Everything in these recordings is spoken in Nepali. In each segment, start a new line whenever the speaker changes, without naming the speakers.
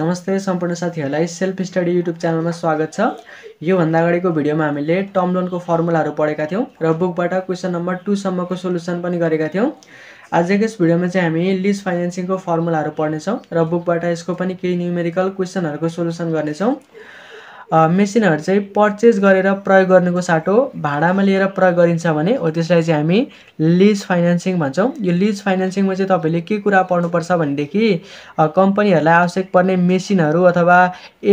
नमस्ते सम्पूर्ण साथीहरूलाई सेल्फ स्टडी युट्युब च्यानलमा स्वागत छ योभन्दा अगाडिको भिडियोमा हामीले टर्म लोनको फर्मुलाहरू पढेका थियौँ र बुकबाट क्वेसन नम्बर टूसम्मको सोल्युसन पनि गरेका थियौँ आजको यस भिडियोमा चाहिँ हामी लिज फाइनेन्सिङको फर्मुलाहरू पढ्नेछौँ र बुकबाट यसको पनि केही न्युमेरिकल क्वेसनहरूको सोल्युसन गर्नेछौँ मेसिनहरू चाहिँ पर्चेस गरेर प्रयोग गर्नुको साटो भाडामा लिएर प्रयोग गरिन्छ भने हो त्यसलाई चाहिँ हामी लिज फाइनेन्सिङ भन्छौँ यो लिज फाइनेन्सिङमा चाहिँ तपाईँले के कुरा पढ्नुपर्छ भनेदेखि कम्पनीहरूलाई आवश्यक पर्ने मेसिनहरू अथवा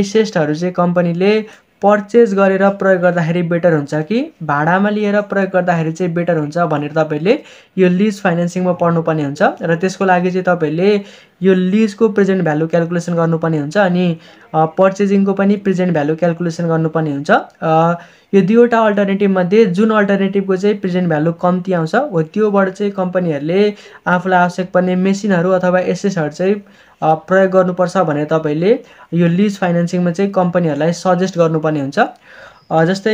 एसेस्टहरू चाहिँ कम्पनीले पर्चेज गरेर प्रयोग गर्दाखेरि बेटर हुन्छ कि भाडामा लिएर प्रयोग गर्दाखेरि चाहिँ बेटर हुन्छ भनेर तपाईँहरूले यो लिज फाइनेन्सिङमा पढ्नुपर्ने हुन्छ र त्यसको लागि चाहिँ तपाईँहरूले यो लिजको प्रेजेन्ट भ्यालु क्यालकुलेसन गर्नुपर्ने हुन्छ अनि पर्चेजिङको पनि प्रेजेन्ट भ्यालु क्यालकुलेसन गर्नुपर्ने हुन्छ यो दुईवटा अल्टरनेटिभमध्ये जुन अल्टरनेटिभको चाहिँ प्रेजेन्ट भ्यालु कम्ती आउँछ हो त्योबाट चाहिँ कम्पनीहरूले आफूलाई आवश्यक पर्ने मेसिनहरू अथवा एसेसहरू चाहिँ प्रयोग गर्नुपर्छ भनेर तपाईँले यो लिज फाइनेन्सिङमा चाहिँ कम्पनीहरूलाई सजेस्ट गर्नुपर्ने हुन्छ जस्तै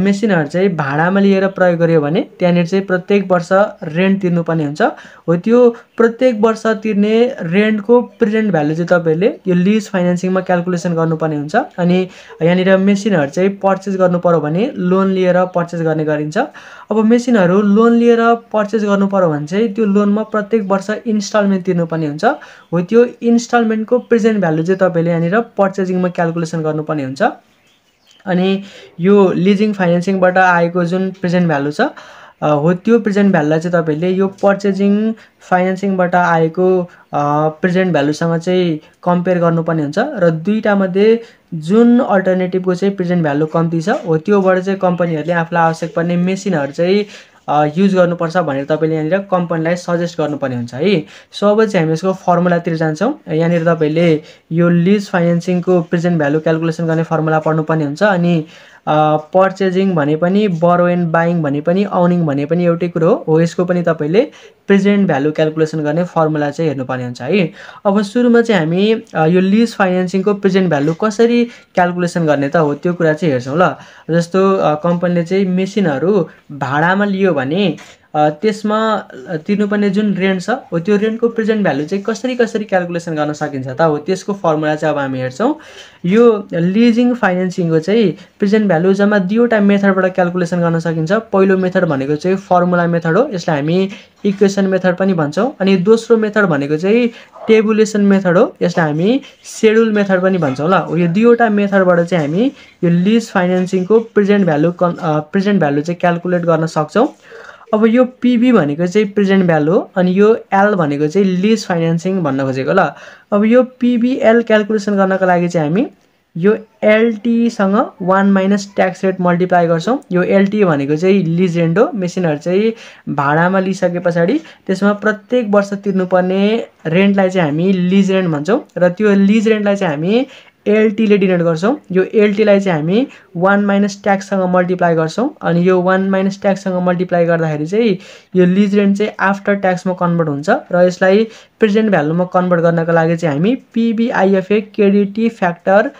मेसिनहरू चाहिँ भाडामा लिएर प्रयोग गऱ्यो भने त्यहाँनिर चाहिँ प्रत्येक वर्ष रेन्ट तिर्नुपर्ने हुन्छ हो त्यो प्रत्येक वर्ष तिर्ने रेन्टको प्रेजेन्ट भ्यालु चाहिँ तपाईँहरूले यो लिज फाइनेन्सिङमा क्यालकुलेसन गर्नुपर्ने हुन्छ अनि यहाँनिर मेसिनहरू चाहिँ पर्चेस गर्नु पऱ्यो भने लोन लिएर पर्चेस गर्ने गरिन्छ अब मेसिनहरू लोन लिएर पर्चेस गर्नु पऱ्यो भने चाहिँ त्यो लोनमा प्रत्येक वर्ष इन्स्टलमेन्ट तिर्नुपर्ने हुन्छ हो त्यो इन्स्टलमेन्टको प्रेजेन्ट भ्यालु चाहिँ तपाईँले यहाँनिर पर्चेसिङमा क्यालकुलेसन गर्नुपर्ने हुन्छ अनि यो लिजिङ फाइनेन्सिङबाट आएको जुन प्रेजेन्ट भ्यालु छ हो त्यो प्रेजेन्ट भ्यालुलाई चाहिँ तपाईँहरूले यो पर्चेजिङ फाइनेन्सिङबाट आएको प्रेजेन्ट भ्यालुसँग चाहिँ कम्पेयर गर्नुपर्ने हुन्छ र मध्ये जुन अल्टरनेटिभको चाहिँ प्रेजेन्ट भ्यालु कम्ती छ हो त्योबाट चाहिँ कम्पनीहरूले आफूलाई आवश्यक पर्ने मेसिनहरू चाहिँ युज गर्नुपर्छ भनेर तपाईँले यहाँनिर कम्पनीलाई सजेस्ट गर्नुपर्ने हुन्छ है सो अब चाहिँ हामी यसको फर्मुलातिर जान्छौँ यहाँनिर तपाईँले यो लिज फाइनेन्सिङको प्रेजेन्ट भ्यालु क्यालकुलेसन गर्ने फर्मुला पढ्नुपर्ने हुन्छ अनि पर्चेजिङ भने पनि बरो एन्ड बाइङ भने पनि अर्निङ भने पनि एउटै कुरो हो यसको पनि तपाईँले प्रेजेन्ट भ्यालु क्यालकुलेसन गर्ने फर्मुला चाहिँ हेर्नुपर्ने हुन्छ है अब सुरुमा चाहिँ हामी यो लिज फाइनेन्सिङको प्रेजेन्ट भ्यालु कसरी क्यालकुलेसन गर्ने त हो त्यो कुरा चाहिँ हेर्छौँ ल जस्तो कम्पनीले चाहिँ मेसिनहरू भाडामा लियो भने त्यसमा तिर्नुपर्ने जुन ऋण छ हो त्यो ऋणको प्रेजेन्ट भ्यालु चाहिँ कसरी कसरी क्यालकुलेसन गर्न सकिन्छ त हो त्यसको फर्मुला चाहिँ अब हामी हेर्छौँ यो लिजिङ फाइनेन्सिङको चाहिँ प्रेजेन्ट भ्यालु जम्मा दुईवटा मेथडबाट क्यालकुलेसन गर्न सकिन्छ पहिलो मेथड भनेको चाहिँ फर्मुला मेथड हो यसलाई हामी इक्वेसन मेथड पनि भन्छौँ अनि दोस्रो मेथड भनेको चाहिँ टेबुलेसन मेथड हो यसलाई हामी सेड्युल मेथड पनि भन्छौँ ल यो दुईवटा मेथडबाट चाहिँ हामी यो लिज फाइनेन्सिङको प्रेजेन्ट भ्यालु कन् प्रेजेन्ट भ्यालु चाहिँ क्यालकुलेट गर्न सक्छौँ अब यो पिबी भनेको चाहिँ प्रेजेन्ट भ्यालु हो अनि यो एल भनेको चाहिँ लिज फाइनेन्सिङ भन्न खोजेको ल अब यो पिबिएल क्यालकुलेसन गर्नको लागि चाहिँ हामी यो एलटीसँग one minus tax rate multiply गर्छौँ यो एलटी भनेको चाहिँ लिज रेन्ट हो मेसिनहरू चाहिँ भाडामा लिइसके पछाडि त्यसमा प्रत्येक वर्ष तिर्नुपर्ने रेन्टलाई चाहिँ हामी लिज रेन्ट भन्छौँ र त्यो लिज रेन्टलाई चाहिँ हामी एलटीले डिनोट गर्छौँ यो एलटीलाई चाहिँ हामी वान माइनस ट्याक्ससँग मल्टिप्लाई गर्छौँ अनि यो वान माइनस ट्याक्ससँग मल्टिप्लाई गर्दाखेरि चाहिँ यो लिज रेन्ट चाहिँ आफ्टर ट्याक्समा कन्भर्ट हुन्छ र यसलाई प्रेजेन्ट भ्यालुमा कन्भर्ट गर्नको लागि चाहिँ हामी पिबिआइएफए केडिटी फ्याक्टर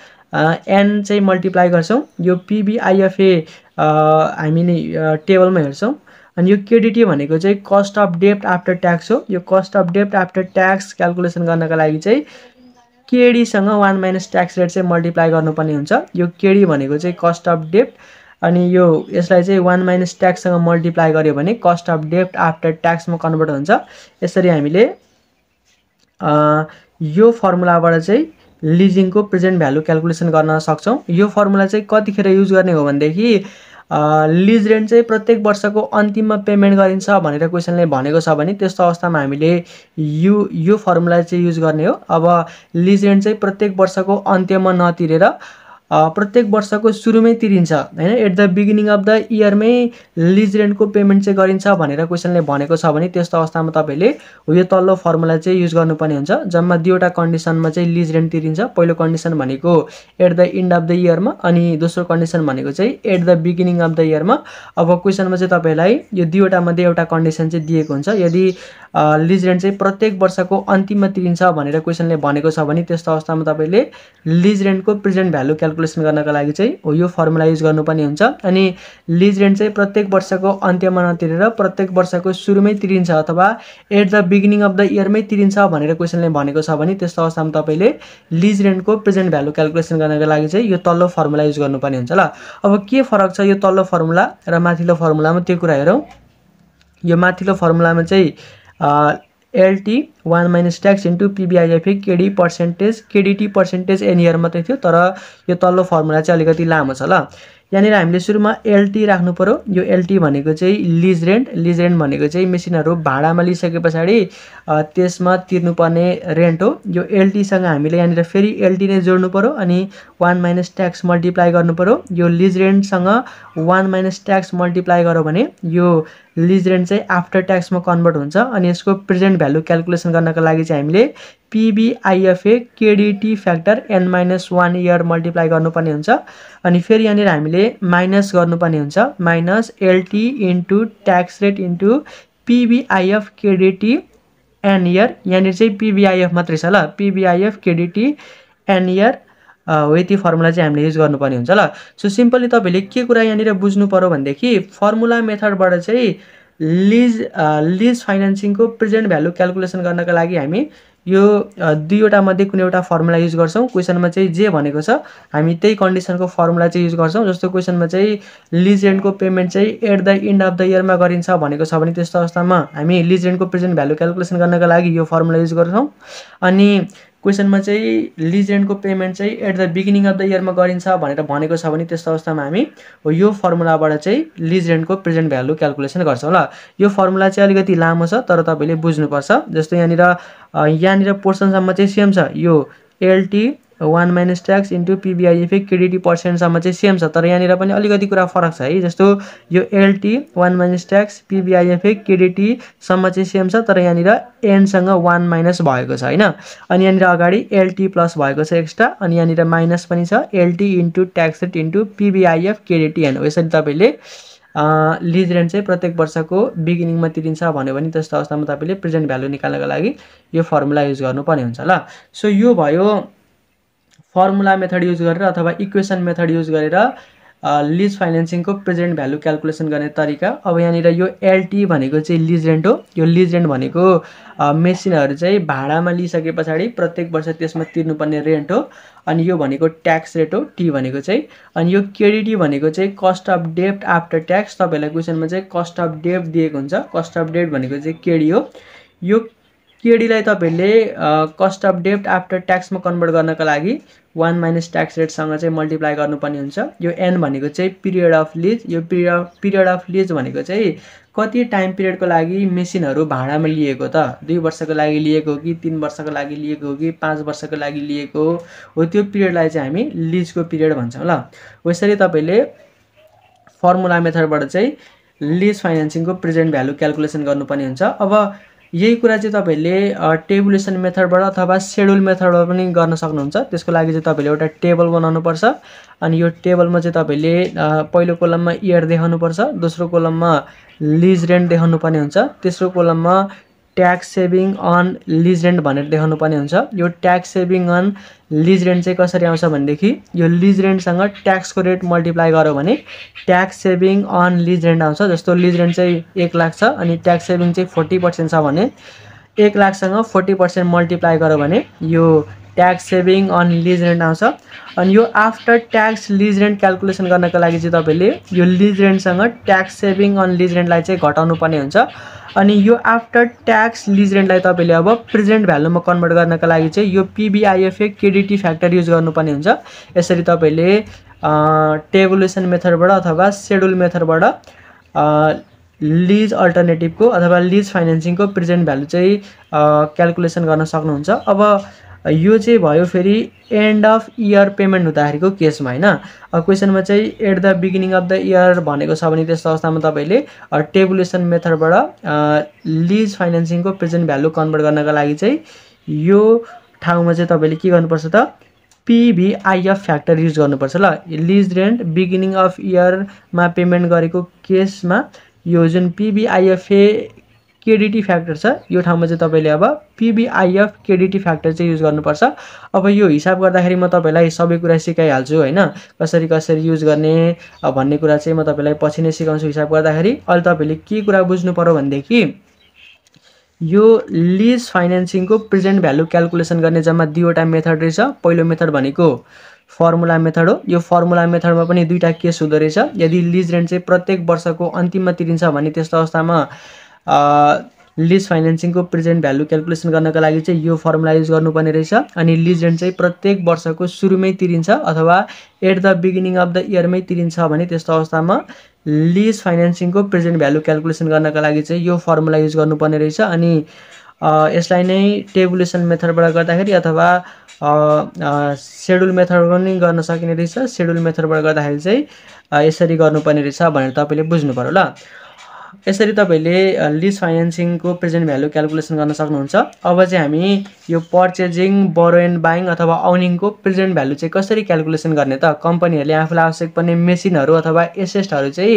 एन चाहिँ मल्टिप्लाई गर्छौँ यो पिबिआइएफए हामी टेबल टेबलमा हेर्छौँ अनि यो केडिटी भनेको चाहिँ कस्ट अफ डेप्ट आफ्टर ट्याक्स हो यो कस्ट अफ डेप्ट आफ्टर ट्याक्स क्यालकुलेसन गर्नको लागि चाहिँ केडीसँग वान माइनस ट्याक्स रेट चाहिँ मल्टिप्लाई गर्नुपर्ने हुन्छ यो केडी भनेको चाहिँ कस्ट अफ डेप्ट अनि यो यसलाई चाहिँ वान माइनस ट्याक्ससँग मल्टिप्लाई गऱ्यो भने कस्ट अफ डेप्ट आफ्टर ट्याक्समा कन्भर्ट हुन्छ यसरी हामीले यो फर्मुलाबाट चाहिँ लिजिङको प्रेजेन्ट भ्यालु क्यालकुलेसन गर्न सक्छौँ यो फर्मुला चाहिँ कतिखेर युज गर्ने हो भनेदेखि लिज रेन्ट चाहिँ प्रत्येक वर्षको अन्तिममा पेमेन्ट गरिन्छ भनेर क्वेसनले भनेको छ भने त्यस्तो अवस्थामा हामीले यु यो फर्मुला चाहिँ युज गर्ने हो अब लिज रेन्ट चाहिँ प्रत्येक वर्षको अन्त्यमा नतिरेर प्रत्येक वर्षको सुरुमै तिरिन्छ होइन at the beginning of the इयरमै लिज रेन्टको पेमेन्ट चाहिँ गरिन्छ भनेर क्वेसनले भनेको छ भने त्यस्तो अवस्थामा तपाईँले यो तल्लो फर्मुला चाहिँ युज गर्नुपर्ने हुन्छ जम्मा दुईवटा कन्डिसनमा चाहिँ लिज रेन्ट तिरिन्छ पहिलो कन्डिसन भनेको at the end of the इयरमा अनि दोस्रो कन्डिसन भनेको चाहिँ at the beginning of the इयरमा अब क्वेसनमा चाहिँ तपाईँलाई यो दुईवटा मध्ये एउटा कन्डिसन चाहिँ दिएको हुन्छ यदि लिज रेन्ट चाहिँ प्रत्येक वर्षको अन्तिममा तिरिन्छ भनेर क्वेसनले भनेको छ भने त्यस्तो अवस्थामा तपाईँले लिज रेन्टको प्रेजेन्ट भ्यालु क्यालकुलेट क्यालकुलेसन गर्नको लागि चाहिँ हो यो फर्मुला युज गर्नुपर्ने हुन्छ अनि लिज रेन्ट चाहिँ प्रत्येक वर्षको अन्त्यमा नतिरेर प्रत्येक वर्षको सुरुमै तिरिन्छ अथवा at the beginning of the इयरमै तिरिन्छ भनेर क्वेसनले भनेको छ भने त्यस्तो अवस्थामा तपाईँले लिज रेन्टको प्रेजेन्ट भ्यालु क्यालकुलेसन गर्नको लागि चाहिँ यो तल्लो फर्मुला युज गर्नुपर्ने हुन्छ ल अब के फरक छ यो तल्लो फर्मुला र माथिल्लो फर्मुलामा त्यो कुरा हेरौँ यो माथिल्लो फर्मुलामा चाहिँ LT one minus tax into PVIFA KD percentage KDT percentage year मात्रै थियो तर यो तल्लो फर्मुला चाहिँ अलिकति लामो छ ल यहाँनिर हामीले सुरुमा एलटी राख्नु पऱ्यो यो एलटी भनेको चाहिँ लिज रेन्ट लिज रेन्ट भनेको चाहिँ मेसिनहरू भाडामा लिइसके पछाडि त्यसमा तिर्नुपर्ने रेन्ट हो यो एलटीसँग हामीले यहाँनिर फेरि एलटी नै जोड्नु पऱ्यो अनि वान माइनस ट्याक्स मल्टिप्लाई गर्नु पऱ्यो यो लिज रेन्टसँग वान माइनस ट्याक्स मल्टिप्लाई गऱ्यो भने यो लिज रेन्ट चाहिँ आफ्टर ट्याक्समा कन्भर्ट हुन्छ अनि यसको प्रेजेन्ट भ्यालु क्यालकुलेसन गर्नको लागि चाहिँ हामीले PVIFA KDT factor n minus one year multiply गर्नुपर्ने हुन्छ अनि फेरि यहाँनिर हामीले माइनस गर्नुपर्ने हुन्छ minus LT into tax rate into PVIF KDT n year यहाँनिर चाहिँ पिबिआइएफ मात्रै छ ल पिबिआइएफ केडिटी एन इयर हो यति फर्मुला चाहिँ हामीले युज गर्नुपर्ने हुन्छ ल सो सिम्पली तपाईँले के कुरा यहाँनिर बुझ्नु पऱ्यो भनेदेखि फर्मुला मेथडबाट चाहिँ लिज लिज फाइनेन्सिङको प्रेजेन्ट भ्यालु क्यालकुलेसन गर्नका लागि हामी यो दुईवटा मध्ये कुनै एउटा फर्मुला युज गर्छौँ क्वेसनमा चाहिँ जे भनेको छ हामी त्यही कन्डिसनको फर्मुला चाहिँ युज गर्छौँ जस्तो क्वेसनमा चाहिँ लिजेन्डको पेमेन्ट चाहिँ at the end of the इयरमा गरिन्छ भनेको छ भने त्यस्तो अवस्थामा हामी लिजेन्डको प्रेजेन्ट भ्यालु क्यालकुलेसन गर्नका लागि यो फर्मुला युज गर्छौँ अनि क्वेसनमा चाहिँ रेन्टको पेमेन्ट चाहिँ at the beginning of the इयरमा गरिन्छ भनेर भनेको छ भने त्यस्तो अवस्थामा हामी यो फर्मुलाबाट चाहिँ रेन्टको प्रेजेन्ट भ्यालु क्यालकुलेसन गर्छौँ ल यो फर्मुला चाहिँ अलिकति लामो छ तर तपाईँले बुझ्नुपर्छ जस्तो यहाँनिर यहाँनिर पोर्सनसम्म चाहिँ सेम छ यो LT one minus tax into PVIFA KDT पर्सेन्टसम्म चाहिँ सेम छ तर यहाँनिर पनि अलिकति कुरा फरक छ है जस्तो यो LT one minus tax PVIFA केडिटीसम्म चाहिँ सेम छ तर यहाँनिर एनसँग वान माइनस भएको छ होइन अनि यहाँनिर अगाडि एलटी प्लस भएको छ एक्स्ट्रा अनि यहाँनिर माइनस पनि छ LT into tax rate into PVIF KDT n यसरी तपाईँले लिज रेन्ट चाहिँ प्रत्येक वर्षको बिगिनिङमा तिरिन्छ भन्यो भने त्यस्तो अवस्थामा तपाईँले प्रेजेन्ट भ्यालु निकाल्नको लागि यो फर्मुला युज गर्नुपर्ने हुन्छ ल सो यो भयो फर्मुला मेथड युज गरेर अथवा इक्वेसन मेथड युज गरेर लिज फाइनेन्सिङको प्रेजेन्ट भ्यालु क्यालकुलेसन गर्ने तरिका अब यहाँनिर यो एलटी भनेको चाहिँ लिज रेन्ट हो यो लिज रेन्ट भनेको मेसिनहरू चाहिँ भाडामा लिइसके पछाडि प्रत्येक वर्ष त्यसमा तिर्नुपर्ने रेन्ट हो अनि यो भनेको ट्याक्स रेट हो टी भनेको चाहिँ अनि यो केडिटी भनेको चाहिँ कस्ट अफ डेप्ट आफ्टर ट्याक्स तपाईँहरूलाई क्वेसनमा चाहिँ कस्ट अफ डेप्ट दिएको हुन्छ कस्ट अफ डेप्ट भनेको चाहिँ केडी हो यो केडीलाई तपाईँहरूले कस्ट अफ डेप्ट आफ्टर ट्याक्समा कन्भर्ट गर्नको लागि वान माइनस ट्याक्स रेटसँग चाहिँ मल्टिप्लाई गर्नुपर्ने हुन्छ यो एन भनेको चाहिँ पिरियड अफ लिज यो पिरियड पिरियड अफ लिज भनेको चाहिँ कति टाइम पिरियडको लागि मेसिनहरू भाँडामा लिएको त दुई वर्षको लागि लिएको हो कि तिन वर्षको लागि लिएको हो कि पाँच वर्षको लागि लिएको हो त्यो पिरियडलाई चाहिँ हामी लिजको पिरियड भन्छौँ ल यसरी तपाईँले फर्मुला मेथडबाट चाहिँ लिज फाइनेन्सिङको प्रेजेन्ट भ्यालु क्यालकुलेसन गर्नुपर्ने हुन्छ अब यही कुरा चाहिँ तपाईँहरूले टेबुलेसन मेथडबाट अथवा सेड्युल मेथडबाट पनि गर्न सक्नुहुन्छ त्यसको लागि चाहिँ तपाईँले एउटा टेबल बनाउनुपर्छ अनि यो टेबलमा चाहिँ तपाईँले पहिलो कोलममा इयर देखाउनुपर्छ दोस्रो कोलममा लिज रेन्ट देखाउनु पर्ने हुन्छ तेस्रो कोलममा tax saving on lease rent भनेर देखाउनुपर्ने हुन्छ यो tax saving on lease rent चाहिँ कसरी आउँछ भनेदेखि यो लिज रेन्टसँग ट्याक्सको रेट मल्टिप्लाई गर्यो भने tax saving on lease rent आउँछ जस्तो लिज रेन्ट चाहिँ एक लाख छ अनि ट्याक्स सेभिङ चाहिँ फोर्टी पर्सेन्ट छ भने एक लाखसँग फोर्टी पर्सेन्ट मल्टिप्लाई गर्यो भने यो tax saving on lease rent आउँछ अनि यो after tax lease rent calculation गर्नको लागि चाहिँ तपाईँले यो लिज रेन्टसँग ट्याक्स सेभिङ अनि लिज रेन्टलाई चाहिँ घटाउनु पर्ने हुन्छ अनि यो आफ्टर ट्याक्स लिज रेन्टलाई तपाईँले अब प्रेजेन्ट भ्यालुमा कन्भर्ट गर्नको लागि चाहिँ यो पिबिआइएफए केडिटी फ्याक्टर युज गर्नुपर्ने हुन्छ यसरी तपाईँले टेबुलेसन मेथडबाट अथवा सेड्युल मेथडबाट लिज अल्टरनेटिभको अथवा लिज फाइनेन्सिङको प्रेजेन्ट भ्यालु चाहिँ क्यालकुलेसन गर्न सक्नुहुन्छ अब यो चाहिँ भयो फेरि एन्ड अफ इयर पेमेन्ट हुँदाखेरिको केसमा होइन क्वेसनमा चाहिँ at the beginning of the year भनेको छ भने त्यस्तो अवस्थामा तपाईँले टेबुलेसन मेथडबाट लिज फाइनेन्सिङको प्रेजेन्ट भ्यालु कन्भर्ट गर्नको लागि चाहिँ यो ठाउँमा चाहिँ तपाईँले के गर्नुपर्छ त पिभिआइएफ फ्याक्टर युज गर्नुपर्छ ल लिज रेन्ट बिगिनिङ अफ इयरमा पेमेन्ट गरेको केसमा यो जुन पिभिआइएफए केडिटी फ्याक्टर छ यो ठाउँमा चाहिँ तपाईँले अब पिबिआइएफ केडिटी फ्याक्टर चाहिँ युज गर्नुपर्छ अब यो हिसाब गर्दाखेरि म तपाईँलाई सबै कुरा सिकाइहाल्छु होइन कसरी कसरी युज गर्ने भन्ने कुरा चाहिँ म तपाईँलाई पछि नै सिकाउँछु हिसाब गर्दाखेरि अहिले तपाईँले के कुरा बुझ्नु पऱ्यो भनेदेखि यो लिज फाइनेन्सिङको प्रेजेन्ट भ्यालु क्यालकुलेसन गर्ने जम्मा दुईवटा मेथड रहेछ पहिलो मेथड भनेको फर्मुला मेथड हो यो फर्मुला मेथडमा पनि दुईवटा केस हुँदो रहेछ यदि लिज रेन्ट चाहिँ प्रत्येक वर्षको अन्तिममा तिरिन्छ भने त्यस्तो अवस्थामा लिज फाइनेन्सिङको प्रेजेन्ट भ्यालु क्यालकुलेसन गर्नको लागि चाहिँ यो फर्मुला युज गर्नुपर्ने रहेछ अनि लिज रेन्ट चाहिँ प्रत्येक वर्षको सुरुमै तिरिन्छ अथवा at the beginning of the इयरमै तिरिन्छ भने त्यस्तो अवस्थामा लिज फाइनेन्सिङको प्रेजेन्ट भ्यालु क्यालकुलेसन गर्नको लागि चाहिँ यो फर्मुला युज गर्नुपर्ने रहेछ अनि यसलाई नै टेबुलेसन मेथडबाट गर्दाखेरि अथवा सेड्युल मेथड पनि गर्न सकिने रहेछ सेड्युल मेथडबाट गर्दाखेरि चाहिँ यसरी गर्नुपर्ने रहेछ भनेर तपाईँले बुझ्नु पऱ्यो ल यसरी तपाईँले लिज फाइनेन्सिङको प्रेजेन्ट भ्यालु क्यालकुलेसन गर्न सक्नुहुन्छ अब चाहिँ हामी यो पर्चेजिङ बरो एन्ड बाइङ अथवा अर्निङको प्रेजेन्ट भ्यालु चाहिँ कसरी क्यालकुलेसन गर्ने त कम्पनीहरूले आफूलाई आवश्यक पर्ने मेसिनहरू अथवा एसेस्टहरू चाहिँ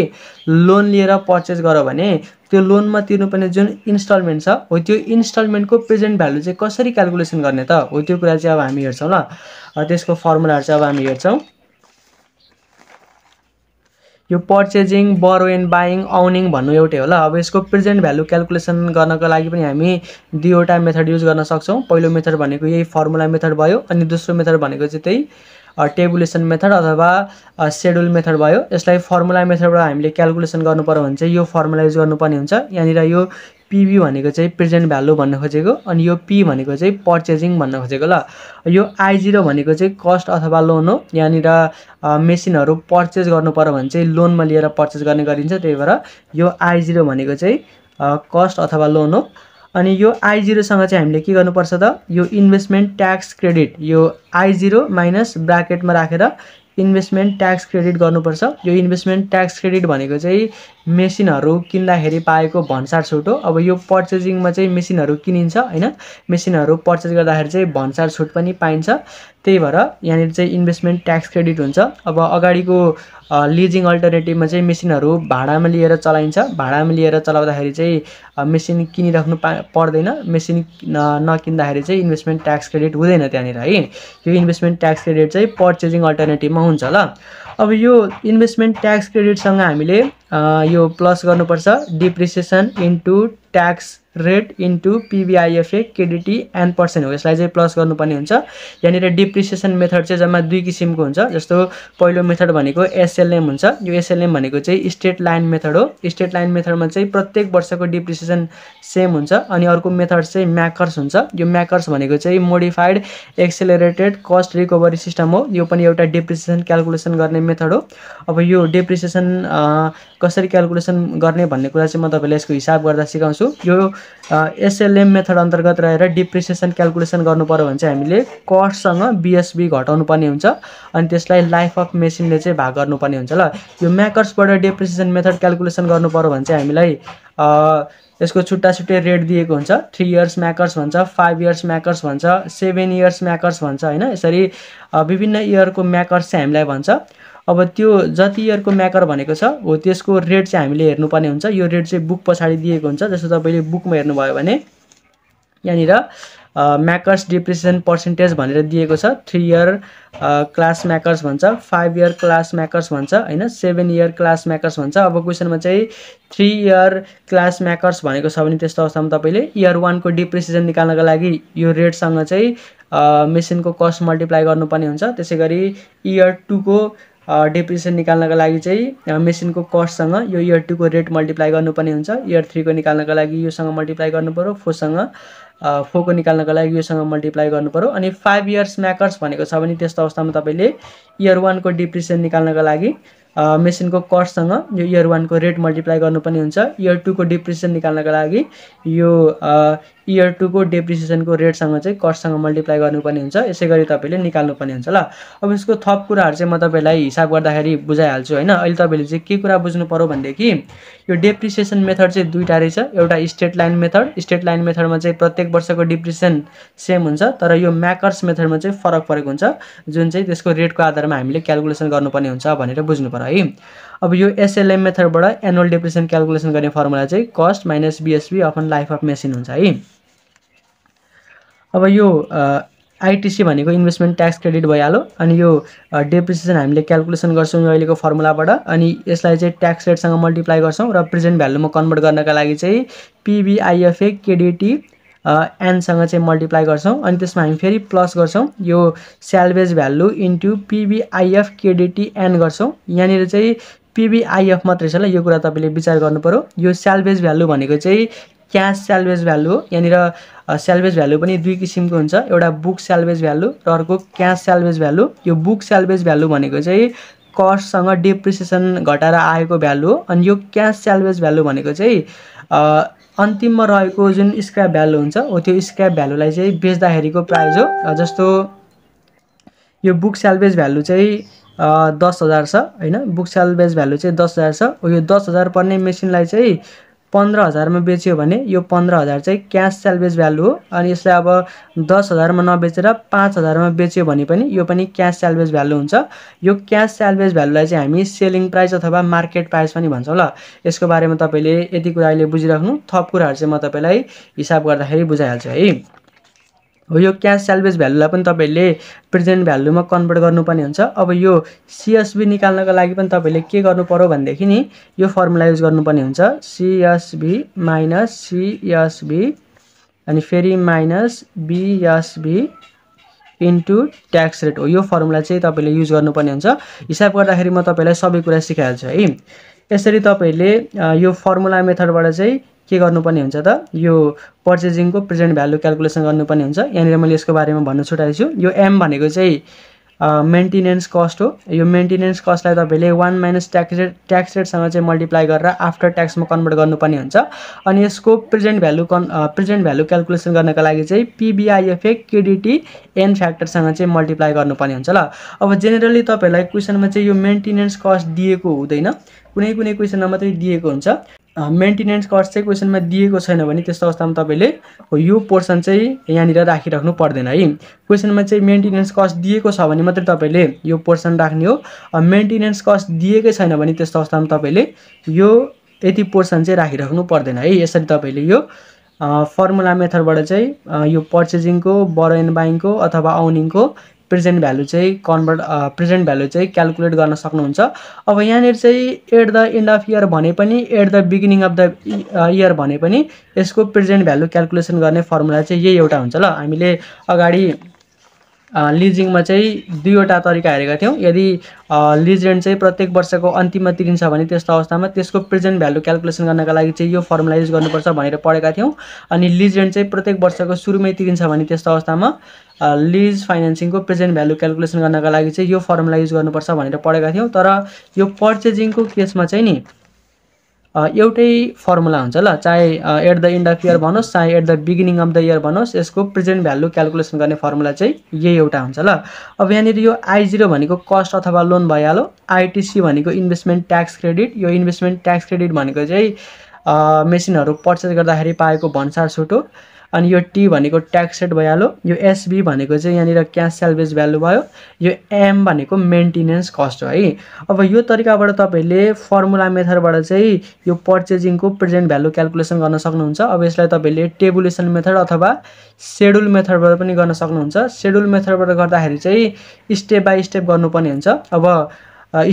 लोन लिएर पर्चेस गर्यो भने त्यो लोनमा तिर्नुपर्ने जुन इन्स्टलमेन्ट छ हो त्यो इन्स्टलमेन्टको प्रेजेन्ट भ्यालु चाहिँ कसरी क्यालकुलेसन गर्ने त हो त्यो कुरा चाहिँ अब हामी हेर्छौँ ल त्यसको फर्मुलाहरू चाहिँ अब हामी हेर्छौँ यो पर्चेजिङ बरो एन्ड बाइङ आउनिङ भन्नु एउटै होला अब यसको प्रेजेन्ट भ्यालु क्यालकुलेसन गर्नको लागि पनि हामी दुईवटा मेथड युज गर्न सक्छौँ पहिलो मेथड भनेको यही फर्मुला मेथड भयो अनि दोस्रो मेथड भनेको चाहिँ त्यही टेबुलेसन मेथड अथवा सेड्युल मेथड भयो यसलाई फर्मुला मेथडबाट हामीले क्यालकुलेसन गर्नु भने चाहिँ यो फर्मुला युज गर्नुपर्ने हुन्छ यहाँनिर यो पिभी भनेको चाहिँ प्रेजेन्ट भ्यालु भन्न खोजेको अनि यो पी भनेको चाहिँ पर्चेजिङ भन्न खोजेको ल यो आई भनेको चाहिँ कस्ट अथवा लोन हो यहाँनिर मेसिनहरू पर्चेज गर्नु पऱ्यो भने चाहिँ लोनमा लिएर पर्चेज गर्ने गरिन्छ त्यही भएर यो आई भनेको चाहिँ कस्ट अथवा लोन हो अनि यो आई जिरोसँग चाहिँ हामीले के गर्नुपर्छ त यो इन्भेस्टमेन्ट ट्याक्स क्रेडिट यो आई माइनस ब्राकेटमा राखेर इन्भेस्टमेन्ट ट्याक्स क्रेडिट गर्नुपर्छ यो इन्भेस्टमेन्ट ट्याक्स क्रेडिट भनेको चाहिँ मेसिनहरू किन्दाखेरि पाएको भन्सार छुट हो अब यो पर्चेजिङमा चाहिँ मेसिनहरू किनिन्छ होइन मेसिनहरू पर्चेज गर्दाखेरि चाहिँ भन्सार छुट पनि पाइन्छ त्यही भएर यहाँनिर चाहिँ इन्भेस्टमेन्ट ट्याक्स क्रेडिट हुन्छ अब अगाडिको लिजिङ अल्टरनेटिभमा चाहिँ मेसिनहरू भाडामा लिएर चलाइन्छ भाडामा लिएर चलाउँदाखेरि चाहिँ मेसिन किनिराख्नु पा पर्दैन मेसिन नकिन्दाखेरि चाहिँ इन्भेस्टमेन्ट ट्याक्स क्रेडिट हुँदैन त्यहाँनिर है यो इन्भेस्टमेन्ट ट्याक्स क्रेडिट चाहिँ पर्चेजिङ अल्टरनेटिभमा हुन्छ ल अब यो इन्भेस्टमेन्ट ट्याक्स क्रेडिटसँग हामीले यो प्लस गर्नुपर्छ depreciation into tax rate into PVIFA KDT n percent हो यसलाई चाहिँ प्लस गर्नुपर्ने हुन्छ यहाँनिर डिप्रिसिएसन मेथड चाहिँ जम्मा दुई किसिमको हुन्छ जस्तो पहिलो मेथड भनेको एसएलएम हुन्छ यो एसएलएम भनेको चाहिँ स्टेट लाइन मेथड हो स्टेट लाइन मेथडमा चाहिँ प्रत्येक वर्षको डिप्रिसिएसन सेम हुन्छ अनि अर्को मेथड चाहिँ म्याकर्स हुन्छ यो म्याकर्स भनेको चाहिँ modified accelerated cost recovery system हो यो पनि एउटा डिप्रिसिएसन क्यालकुलेसन गर्ने मेथड हो अब यो डिप्रिसिएसन कसरी क्यालकुलेसन गर्ने भन्ने कुरा चाहिँ म तपाईँलाई यसको हिसाब गर्दा सिकाउँछु यो एसएलएम मेथड अन्तर्गत रहेर डिप्रिसिएसन क्यालकुलेसन गर्नु पऱ्यो भने चाहिँ हामीले कस्टसँग बिएसबी घटाउनु पर्ने हुन्छ अनि त्यसलाई लाइफ अफ मेसिनले चाहिँ भाग गर्नुपर्ने हुन्छ ल यो म्याकर्सबाट डिप्रिसिएसन मेथड क्यालकुलेसन गर्नु पऱ्यो भने चाहिँ हामीलाई यसको छुट्टा छुट्टै रेट दिएको हुन्छ थ्री इयर्स म्याकर्स भन्छ फाइभ इयर्स म्याकर्स भन्छ सेभेन इयर्स म्याकर्स भन्छ होइन यसरी विभिन्न इयरको म्याकर्स चाहिँ हामीलाई भन्छ अब त्यो जति इयरको म्याकर भनेको छ हो त्यसको रेट चाहिँ हामीले हेर्नुपर्ने हुन्छ यो रेट चाहिँ बुक पछाडि दिएको हुन्छ जस्तो तपाईँले बुकमा हेर्नुभयो भने यहाँनिर म्याकर्स डिप्रेसन पर्सेन्टेज भनेर दिएको छ थ्री इयर क्लास म्याकर्स भन्छ फाइभ इयर क्लास म्याकर्स भन्छ होइन सेभेन इयर क्लास म्याकर्स भन्छ अब क्वेसनमा चाहिँ थ्री इयर क्लास म्याकर्स भनेको छ भने त्यस्तो अवस्थामा तपाईँले इयर वानको डिप्रेसेसन निकाल्नको लागि यो रेटसँग चाहिँ मेसिनको कस्ट मल्टिप्लाई गर्नुपर्ने हुन्छ त्यसै गरी इयर टूको डेप्रिसिएसन निकाल्नको लागि चाहिँ मेसिनको कस्टसँग यो इयर टूको रेट मल्टिप्लाई गर्नुपर्ने हुन्छ इयर थ्रीको निकाल्नको लागि योसँग मल्टिप्लाई गर्नुपऱ्यो फोरसँग फोरको निकाल्नको लागि योसँग मल्टिप्लाई गर्नुपऱ्यो अनि फाइभ इयर्स म्याकर्स भनेको छ भने त्यस्तो अवस्थामा तपाईँले इयर वानको डिप्रेसन निकाल्नको लागि मेसिनको कस्टसँग यो इयर वानको रेट मल्टिप्लाई गर्नुपर्ने हुन्छ इयर टूको डिप्रेसन निकाल्नको लागि यो इयर टूको डेप्रिसिएसनको रेटसँग चाहिँ कस्टसँग मल्टिप्लाई गर्नुपर्ने हुन्छ यसै गरी तपाईँले निकाल्नुपर्ने हुन्छ ल अब यसको थप कुराहरू चाहिँ म तपाईँलाई हिसाब गर्दाखेरि बुझाइहाल्छु होइन अहिले तपाईँले चाहिँ के कुरा बुझ्नु पऱ्यो भनेदेखि यो डेप्रिसिएसन मेथड चाहिँ दुईवटा रहेछ एउटा straight line method straight line मेथडमा चाहिँ प्रत्येक वर्षको डिप्रिसिएसन सेम हुन्छ तर यो म्याकर्स मेथडमा चाहिँ फरक फरक हुन्छ जुन चाहिँ त्यसको रेटको आधारमा हामीले क्यालकुलेसन गर्नुपर्ने हुन्छ भनेर बुझ्नु पऱ्यो है अब यो एसएलएम मेथडबाट एनुअल डिप्रेसन क्यालकुलेसन गर्ने फर्मुला चाहिँ cost minus BSV on life of machine हुन्छ है अब यो आइटिसी भनेको इन्भेस्टमेन्ट ट्याक्स क्रेडिट भइहाल्यो अनि यो डेप्रिसिएसन हामीले क्यालकुलेसन गर्छौँ यो अहिलेको फर्मुलाबाट अनि यसलाई चाहिँ ट्याक्स रेटसँग मल्टिप्लाई गर्छौँ र प्रेजेन्ट भ्यालुमा कन्भर्ट गर्नका लागि चाहिँ पिबिआइएफए केडिटी एनसँग चाहिँ मल्टिप्लाई गर्छौँ अनि त्यसमा हामी फेरि प्लस गर्छौँ यो salvage value into PVIF KDT n गर्छौँ यहाँनिर चाहिँ पिबिआइएफ मात्रै छ ल यो कुरा तपाईँले विचार गर्नुपऱ्यो यो स्यालबेज भ्यालु भनेको चाहिँ क्यास स्यालभेज भ्यालु यहाँनिर स्यालभेज भ्यालु पनि दुई किसिमको हुन्छ एउटा बुक स्यालभेज भ्यालु र अर्को क्यास स्यालभेज भ्यालु यो बुक स्यालभेज भ्यालु भनेको चाहिँ कस्टसँग डिप्रिसिएसन घटाएर आएको भ्यालु हो अनि यो क्यास स्यालभेज भ्यालु भनेको चाहिँ अन्तिममा रहेको जुन स्क्र्याप भ्यालु हुन्छ हो त्यो स्क्र्याप भ्यालुलाई चाहिँ बेच्दाखेरिको प्राइज हो जस्तो यो बुक स्यालभेज भ्यालु चाहिँ दस हजार छ होइन बुक स्यालभेज भ्यालु चाहिँ दस हजार छ यो दस हजार पर्ने मेसिनलाई चाहिँ पन्ध्र हजारमा बेच्यो भने यो पन्ध्र हजार चाहिँ क्यास सेल्भेज भ्यालु हो अनि यसलाई अब दस हजारमा नबेचेर पाँच हजारमा बेच्यो भने पनि यो पनि क्यास सेल्भेज भ्यालु हुन्छ यो क्यास सेल्भेज भ्यालुलाई चाहिँ हामी सेलिङ प्राइस अथवा मार्केट प्राइस पनि भन्छौँ ल यसको बारेमा तपाईँले यति कुरा अहिले बुझिराख्नु थप कुराहरू चाहिँ म तपाईँलाई हिसाब गर्दाखेरि बुझाइहाल्छु है हो यो क्यास स्यालबेज भ्यालुलाई पनि तपाईँले प्रेजेन्ट भ्यालुमा कन्भर्ट गर्नुपर्ने हुन्छ अब यो सिएसबी निकाल्नको लागि पनि तपाईँले के गर्नु पऱ्यो भनेदेखि नि यो फर्मुला युज गर्नुपर्ने हुन्छ सिएसबी माइनस सिएसबी अनि फेरि minus BSV into tax rate हो यो फर्मुला चाहिँ तपाईँले युज गर्नुपर्ने हुन्छ हिसाब गर्दाखेरि म तपाईँलाई सबै कुरा सिकाइहाल्छु है यसरी तपाईँले यो फर्मुला मेथडबाट चाहिँ के गर्नुपर्ने हुन्छ त यो पर्चेजिङको प्रेजेन्ट भ्यालु क्यालकुलेसन गर्नुपर्ने हुन्छ यहाँनिर मैले यसको बारेमा भन्नु छुट्याएको छु यो एम भनेको चाहिँ मेन्टेनेन्स कस्ट हो यो मेन्टेनेन्स कस्टलाई तपाईँले one minus tax rate tax रेटसँग चाहिँ मल्टिप्लाई गरेर आफ्टर ट्याक्समा कन्भर्ट गर्नुपर्ने हुन्छ अनि यसको प्रेजेन्ट भ्यालु कन् प्रेजेन्ट भ्यालु क्यालकुलेसन गर्नको लागि चाहिँ पिबिआइएफए केडिटी एन फ्याक्टरसँग चाहिँ मल्टिप्लाई गर्नुपर्ने हुन्छ ल अब जेनरली तपाईँहरूलाई क्वेसनमा चाहिँ यो मेन्टेनेन्स कस्ट दिएको हुँदैन कुनै कुनै क्वेसनमा मात्रै दिएको हुन्छ मेन्टेनेन्स कस्ट चाहिँ क्वेसनमा दिएको छैन भने त्यस्तो अवस्थामा तपाईँले यो पोर्सन चाहिँ यहाँनिर राखिराख्नु पर्दैन है क्वेसनमा चाहिँ मेन्टेनेन्स कस्ट दिएको छ भने मात्रै तपाईँले यो पोर्सन राख्ने हो मेन्टेनेन्स कस्ट दिएकै छैन भने त्यस्तो अवस्थामा तपाईँले यो यति पोर्सन चाहिँ राखिराख्नु पर्दैन है यसरी तपाईँले यो फर्मुला मेथडबाट चाहिँ यो पर्चेजिङको बरो एन्ड बाइङको अथवा आउनिङको प्रेजेन्ट भ्यालु चाहिँ कन्भर्ट प्रेजेन्ट भ्यालु चाहिँ क्यालकुलेट गर्न सक्नुहुन्छ अब यहाँनिर चाहिँ at the end of year भने पनि at the beginning of the year भने पनि यसको प्रेजेन्ट भ्यालु क्यालकुलेसन गर्ने फर्मुला चाहिँ यही एउटा हुन्छ ल हामीले अगाडि लिजिङमा uh, चाहिँ दुईवटा तरिका हेरेका थियौँ यदि लिज uh, रेन्ट चाहिँ प्रत्येक वर्षको अन्तिममा तिरिन्छ भने त्यस्तो अवस्थामा त्यसको प्रेजेन्ट भ्यालु क्यालकुलेसन गर्नका लागि चाहिँ यो फर्मुला युज गर्नुपर्छ भनेर पढेका थियौँ अनि लिज रेन्ट चाहिँ प्रत्येक वर्षको सुरुमै तिरिन्छ भने त्यस्तो अवस्थामा लिज फाइनेन्सिङको प्रेजेन्ट भ्यालु क्यालकुलेसन गर्नका लागि चाहिँ यो फर्मुला युज गर्नुपर्छ भनेर पढेका थियौँ तर यो पर्चेजिङको केसमा चाहिँ नि एउटै फर्मुला हुन्छ ल चाहे at the end of year भनोस् चाहे at the beginning of the year भनोस् यसको प्रेजेन्ट भ्यालु क्यालकुलेसन गर्ने फर्मुला चाहिँ यही एउटा हुन्छ ल अब यहाँनिर यो आई जिरो भनेको कस्ट अथवा लोन भइहाल्यो आइटिसी भनेको इन्भेस्टमेन्ट ट्याक्स क्रेडिट यो इन्भेस्टमेन्ट ट्याक्स क्रेडिट भनेको चाहिँ मेसिनहरू पर्चेस गर्दाखेरि पाएको भन्सार छुटो अनि यो टी भनेको ट्याक्स सेट भइहाल्यो यो एसबी भनेको चाहिँ यहाँनिर क्यास सेल्भेज भ्यालु भयो यो एम भनेको मेन्टेनेन्स कस्ट हो है अब यो तरिकाबाट तपाईँहरूले फर्मुला मेथडबाट चाहिँ यो पर्चेजिङको प्रेजेन्ट भ्यालु क्यालकुलेसन गर्न सक्नुहुन्छ अब यसलाई तपाईँले टेबुलेसन मेथड अथवा सेड्युल मेथडबाट पनि गर्न सक्नुहुन्छ सेड्युल मेथडबाट गर्दाखेरि चाहिँ स्टेप बाई स्टेप गर्नुपर्ने हुन्छ अब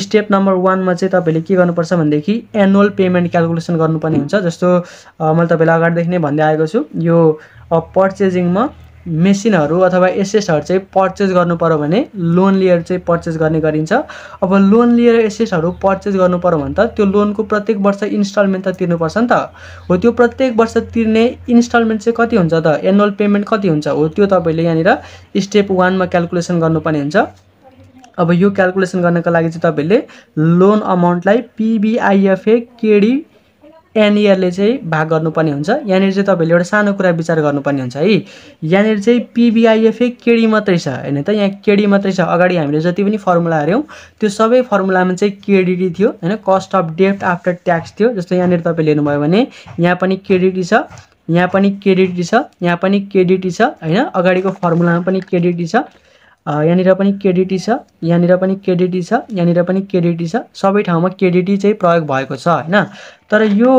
स्टेप नम्बर वानमा चाहिँ तपाईँले के गर्नुपर्छ भनेदेखि एनुअल पेमेन्ट क्यालकुलेसन गर्नुपर्ने हुन्छ जस्तो मैले तपाईँलाई अगाडिदेखि नै भन्दै आएको छु यो पर्चेजिङमा मेसिनहरू अथवा एसेसहरू चाहिँ पर्चेस गर्नु पऱ्यो भने लोन लिएर चाहिँ पर्चेस गर्ने गरिन्छ अब लोन लिएर एसेसहरू पर्चेस गर्नु पऱ्यो भने त त्यो लोनको प्रत्येक वर्ष इन्स्टलमेन्ट त तिर्नुपर्छ नि त हो त्यो प्रत्येक वर्ष तिर्ने इन्स्टलमेन्ट चाहिँ कति हुन्छ त एनुअल पेमेन्ट कति हुन्छ हो त्यो तपाईँले यहाँनिर स्टेप वानमा क्यालकुलेसन गर्नुपर्ने हुन्छ अब यो क्यालकुलेसन गर्नको लागि चाहिँ तपाईँहरूले लोन अमाउन्टलाई पिबिआइएफए केडी इयरले चाहिँ भाग गर्नुपर्ने हुन्छ यहाँनिर चाहिँ तपाईँहरूले एउटा सानो कुरा विचार गर्नुपर्ने हुन्छ है यहाँनिर चाहिँ पिबिआइएफए केडी मात्रै छ होइन त यहाँ केडी मात्रै छ अगाडि हामीले जति पनि फर्मुला हेऱ्यौँ त्यो सबै फर्मुलामा चाहिँ केडिडी थियो होइन कस्ट अफ डेफ्ट आफ्टर ट्याक्स थियो जस्तो यहाँनिर तपाईँले हेर्नुभयो भने यहाँ पनि केडिडी छ यहाँ पनि केडिडी छ यहाँ पनि केडिटी छ होइन अगाडिको फर्मुलामा पनि केडिटी छ यहाँनिर पनि केडिटी छ यहाँनिर पनि केडिटी छ यहाँनिर पनि केडिटी छ सबै ठाउँमा केडिटी चाहिँ प्रयोग भएको छ होइन तर यो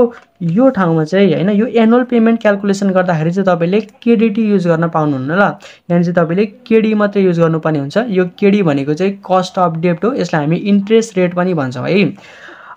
यो ठाउँमा चाहिँ होइन यो एनुअल पेमेन्ट क्यालकुलेसन गर्दाखेरि चाहिँ तपाईँले केडिटी युज गर्न पाउनुहुन्न ल यहाँनिर चाहिँ तपाईँले केडी मात्रै युज गर्नुपर्ने हुन्छ यो केडी भनेको चाहिँ कस्ट अफ डेप्ट हो यसलाई हामी इन्ट्रेस्ट रेट पनि भन्छौँ है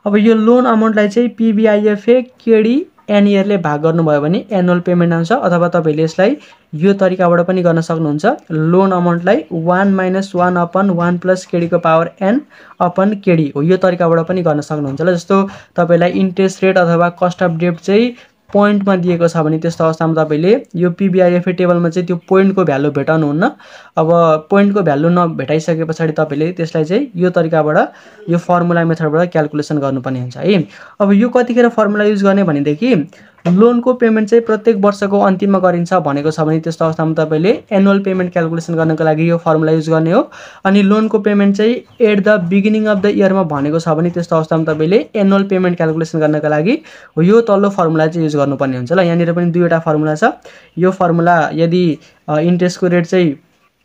अब यो लोन अमाउन्टलाई चाहिँ पिबिआइएफए केडी एन इयरले भाग गर्नुभयो भने एनुअल पेमेन्ट आउँछ अथवा तपाईँले यसलाई यो तरिकाबाट पनि गर्न सक्नुहुन्छ लोन अमाउन्टलाई one minus one upon one plus केडीको पावर एन अपन केडी हो यो तरिकाबाट पनि गर्न सक्नुहुन्छ ल जस्तो तपाईँलाई इन्ट्रेस्ट रेट अथवा कस्ट अफ डेट चाहिँ पोइन्टमा दिएको छ भने त्यस्तो अवस्थामा तपाईँले यो पिबिआइएफ टेबलमा चाहिँ त्यो पोइन्टको भ्यालु भेटाउनुहुन्न अब पोइन्टको भ्यालु नभेटाइसके पछाडि तपाईँले त्यसलाई चाहिँ यो तरिकाबाट यो फर्मुला मेथडबाट क्यालकुलेसन गर्नुपर्ने हुन्छ है अब यो कतिखेर फर्मुला युज गर्ने भनेदेखि लोनको पेमेन्ट चाहिँ प्रत्येक वर्षको अन्तिममा गरिन्छ भनेको छ भने त्यस्तो अवस्थामा तपाईँले एनुअल पेमेन्ट क्यालकुलेसन गर्नको लागि यो फर्मुला युज गर्ने हो अनि लोनको पेमेन्ट चाहिँ at the beginning of the इयरमा भनेको छ भने त्यस्तो अवस्थामा तपाईँले एनुअल पेमेन्ट क्यालकुलेसन गर्नको लागि यो तल्लो फर्मुला चाहिँ युज गर्नुपर्ने हुन्छ ल यहाँनिर पनि दुईवटा फर्मुला छ यो फर्मुला यदि इन्ट्रेस्टको रेट चाहिँ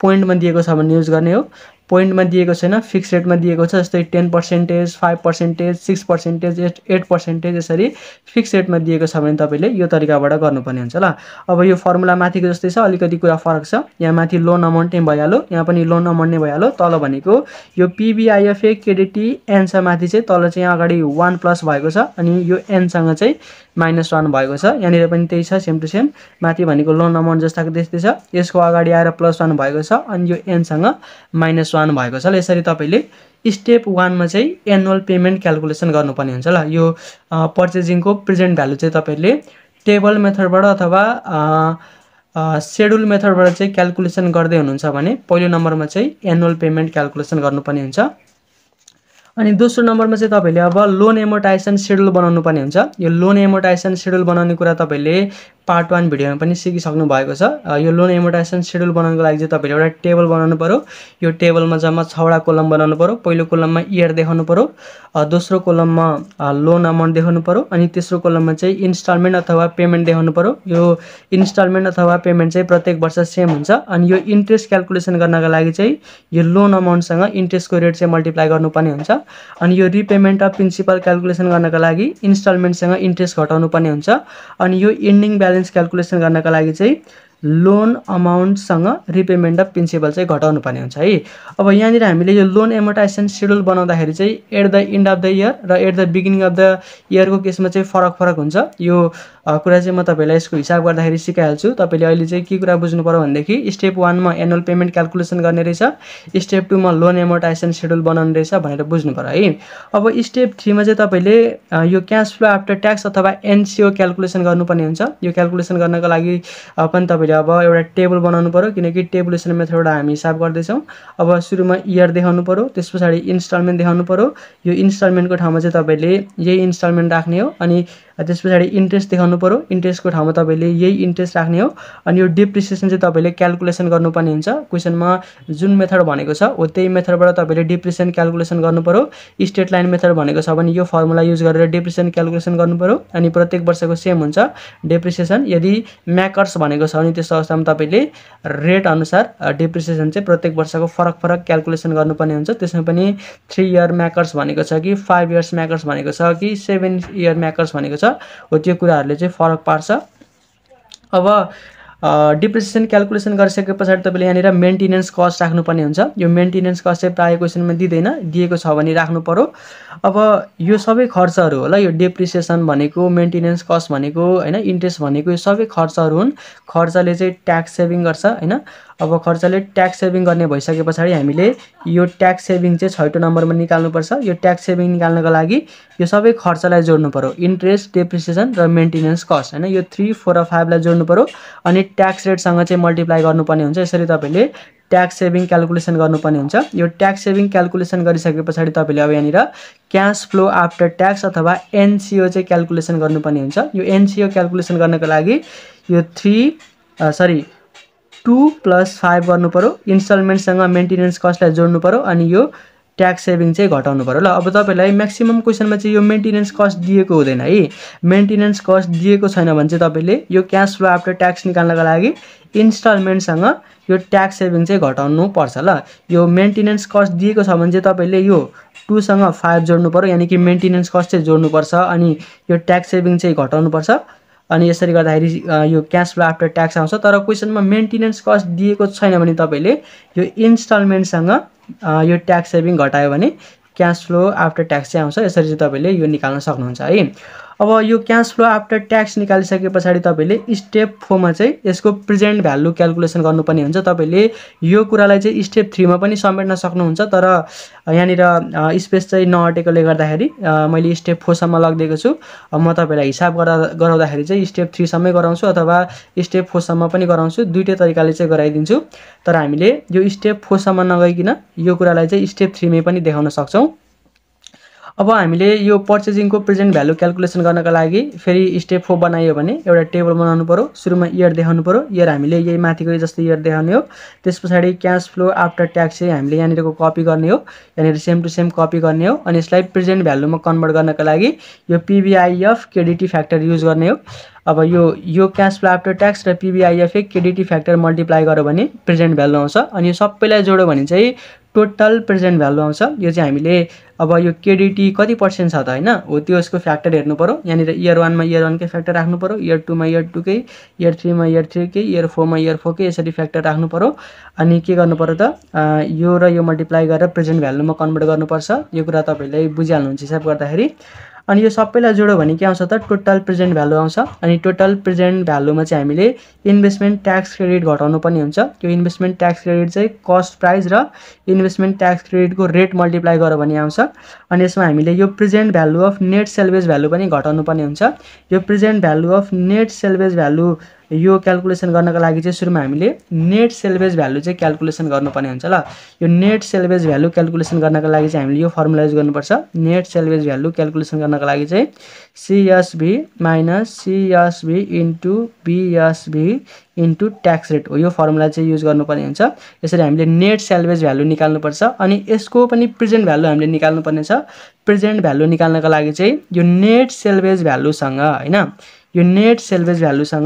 पोइन्टमा दिएको छ भने युज गर्ने हो पोइन्टमा दिएको छैन फिक्स रेटमा दिएको छ जस्तै ten percentage five percentage six percentage eight eight percentage यसरी फिक्स रेटमा दिएको छ भने तपाईँले यो तरिकाबाट गर्नुपर्ने हुन्छ ल अब यो फर्मुला माथिको जस्तै छ अलिकति कुरा फरक छ यहाँ माथि लोन अमाउन्ट नै भइहाल्यो यहाँ पनि लोन अमाउन्ट नै भइहाल्यो तल भनेको यो पिबिआइएफए केडिटी एनसँग माथि चाहिँ तल चाहिँ यहाँ अगाडि वान प्लस भएको छ अनि यो एनसँग चाहिँ माइनस वान भएको छ यहाँनिर पनि त्यही छ सेम टु सेम माथि भनेको लोन अमाउन्ट जस्ताको त्यस्तै छ यसको अगाडि आएर प्लस वान भएको छ अनि यो एनसँग माइनस वान भएको छ ल यसरी तपाईँले स्टेप वानमा चाहिँ एनुअल पेमेन्ट क्यालकुलेसन गर्नुपर्ने हुन्छ ल यो पर्चेजिङको प्रेजेन्ट भ्यालु चाहिँ तपाईँहरूले टेबल मेथडबाट अथवा सेड्युल मेथडबाट चाहिँ क्यालकुलेसन गर्दै हुनुहुन्छ भने पहिलो नम्बरमा चाहिँ एनुअल पेमेन्ट क्यालकुलेसन गर्नुपर्ने हुन्छ अनि दोस्रो नम्बरमा चाहिँ तपाईँले अब लोन एमोटाइसन सेड्युल बनाउनु पर्ने हुन्छ यो लोन एमोटाइसन सेड्युल बनाउने कुरा तपाईँले पार्ट वान भिडियोमा पनि सिकिसक्नु भएको छ यो लोन एमोटाइसन सेड्युल बनाउनुको लागि चाहिँ तपाईँले एउटा टेबल बनाउनु पऱ्यो यो टेबलमा जम्मा छवटा कोलम बनाउनु पऱ्यो पहिलो कोलममा इयर देखाउनु पऱ्यो दोस्रो कोलममा लोन अमाउन्ट देखाउनु पऱ्यो अनि तेस्रो कोलममा चाहिँ इन्स्टलमेन्ट अथवा पेमेन्ट देखाउनु पऱ्यो यो इन्स्टलमेन्ट अथवा पेमेन्ट चाहिँ प्रत्येक वर्ष सेम हुन्छ अनि यो इन्ट्रेस्ट क्यालकुलेसन गर्नका लागि चाहिँ यो लोन अमाउन्टसँग इन्ट्रेस्टको रेट चाहिँ मल्टिप्लाई गर्नुपर्ने हुन्छ अनि यो रिपेमेन्ट अफ प्रिन्सिपल क्यालकुलेसन गर्नका लागि इन्स्टलमेन्टसँग इन्ट्रेस्ट घटाउनु पर्ने हुन्छ अनि यो इन्डिङ ब्यालेन्स ब्यालेन्स क्यालकुलेसन गर्नका लागि चाहिँ लोन अमाउन्टसँग रिपेमेन्ट अफ प्रिन्सिपल चाहिँ घटाउनु पर्ने हुन्छ है अब यहाँनिर हामीले यो लोन एमोटाइसन सेड्युल बनाउँदाखेरि चाहिँ at the end of the year र at the beginning of the इयरको केसमा चाहिँ फरक फरक हुन्छ यो कुरा चाहिँ म तपाईँलाई यसको हिसाब गर्दाखेरि सिकाइहाल्छु तपाईँले अहिले चाहिँ के कुरा बुझ्नु पऱ्यो भनेदेखि स्टेप वानमा एनुअल पेमेन्ट क्यालकुलेसन गर्ने रहेछ स्टेप टूमा लोन एमोटाइसन सेड्युल बनाउने रहेछ भनेर बुझ्नु पऱ्यो है अब स्टेप थ्रीमा चाहिँ तपाईँले यो क्यास फ्लो आफ्टर ट्याक्स अथवा एनसिओ क्यालकुलेसन गर्नुपर्ने हुन्छ यो क्यालकुलेसन गर्नको लागि पनि तपाईँले अब एउटा टेबल बनाउनु पऱ्यो किनकि टेबुलेसन मेथडबाट हामी हिसाब गर्दैछौँ अब सुरुमा इयर देखाउनु पऱ्यो त्यस पछाडि इन्स्टलमेन्ट देखाउनु पऱ्यो यो इन्स्टलमेन्टको ठाउँमा चाहिँ तपाईँले यही इन्स्टलमेन्ट राख्ने हो अनि त्यस पछाडि इन्ट्रेस्ट देखाउनु पऱ्यो इन्ट्रेस्टको ठाउँमा तपाईँले यही इन्ट्रेस्ट राख्ने हो अनि यो डिप्रिसिएसन चाहिँ तपाईँले क्यालकुलेसन गर्नुपर्ने हुन्छ क्वेसनमा जुन मेथड भनेको छ हो त्यही मेथडबाट तपाईँले डिप्रेसन क्यालकुलेसन गर्नु पऱ्यो स्टेट लाइन मेथड भनेको छ भने यो फर्मुला युज गरेर डिप्रेसन क्यालकुलेसन गर्नु पऱ्यो अनि प्रत्येक वर्षको सेम हुन्छ डेप्रिसिएसन यदि म्याकर्स भनेको छ भने त्यस्तो अवस्थामा तपाईँले रेट अनुसार डिप्रिसिएसन चाहिँ प्रत्येक वर्षको फरक फरक क्यालकुलेसन गर्नुपर्ने हुन्छ त्यसमा पनि थ्री इयर म्याकर्स भनेको छ कि फाइभ इयर्स म्याकर्स भनेको छ कि सेभेन इयर म्याकर्स भनेको छ हो त्यो कुराहरूले चाहिँ फरक पार्छ अब डिप्रेसेसन क्यालकुलेसन गरिसके पछाडि तपाईँले यहाँनिर मेन्टेनेन्स कस्ट राख्नुपर्ने हुन्छ यो मेन्टेनेन्स कस्ट चाहिँ प्रायः क्वेसनमा दिँदैन दिएको छ भने राख्नु पऱ्यो अब यो सबै खर्चहरू होला यो डिप्रिसिएसन भनेको मेन्टेनेन्स कस्ट भनेको होइन इन्ट्रेस्ट भनेको यो सबै खर्चहरू हुन् खर्चले चाहिँ ट्याक्स सेभिङ गर्छ होइन अब खर्चले ट्याक्स सेभिङ गर्ने भइसके पछाडि हामीले यो ट्याक्स सेभिङ चाहिँ छैटौँ नम्बरमा निकाल्नुपर्छ यो ट्याक्स सेभिङ निकाल्नको लागि यो सबै खर्चलाई जोड्नु पऱ्यो इन्ट्रेस्ट डेप्रिसिएसन र मेन्टेनेन्स कस्ट होइन यो थ्री फोर र फाइभलाई जोड्नु पऱ्यो अनि ट्याक्स रेटसँग चाहिँ मल्टिप्लाई गर्नुपर्ने हुन्छ यसरी तपाईँले ट्याक्स सेभिङ क्यालकुलेसन गर्नुपर्ने हुन्छ यो ट्याक्स सेभिङ क्यालकुलेसन गरिसके पछाडि तपाईँले अब यहाँनिर क्यास फ्लो आफ्टर ट्याक्स अथवा एनसिओ चाहिँ क्यालकुलेसन गर्नुपर्ने हुन्छ यो एनसिओ क्यालकुलेसन गर्नको लागि यो three sorry two plus five गर्नु पऱ्यो इन्स्टलमेन्टसँग मेन्टेनेन्स कस्टलाई जोड्नु पऱ्यो अनि यो ट्याक्स सेभिङ चाहिँ घटाउनु पऱ्यो ल अब तपाईँलाई म्याक्सिमम् क्वेसनमा चाहिँ यो मेन्टेनेन्स कस्ट दिएको हुँदैन है मेन्टेनेन्स कस्ट दिएको छैन भने चाहिँ तपाईँले यो क्यास फ्लो आफ्टर ट्याक्स निकाल्नको लागि इन्स्टलमेन्टसँग यो ट्याक्स सेभिङ चाहिँ घटाउनु पर्छ ल यो मेन्टेनेन्स कस्ट दिएको छ भने चाहिँ तपाईँले यो टूसँग फाइभ जोड्नु पऱ्यो यानि कि मेन्टेनेन्स कस्ट चाहिँ जोड्नुपर्छ अनि यो ट्याक्स सेभिङ चाहिँ घटाउनुपर्छ अनि यसरी गर्दाखेरि यो क्यास फ्लो आफ्टर ट्याक्स आउँछ तर क्वेसनमा मेन्टेनेन्स कस्ट दिएको छैन भने तपाईँले यो इन्स्टलमेन्टसँग यो ट्याक्स सेभिङ घटायो भने क्यास फ्लो आफ्टर ट्याक्स चाहिँ आउँछ यसरी चाहिँ तपाईँले यो निकाल्न सक्नुहुन्छ है अब यो क्यास फ्लो आफ्टर ट्याक्स निकालिसके पछाडि तपाईँले स्टेप फोरमा चाहिँ यसको प्रेजेन्ट भ्यालु क्यालकुलेसन गर्नुपर्ने हुन्छ तपाईँले यो कुरालाई चाहिँ स्टेप थ्रीमा पनि समेट्न सक्नुहुन्छ तर यहाँनिर स्पेस चाहिँ नअटेकोले गर्दाखेरि मैले स्टेप फोरसम्म लगिदिएको छु म तपाईँलाई हिसाब गरा गराउँदाखेरि चाहिँ स्टेप थ्रीसम्मै गराउँछु अथवा स्टेप फोरसम्म पनि गराउँछु दुइटै तरिकाले चाहिँ गराइदिन्छु तर हामीले यो स्टेप फोरसम्म नगइकन यो कुरालाई चाहिँ स्टेप थ्रीमै पनि देखाउन सक्छौँ अब हामीले यो पर्चेजिङको प्रेजेन्ट भ्यालु क्यालकुलेसन गर्नको लागि फेरि स्टेप फोर बनाइयो भने एउटा टेबल बनाउनु पऱ्यो सुरुमा इयर देखाउनु पऱ्यो इयर हामीले यही माथिको जस्तो इयर देखाउने हो त्यस पछाडि क्यास फ्लो आफ्टर ट्याक्स चाहिँ हामीले यहाँनिरको कपी गर्ने हो यहाँनिर सेम टु सेम कपी गर्ने हो अनि यसलाई प्रेजेन्ट भ्यालुमा कन्भर्ट गर्नको लागि यो पिबिआइएफ केडिटी फ्याक्टर युज गर्ने हो अब यो यो क्यास फ्लो आफ्टर ट्याक्स र पिबिआइएफ केडिटी फ्याक्टर मल्टिप्लाई गर्यो भने प्रेजेन्ट भ्यालु आउँछ अनि यो सबैलाई जोड्यो भने चाहिँ टोटल प्रेजेन्ट भ्यालु आउँछ यो चाहिँ हामीले अब यो केडिटी कति पर्सेन्ट छ त होइन हो त्यो यसको फ्याक्टर हेर्नु पऱ्यो यहाँनिर इयर वानमा इयर वानकै फ्याक्टर राख्नु पऱ्यो इयर टूमा इयर टूकै इयर थ्रीमा इयर थ्रीकै इयर फोरमा इयर फोरकै यसरी फ्याक्टर राख्नु पऱ्यो अनि के गर्नु पऱ्यो त यो र यो मल्टिप्लाई गरेर प्रेजेन्ट भ्यालुमा कन्भर्ट गर्नुपर्छ यो कुरा तपाईँहरूले बुझिहाल्नुहुन्छ हिसाब गर्दाखेरि अनि यो सबैलाई जोड्यो भने के आउँछ त टोटल प्रेजेन्ट भ्यालु आउँछ अनि टोटल प्रेजेन्ट भ्यालुमा चाहिँ हामीले इन्भेस्टमेन्ट ट्याक्स क्रेडिट घटाउनु पनि हुन्छ त्यो इन्भेस्टमेन्ट ट्याक्स क्रेडिट चाहिँ कस्ट प्राइस र इन्भेस्टमेन्ट ट्याक्स क्रेडिटको रेट मल्टिप्लाई गर्यो भने आउँछ अनि यसमा हामीले यो present value of net salvage value पनि घटाउनु पर्ने हुन्छ यो present value of net salvage value यो क्यालकुलेसन गर्नको लागि चाहिँ सुरुमा हामीले नेट सेल्भेज भ्यालु चाहिँ क्यालकुलेसन गर्नुपर्ने हुन्छ ल यो नेट सेल्भेज भ्यालु क्यालकुलेसन गर्नको लागि चाहिँ हामीले यो फर्मुला युज गर्नुपर्छ नेट सेल्भेज भ्यालु क्यालकुलेसन गर्नको लागि चाहिँ CSV minus CSV into BSV into tax rate हो यो फर्मुला चाहिँ युज गर्नुपर्ने हुन्छ यसरी हामीले नेट सेल्भेज भ्यालु निकाल्नुपर्छ अनि यसको पनि प्रेजेन्ट भ्यालु हामीले निकाल्नुपर्ने छ प्रेजेन्ट भ्यालु निकाल्नको लागि चाहिँ यो नेट सेल्भेज भ्यालुसँग होइन यो नेट सेल्भेज भ्यालुसँग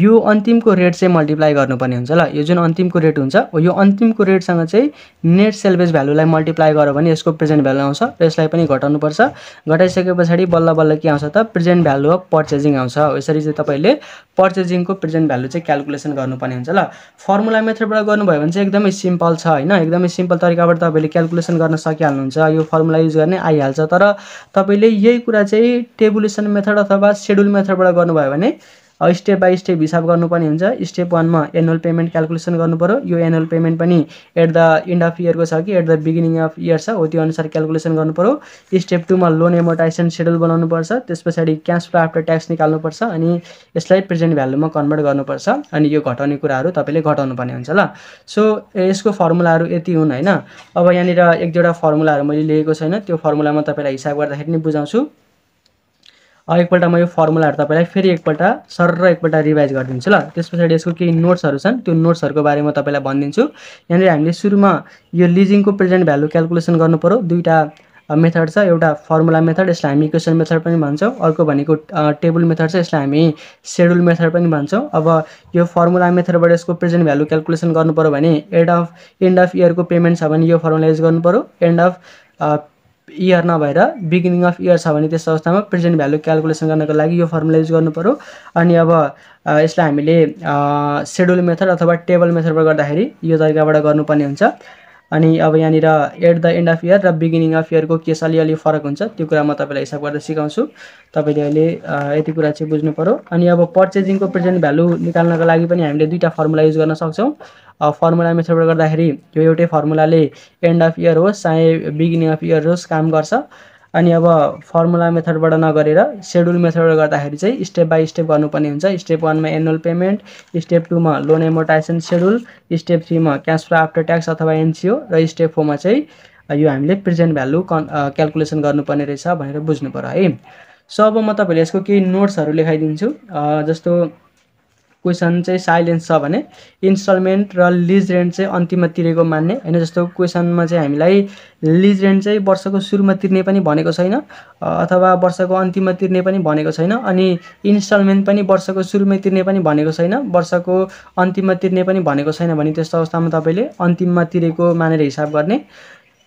यो अन्तिमको रेट चाहिँ मल्टिप्लाई गर्नुपर्ने हुन्छ ल यो जुन अन्तिमको रेट हुन्छ यो अन्तिमको रेटसँग चाहिँ नेट सेल्भेज भ्यालुलाई मल्टिप्लाई गऱ्यो भने यसको प्रेजेन्ट भ्यालु आउँछ र यसलाई पनि घटाउनुपर्छ घटाइसके पछाडि बल्ल बल्ल के आउँछ त प्रेजेन्ट भ्यालु अफ पर्चेजिङ आउँछ यसरी चाहिँ तपाईँले पर्चेजिङको प्रेजेन्ट भ्यालु चाहिँ क्यालकुलेसन गर्नुपर्ने हुन्छ ल फर्मुला मेथडबाट गर्नुभयो भने चाहिँ एकदमै सिम्पल छ होइन एकदमै सिम्पल तरिकाबाट तपाईँले क्यालकुलेसन गर्न सकिहाल्नुहुन्छ यो फर्मुला युज गर्ने आइहाल्छ तर तपाईँले यही कुरा चाहिँ टेबुलेसन मेथड अथवा सेड्युल मेथडबाट गर्नुभयो भने स्टेप बाई स्टेप हिसाब गर्नुपर्ने हुन्छ स्टेप वानमा एनुअल पेमेन्ट क्यालकुलेसन गर्नुपऱ्यो यो एनुअल पेमेन्ट पनि एट द इन्ड अफ इयरको छ कि at the beginning of year छ हो त्यो अनुसार क्यालकुलेसन गर्नुपऱ्यो स्टेप टूमा लोन एमोटाइसन सेड्युल बनाउनुपर्छ त्यस पछाडि क्यास फ्लो आफ्टर ट्याक्स निकाल्नुपर्छ अनि यसलाई प्रेजेन्ट भ्यालुमा कन्भर्ट गर्नुपर्छ अनि यो घटाउने कुराहरू तपाईँले घटाउनु पर्ने हुन्छ ल सो यसको फर्मुलाहरू यति हुन् होइन अब यहाँनिर एक दुईवटा फर्मुलाहरू मैले लिएको छैन त्यो फर्मुलामा तपाईँलाई हिसाब गर्दाखेरि नै बुझाउँछु एकपल्ट म यो फर्मुलाहरू तपाईँलाई फेरि एकपल्ट सर र एकपल्ट रिभाइज गरिदिन्छु ल त्यस पछाडि यसको केही नोट्सहरू छन् त्यो नोट्सहरूको बारेमा तपाईँलाई भनिदिन्छु यहाँनिर हामीले सुरुमा यो लिजिङको प्रेजेन्ट भ्यालु क्यालकुलेसन पऱ्यो दुईवटा मेथड छ एउटा फर्मुला मेथड यसलाई हामी इक्वेसन मेथड पनि भन्छौँ अर्को भनेको टेबल मेथड छ यसलाई हामी सेड्युल मेथड पनि भन्छौँ अब यो फर्मुला मेथडबाट यसको प्रेजेन्ट भ्यालु क्यालकुलेसन पऱ्यो भने एड अफ एन्ड अफ इयरको पेमेन्ट छ भने यो फर्मुला युज पऱ्यो एन्ड अफ इयर नभएर बिगिनिङ अफ इयर छ भने त्यस अवस्थामा प्रेजेन्ट भ्यालु क्यालकुलेसन गर्नको लागि यो फर्मुला युज गर्नु पऱ्यो अनि अब यसलाई हामीले सेड्युल मेथड अथवा टेबल मेथडबाट गर्दाखेरि यो तरिकाबाट गर्नुपर्ने हुन्छ अनि अब यहाँनिर at the end of year र बिगिनिङ अफ इयरको केस अलिअलि फरक हुन्छ त्यो कुरा म तपाईँलाई हिसाब गर्दै सिकाउँछु तपाईँले अहिले यति कुरा चाहिँ बुझ्नु पऱ्यो अनि अब पर्चेजिङको प्रेजेन्ट भ्यालु निकाल्नको लागि पनि हामीले दुईवटा फर्मुला युज गर्न सक्छौँ फर्मुला मेथडबाट गर्दाखेरि यो एउटै फर्मुलाले एन्ड अफ इयर होस् चाहे बिगिनिङ अफ इयर होस् काम गर्छ अनि अब फर्मुला मेथडबाट नगरेर सेड्युल मेथडबाट गर्दाखेरि चाहिँ स्टेप बाई स्टेप गर्नुपर्ने हुन्छ स्टेप वानमा एनुअल पेमेन्ट स्टेप टूमा लोन एमोटाइसन सेड्युल स्टेप थ्रीमा क्यास फ्लो आफ्टर ट्याक्स अथवा एनसिओ र स्टेप फोरमा चाहिँ यो हामीले प्रेजेन्ट भ्यालु कन् क्यालकुलेसन गर्नुपर्ने रहेछ भनेर बुझ्नु पऱ्यो है सो अब म तपाईँहरूले यसको केही नोट्सहरू लेखाइदिन्छु जस्तो क्वेसन चाहिँ साइलेन्स छ भने इन्स्टलमेन्ट र लिज रेन्ट चाहिँ अन्तिममा तिरेको मान्ने होइन जस्तो क्वेसनमा चाहिँ हामीलाई लिज रेन्ट चाहिँ वर्षको सुरुमा तिर्ने पनि भनेको छैन अथवा वर्षको अन्तिममा तिर्ने पनि भनेको छैन अनि इन्स्टलमेन्ट पनि वर्षको सुरुमै तिर्ने पनि भनेको छैन वर्षको अन्तिममा तिर्ने पनि भनेको छैन भने त्यस्तो अवस्थामा तपाईँले अन्तिममा तिरेको मानेर हिसाब गर्ने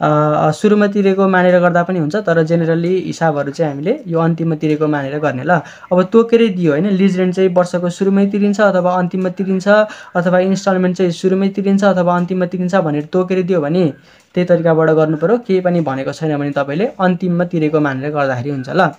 सुरुमा तिरेको मानेर गर्दा पनि हुन्छ तर जेनरली हिसाबहरू चाहिँ हामीले यो अन्तिममा तिरेको मानेर गर्ने ल अब तोकेरै दियो होइन लिज रेन्ट चाहिँ वर्षको सुरुमै तिरिन्छ अथवा अन्तिममा तिरिन्छ अथवा इन्स्टलमेन्ट चाहिँ सुरुमै तिरिन्छ अथवा अन्तिममा तिरिन्छ भनेर तोकेर दियो भने त्यही तरिकाबाट पऱ्यो केही पनि भनेको छैन भने तपाईँले अन्तिममा तिरेको मानेर गर्दाखेरि हुन्छ ल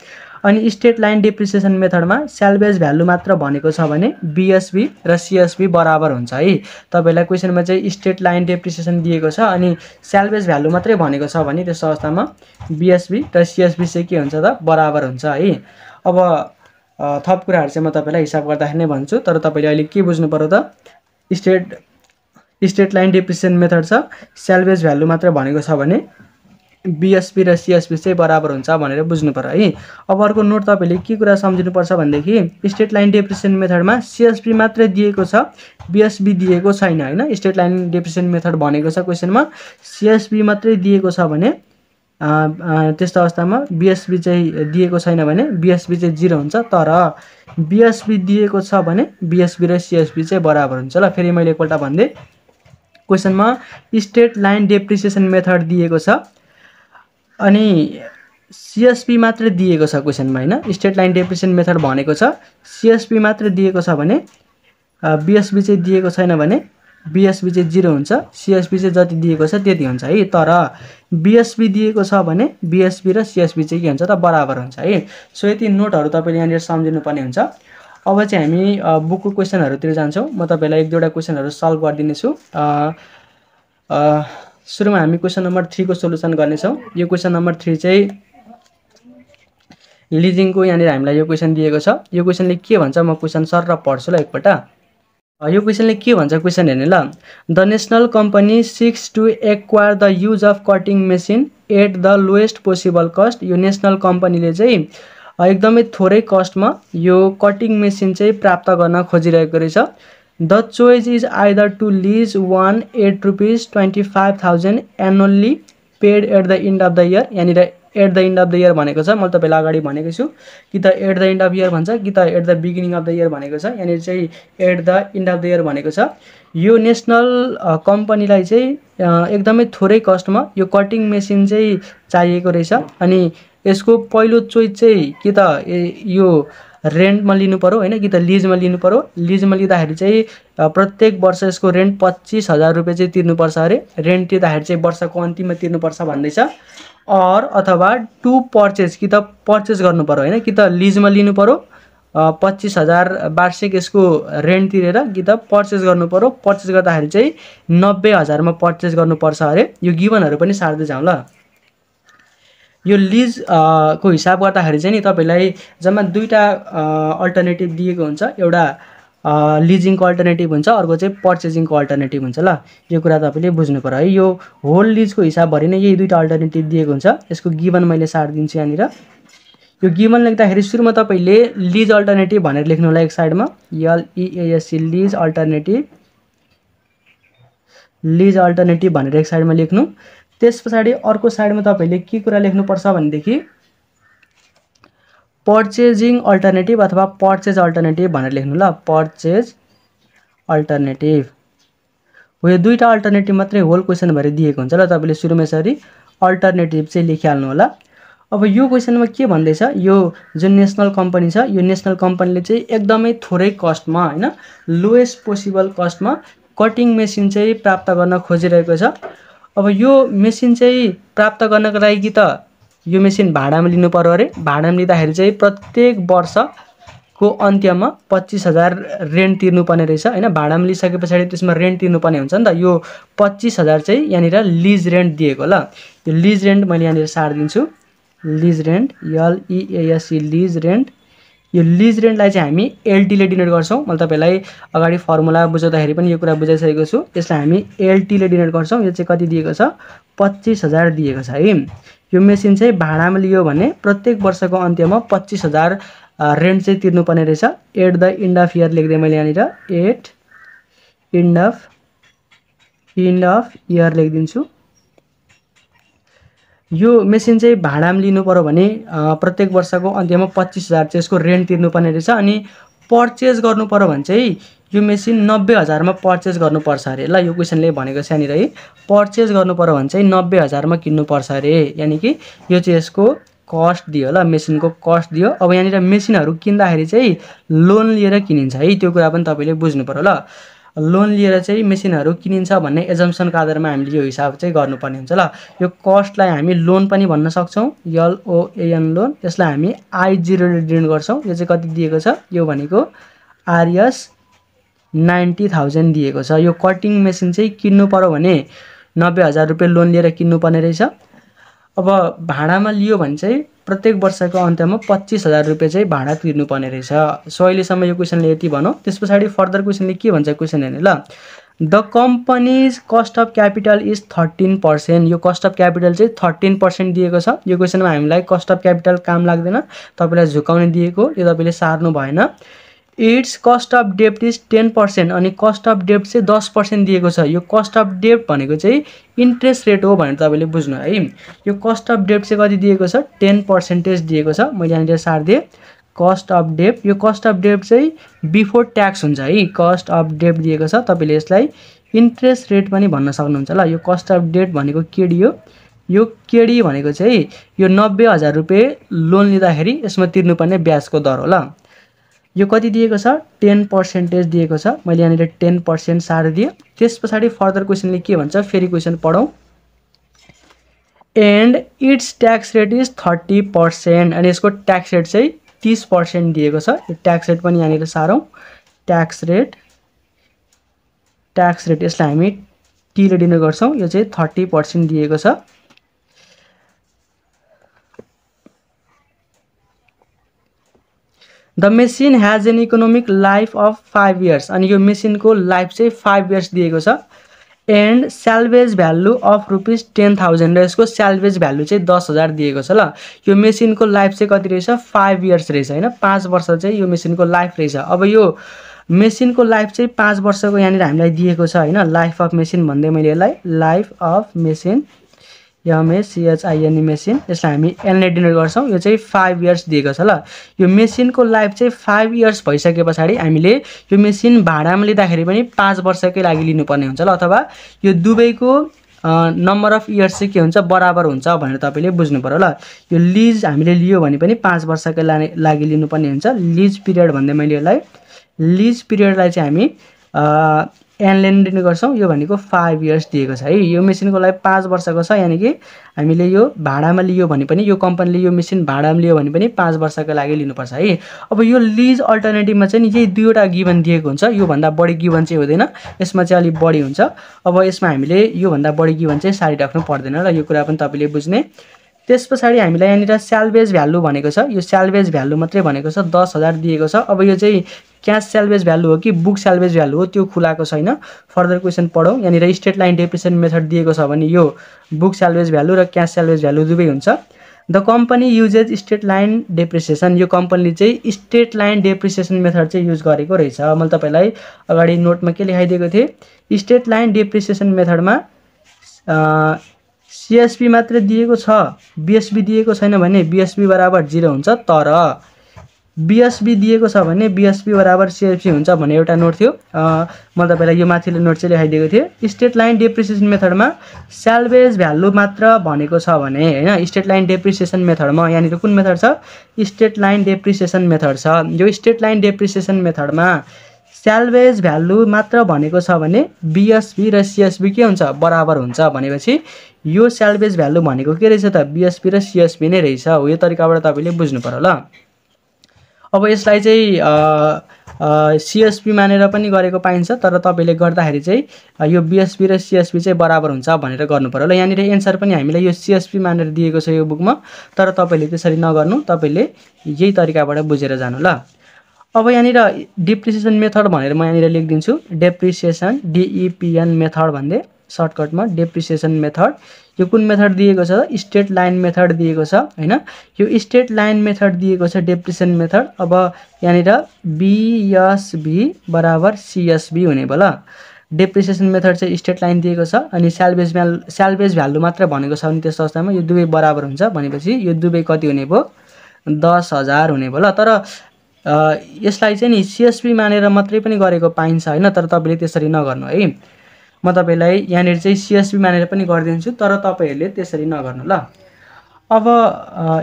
अनि स्टेट लाइन डिप्रिसिएसन मेथडमा स्यालबेज भ्यालु मात्र भनेको छ भने बिएसबी र सिएसबी बराबर हुन्छ है तपाईँलाई क्वेसनमा चाहिँ स्टेट लाइन डेप्रिसिएसन दिएको छ अनि स्यालबेज भ्यालु मात्रै भनेको छ भने त्यस्तो अवस्थामा बिएसबी र सिएसबी चाहिँ के हुन्छ त बराबर हुन्छ है अब थप कुराहरू चाहिँ म तपाईँलाई हिसाब गर्दाखेरि नै भन्छु तर तपाईँले अहिले के बुझ्नु पऱ्यो त straight straight line depreciation method छ स्यालबेज भ्यालु मात्र भनेको छ भने बिएसपी र सिएसपी चाहिँ बराबर हुन्छ भनेर बुझ्नु पऱ्यो है अब अर्को नोट तपाईँले के कुरा सम्झिनुपर्छ भनेदेखि स्टेट लाइन डेप्रिसिएसन मेथडमा सिएसपी मात्रै दिएको छ बिएसपी दिएको छैन होइन स्टेट लाइन डेप्रेसन मेथड भनेको छ क्वेसनमा सिएसपी मात्रै दिएको छ भने त्यस्तो अवस्थामा बिएसपी चाहिँ दिएको छैन भने बिएसपी चाहिँ जिरो हुन्छ तर बिएसपी दिएको छ भने बिएसपी र सिएसपी चाहिँ बराबर हुन्छ ल फेरि मैले एकपल्ट भन्दै क्वेसनमा स्टेट लाइन डेप्रिसिएसन मेथड दिएको छ अनि सिएसपी मात्रै दिएको छ क्वेसनमा होइन स्टेट लाइन डेप्रेसन मेथड भनेको छ सिएसपी मात्रै दिएको छ भने बिएसबी चाहिँ दिएको छैन भने बिएसबी चाहिँ जिरो हुन्छ सिएसबी चाहिँ जति दिएको छ त्यति हुन्छ है तर बिएसबी दिएको छ भने बिएसबी र सिएसबी चाहिँ के हुन्छ त बराबर हुन्छ है सो यति नोटहरू तपाईँले यहाँनिर सम्झिनुपर्ने हुन्छ अब चाहिँ हामी बुकको क्वेसनहरूतिर जान्छौँ म तपाईँलाई एक दुईवटा क्वेसनहरू सल्भ गरिदिनेछु सुरुमा हामी क्वेसन नम्बर थ्रीको सोल्युसन गर्नेछौँ यो क्वेसन नम्बर थ्री चाहिँ लिजिङको यहाँनिर हामीलाई यो क्वेसन दिएको छ यो क्वेसनले के भन्छ म क्वेसन सर र पढ्छु ल एकपल्ट यो क्वेसनले के भन्छ क्वेसन हेर्ने ल the national company seeks to acquire the use of cutting machine at the lowest possible cost यो नेसनल कम्पनीले चाहिँ एकदमै थोरै कस्टमा यो कटिङ मेसिन चाहिँ प्राप्त गर्न खोजिरहेको रहेछ the choice is either to lease one at rupees twenty five thousand annually paid at the end of the year यहाँनिर at the end of the year भनेको छ मैले तपाईँलाई अगाडि भनेको छु कि त at the end of year भन्छ कि त at the beginning of the year भनेको छ यहाँनिर चाहिँ at the end of the year भनेको छ यो नेसनल कम्पनीलाई चाहिँ एकदमै थोरै कस्टमा यो कटिङ मेसिन चाहिँ चाहिएको रहेछ अनि यसको पहिलो चोइस चाहिँ के त यो रेन्टमा लिनु पऱ्यो होइन कि त लिजमा लिनु पऱ्यो लिजमा लिँदाखेरि चाहिँ प्रत्येक वर्ष यसको रेन्ट पच्चिस हजार रुपियाँ चाहिँ तिर्नुपर्छ अरे रेन्ट तिर्दाखेरि चाहिँ वर्षको अन्तिममा तिर्नुपर्छ भन्दैछ अर अथवा टु पर्चेस कि त पर्चेस गर्नु पऱ्यो होइन कि त लिजमा लिनु पऱ्यो पच्चिस हजार वार्षिक यसको रेन्ट तिरेर कि त पर्चेस गर्नु पऱ्यो पर्चेस गर्दाखेरि चाहिँ नब्बे हजारमा पर्चेस गर्नुपर्छ अरे यो गिभनहरू पनि सार्दै जाउँ ल यो लिज को हिसाब गर्दाखेरि चाहिँ नि तपाईँलाई जम्मा दुईवटा अल्टरनेटिभ दिएको हुन्छ एउटा लिजिङको अल्टरनेटिभ हुन्छ अर्को चाहिँ पर्चेजिङको अल्टरनेटिभ हुन्छ ल यो कुरा तपाईँले बुझ्नु पऱ्यो है यो होल लिजको हिसाबभरि नै यही दुईवटा अल्टरनेटिभ दिएको हुन्छ यसको गिभन मैले सार्ट दिन्छु यहाँनिर यो गिभन लेख्दाखेरि सुरुमा तपाईँले लिज अल्टरनेटिभ भनेर लेख्नु होला एक साइडमा यलइएएससी लिज अल्टरनेटिभ लिज अल्टरनेटिभ भनेर एक साइडमा लेख्नु त्यस पछाडि अर्को साइडमा तपाईँले के कुरा लेख्नुपर्छ भनेदेखि पर्चेजिङ अल्टरनेटिभ अथवा पर्चेज अल्टरनेटिभ भनेर लेख्नु ल पर्चेज अल्टरनेटिभ हो यो दुईवटा अल्टरनेटिभ मात्रै होल क्वेसन भएर दिएको हुन्छ ल तपाईँले सुरुमा यसरी अल्टरनेटिभ चाहिँ लेखिहाल्नु होला अब यो क्वेसनमा के भन्दैछ यो जुन नेसनल कम्पनी छ यो नेसनल कम्पनीले चाहिँ एकदमै थोरै कस्टमा होइन लोएस्ट पोसिबल कस्टमा कटिङ मेसिन चाहिँ प्राप्त गर्न खोजिरहेको छ अब यो मेसिन चाहिँ प्राप्त गर्नको लागि त यो मेसिन भाडामा लिनु पर्यो अरे भाडामा लिँदाखेरि चाहिँ प्रत्येक वर्षको अन्त्यमा पच्चिस हजार रेन्ट तिर्नुपर्ने रहेछ होइन भाडामा लिइसके पछाडि त्यसमा रेन्ट तिर्नुपर्ने हुन्छ नि त यो पच्चिस हजार चाहिँ यहाँनिर लिज रेन्ट दिएको ल यो लिज रेन्ट मैले यहाँनिर सारिदिन्छु लिज रेन्ट यलइएससी लिज रेन्ट यो लिज रेन्टलाई चाहिँ हामी एलटीले डिनोट गर्छौँ मैले तपाईँलाई अगाडि फर्मुला बुझाउँदाखेरि पनि यो कुरा बुझाइसकेको छु यसलाई हामी एलटीले डिनोट गर्छौँ यो चाहिँ कति दिएको छ पच्चिस हजार दिएको छ है यो मेसिन चाहिँ भाडामा लियो भने प्रत्येक वर्षको अन्त्यमा पच्चिस हजार रेन्ट चाहिँ तिर्नुपर्ने रहेछ at the end of year लेख्दै मैले यहाँनिर at end of end of year लेखिदिन्छु यो मेसिन चाहिँ भाडामा लिनु पऱ्यो भने प्रत्येक वर्षको अन्त्यमा पच्चिस हजार चाहिँ यसको रेन्ट तिर्नुपर्ने रहेछ अनि पर्चेज गर्नु पऱ्यो भने चाहिँ यो मेसिन नब्बे हजारमा पर्चेज गर्नुपर्छ अरे ल यो क्वेसनले भनेको छ यहाँनिर है पर्चेज गर्नु पऱ्यो भने चाहिँ नब्बे हजारमा किन्नुपर्छ अरे यानि कि यो चाहिँ यसको कस्ट दियो ल मेसिनको कस्ट दियो अब यहाँनिर मेसिनहरू किन्दाखेरि चाहिँ लोन लिएर किनिन्छ है त्यो कुरा पनि तपाईँले बुझ्नु पऱ्यो ल लोन लिएर चाहिँ मेसिनहरू किनिन्छ भन्ने एजम्सनको आधारमा हामीले यो हिसाब चाहिँ गर्नुपर्ने हुन्छ ल यो कस्टलाई हामी लोन पनि भन्न सक्छौँ एलओएन लोन यसलाई हामी आई जिरोले डिडेन्ट गर्छौँ यो चाहिँ कति दिएको छ यो भनेको आरएस नाइन्टी थाउजन्ड दिएको छ यो कटिङ मेसिन चाहिँ किन्नु पऱ्यो भने नब्बे हजार रुपियाँ लोन लिएर किन्नुपर्ने रहेछ अब भाडामा लियो भने चाहिँ प्रत्येक वर्षको अन्त्यमा पच्चिस हजार रुपियाँ चाहिँ भाडा तिर्नुपर्ने रहेछ सो अहिलेसम्म यो क्वेसनले यति भनौँ त्यस पछाडि फर्दर क्वेसनले के भन्छ क्वेसन हेर्ने ल the company's cost of capital is thirteen percent यो कस्ट अफ क्यापिटल चाहिँ थर्टिन पर्सेन्ट दिएको छ यो क्वेसनमा हामीलाई कस्ट अफ क्यापिटल काम लाग्दैन तपाईँलाई झुकाउने दिएको यो तपाईँले सार्नु भएन इट्स कस्ट अफ डेप्ट इज टेन पर्सेन्ट अनि कस्ट अफ डेप्ट चाहिँ दस पर्सेन्ट दिएको छ यो कस्ट अफ डेप्ट भनेको चाहिँ इन्ट्रेस्ट रेट हो भनेर तपाईँले बुझ्नु है यो कस्ट अफ डेप्ट चाहिँ कति दिएको छ टेन पर्सेन्टेज दिएको छ मैले यहाँनिर सार्दिएँ कस्ट अफ डेप्ट यो कस्ट अफ डेप्ट चाहिँ बिफोर ट्याक्स हुन्छ है कस्ट अफ डेप्ट दिएको छ तपाईँले यसलाई इन्ट्रेस्ट रेट पनि भन्न सक्नुहुन्छ ल यो कस्ट अफ डेट भनेको केडी हो यो केडी भनेको चाहिँ यो नब्बे हजार रुपियाँ लोन लिँदाखेरि यसमा तिर्नुपर्ने ब्याजको दर हो ल यो कति दिएको छ टेन पर्सेन्टेज दिएको छ मैले यहाँनिर टेन पर्सेन्ट साह्रो दिएँ त्यस पछाडि फर्दर क्वेसनले के भन्छ फेरि क्वेसन पढौँ and its tax rate is thirty percent अनि यसको ट्याक्स रेट चाहिँ तिस पर्सेन्ट दिएको छ यो ट्याक्स रेट पनि यहाँनिर साह्रौँ ट्याक्स रेट ट्याक्स रेट यसलाई हामी टीले दिने गर्छौँ यो चाहिँ थर्टी पर्सेन्ट दिएको छ the machine has an economic life of five years अनि यो मेसिनको लाइफ चाहिँ फाइभ इयर्स दिएको छ and salvage value of rupees ten thousand र यसको स्यालभेज भ्यालु चाहिँ दस हजार दिएको छ ल यो मेसिनको लाइफ चाहिँ कति रहेछ फाइभ इयर्स रहेछ होइन पाँच वर्ष चाहिँ यो मेसिनको लाइफ रहेछ अब यो मेसिनको लाइफ चाहिँ पाँच वर्षको यहाँनिर हामीलाई दिएको छ होइन लाइफ अफ मेसिन भन्दै मैले यसलाई life of machine MACHINE machine यसलाई हामी एलले डिनोट गर्छौँ यो चाहिँ फाइभ इयर्स दिएको छ ल यो मेसिनको लाइफ चाहिँ फाइभ इयर्स भइसके पछाडि हामीले यो मेसिन भाडामा लिँदाखेरि पनि पाँच वर्षकै लागि लिनुपर्ने हुन्छ ल अथवा यो दुबईको नम्बर अफ इयर्स चाहिँ के हुन्छ बराबर हुन्छ भनेर तपाईँले बुझ्नु पऱ्यो ल यो लिज हामीले लियो भने पनि पाँच वर्षकै लागि लिनुपर्ने हुन्छ लिज पिरियड भन्दै मैले यसलाई लिज पिरियडलाई चाहिँ हामी एन एनलेन्डिङ गर्छौँ यो भनेको फाइभ इयर्स दिएको छ है यो मेसिनको लागि पाँच वर्षको छ यानि कि हामीले यो भाडामा लियो भने पनि यो कम्पनीले यो मेसिन भाडामा लियो भने पनि पाँच वर्षको लागि लिनुपर्छ है अब यो लिज अल्टरनेटिभमा चाहिँ यही दुईवटा गिभन दिएको हुन्छ योभन्दा बढी गिभन चाहिँ हुँदैन यसमा चाहिँ अलिक बढी हुन्छ अब यसमा हामीले योभन्दा बढी गिभन चाहिँ साडी राख्नु पर्दैन र यो कुरा पनि तपाईँले बुझ्ने त्यस पछाडि हामीलाई यहाँनिर स्यालबेज भ्यालु भनेको छ यो स्यालबेज भ्यालु मात्रै भनेको छ दस हजार दिएको छ अब यो चाहिँ क्यास सेल्भेज भ्यालु हो कि बुक सेल्भेज भ्यालु हो त्यो खुलाएको छैन फर्दर क्वेसन पढौँ यहाँनिर स्टेट लाइन डेप्रेसन मेथड दिएको छ भने यो बुक सेल्भेज भ्यालु र क्यास सेल्भेज भ्यालु दुवै हुन्छ the company uses straight line depreciation यो कम्पनीले चाहिँ स्टेट लाइन डेप्रिसिएसन मेथड चाहिँ युज गरेको रहेछ मैले तपाईँलाई अगाडि नोटमा के लेखाइदिएको थिएँ स्टेट लाइन डेप्रिसिएसन मेथडमा सिएसपी मात्रै दिएको छ बिएसपी दिएको छैन भने बिएसपी बराबर जिरो हुन्छ तर बिएसबी दिएको छ भने बिएसबी बराबर सिएफसी हुन्छ भन्ने एउटा नोट थियो म तपाईँलाई यो माथिल्लो नोट चाहिँ लेखाइदिएको थिएँ स्टेट लाइन डेप्रिसिएसन मेथडमा स्यालबेज भ्यालु मात्र भनेको छ भने होइन स्टेट लाइन डेप्रिसिएसन मेथडमा यहाँनिर कुन मेथड छ स्टेट लाइन डेप्रिसिएसन मेथड छ यो स्टेट लाइन डेप्रिसिएसन मेथडमा स्यालबेज भ्यालु मात्र भनेको छ भने बिएसबी र सिएसबी के हुन्छ बराबर हुन्छ भनेपछि यो स्यालबेज भ्यालु भनेको के रहेछ त बिएसपी र सिएसबी नै रहेछ हो यो तरिकाबाट तपाईँले बुझ्नु पऱ्यो ल अब यसलाई चाहिँ सिएसपी मानेर पनि गरेको पाइन्छ तर तपाईँले गर्दाखेरि चाहिँ यो बिएसपी र सिएसपी चाहिँ बराबर हुन्छ भनेर गर्नुपऱ्यो ल यहाँनिर एन्सर पनि हामीलाई यो सिएसपी मानेर दिएको छ यो बुकमा तर तपाईँले त्यसरी नगर्नु तपाईँले यही तरिकाबाट बुझेर जानु ल अब यहाँनिर डिप्रिसिएसन मेथड भनेर म यहाँनिर लेखिदिन्छु डेप्रिसिएसन डिइपिएन e मेथड भन्दै सर्टकटमा डेप्रिसिएसन मेथड यो कुन मेथड दिएको छ स्टेट लाइन मेथड दिएको छ होइन यो स्टेट लाइन मेथड दिएको छ डेप्रिसन मेथड अब यहाँनिर बिएसबी बराबर सिएसबी हुने भयो ल डेप्रिसिएसन मेथड चाहिँ स्टेट लाइन दिएको छ अनि स्यालबेज भ्याल स्यालबेज भ्यालु मात्र भनेको छ भने त्यस्तो अवस्थामा यो दुवै बराबर हुन्छ भनेपछि यो दुवै कति हुने भयो दस हजार हुने भयो ल तर यसलाई चाहिँ नि सिएसपी मानेर मात्रै पनि गरेको पाइन्छ होइन तर तपाईँले त्यसरी नगर्नु है म तपाईँलाई यहाँनिर चाहिँ सिएसबी मानेर पनि गरिदिन्छु तर तपाईँहरूले त्यसरी नगर्नु ल अब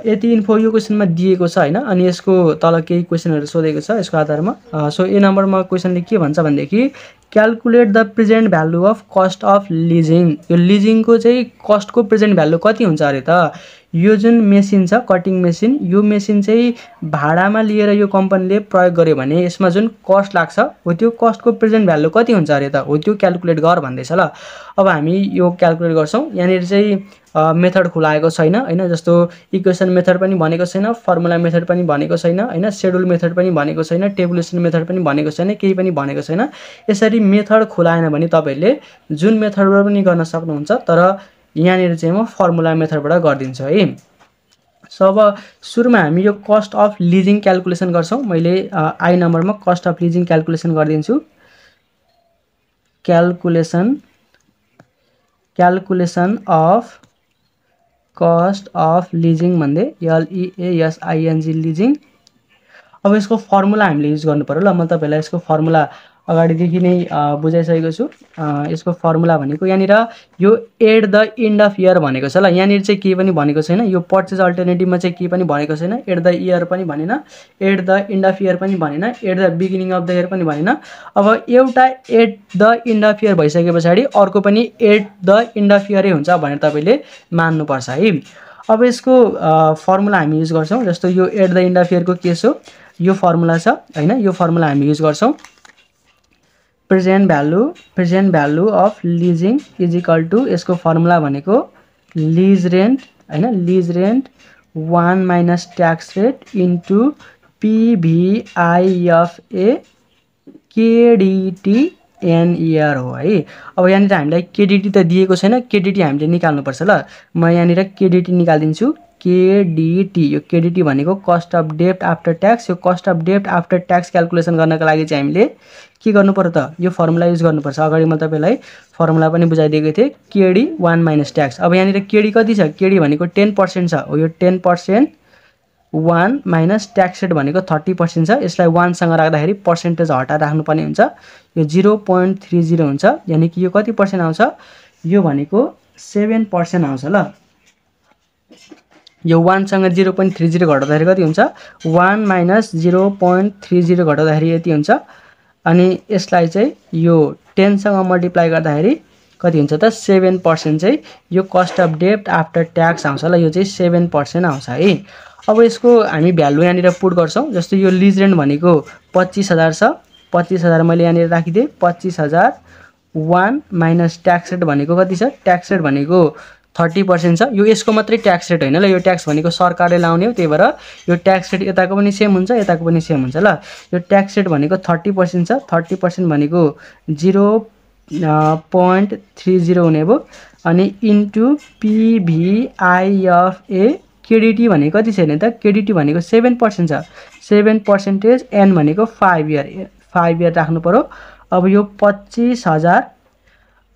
यति इन्फो यो क्वेसनमा दिएको छ होइन अनि यसको तल केही क्वेसनहरू सोधेको छ यसको आधारमा सो ए नम्बरमा क्वेसनले के भन्छ भनेदेखि calculate the present value of cost of leasing यो लिजिङको चाहिँ कस्टको प्रेजेन्ट भ्यालु कति हुन्छ अरे त यो जुन मेसिन छ कटिङ मेसिन यो मेसिन चाहिँ भाडामा लिएर यो कम्पनीले प्रयोग गर्यो भने यसमा जुन कस्ट लाग्छ हो त्यो कस्टको प्रेजेन्ट भ्यालु कति हुन्छ अरे त हो त्यो क्यालकुलेट गर भन्दैछ ल अब हामी यो क्यालकुलेट गर्छौँ यहाँनिर चाहिँ मेथड खुलाएको छैन होइन जस्तो इक्वेसन मेथड पनि भनेको छैन फर्मुला मेथड पनि भनेको छैन होइन सेड्युल मेथड पनि भनेको छैन टेबुलेसन मेथड पनि भनेको छैन केही पनि भनेको छैन यसरी मेथड खुलाएन भने तपाईँहरूले जुन मेथडबाट पनि गर्न सक्नुहुन्छ तर यहाँनिर चाहिँ म फर्मुला मेथडबाट गरिदिन्छु है सो अब सुरुमा हामी यो कस्ट अफ लिजिङ क्यालकुलेसन गर्छौँ मैले आई नम्बरमा कस्ट अफ लिजिङ क्यालकुलेसन गरिदिन्छु calculation calculation of cost of leasing भन्दै एलइएएसआइएनजी लिजिङ e अब यसको फर्मुला हामीले युज पऱ्यो ल म तपाईँहरूलाई यसको फर्मुला अगाडिदेखि नै बुझाइसकेको छु यसको फर्मुला भनेको यहाँनिर यो at the end of year भनेको छ ल यहाँनिर चाहिँ केही पनि भनेको छैन यो पर्चेज अल्टरनेटिभमा चाहिँ केही पनि भनेको छैन एट द इयर पनि भनेन at the end of year पनि भनेन at the beginning of the year पनि भनेन अब एउटा at the end of year भइसके पछाडि अर्को पनि एट द इन्ड अफ इयरै हुन्छ भनेर तपाईँले मान्नुपर्छ है अब यसको फर्मुला हामी युज गर्छौँ जस्तो यो एट द इन्ड अफ इयरको केस हो यो फर्मुला छ होइन यो फर्मुला हामी युज गर्छौँ present value present value of leasing is equal to यसको फर्मुला भनेको लिज रेन्ट होइन lease rent one minus tax rate into PVIFA KDT year हो है अब यहाँनिर हामीलाई केडिटी त दिएको छैन केडिटी हामीले निकाल्नुपर्छ ल म यहाँनिर केडिटी निकालिदिन्छु केडिटी यो केडिटी भनेको कस्ट अफ डेप्ट आफ्टर ट्याक्स यो कस्ट अफ डेप्ट आफ्टर ट्याक्स क्यालकुलेसन गर्नको लागि चाहिँ हामीले के गर्नु पर्यो त यो फर्मुला युज गर्नुपर्छ अगाडि मैले तपाईँलाई फर्मुला पनि बुझाइदिएको थिएँ केडी वान माइनस ट्याक्स अब यहाँनिर केडी कति छ केडी भनेको टेन पर्सेन्ट छ हो यो ten percent one minus tax rate भनेको थर्टी पर्सेन्ट छ यसलाई वानसँग राख्दाखेरि पर्सेन्टेज हटाएर राख्नुपर्ने हुन्छ यो जिरो पोइन्ट थ्री जिरो हुन्छ यानि कि यो कति पर्सेन्ट आउँछ यो भनेको सेभेन पर्सेन्ट आउँछ ल यो वानसँग जिरो पोइन्ट थ्री जिरो घटाउँदाखेरि कति हुन्छ one minus zero point three zero घटाउँदाखेरि यति हुन्छ अनि यसलाई चाहिँ यो टेनसँग मल्टिप्लाई गर्दाखेरि कति हुन्छ त सेभेन पर्सेन्ट चाहिँ यो कस्ट अफ डेप्ट आफ्टर ट्याक्स आउँछ ल यो चाहिँ सेभेन पर्सेन्ट आउँछ है अब यसको हामी भ्यालु यहाँनिर पुट गर्छौँ जस्तो यो लिज रेन्ट भनेको पच्चिस हजार छ पच्चिस हजार मैले यहाँनिर राखिदिएँ पच्चिस हजार वान माइनस ट्याक्स रेट भनेको कति छ ट्याक्स रेट भनेको थर्टी पर्सेन्ट छ यो यसको मात्रै ट्याक्स रेट होइन ल यो ट्याक्स भनेको सरकारले लाउने हो त्यही भएर यो ट्याक्स रेट यताको पनि सेम हुन्छ यताको पनि सेम हुन्छ ल यो ट्याक्स रेट भनेको थर्टी पर्सेन्ट छ थर्टी पर्सेन्ट भनेको जिरो पोइन्ट थ्री जिरो हुने भयो अनि इन्टु पिभिआइएफए केडिटी भनेको कति छैन त केडिटी भनेको सेभेन पर्सेन्ट छ सेभेन पर्सेन्टेज एन भनेको फाइभ इयर फाइभ इयर राख्नु पऱ्यो अब यो पच्चिस हजार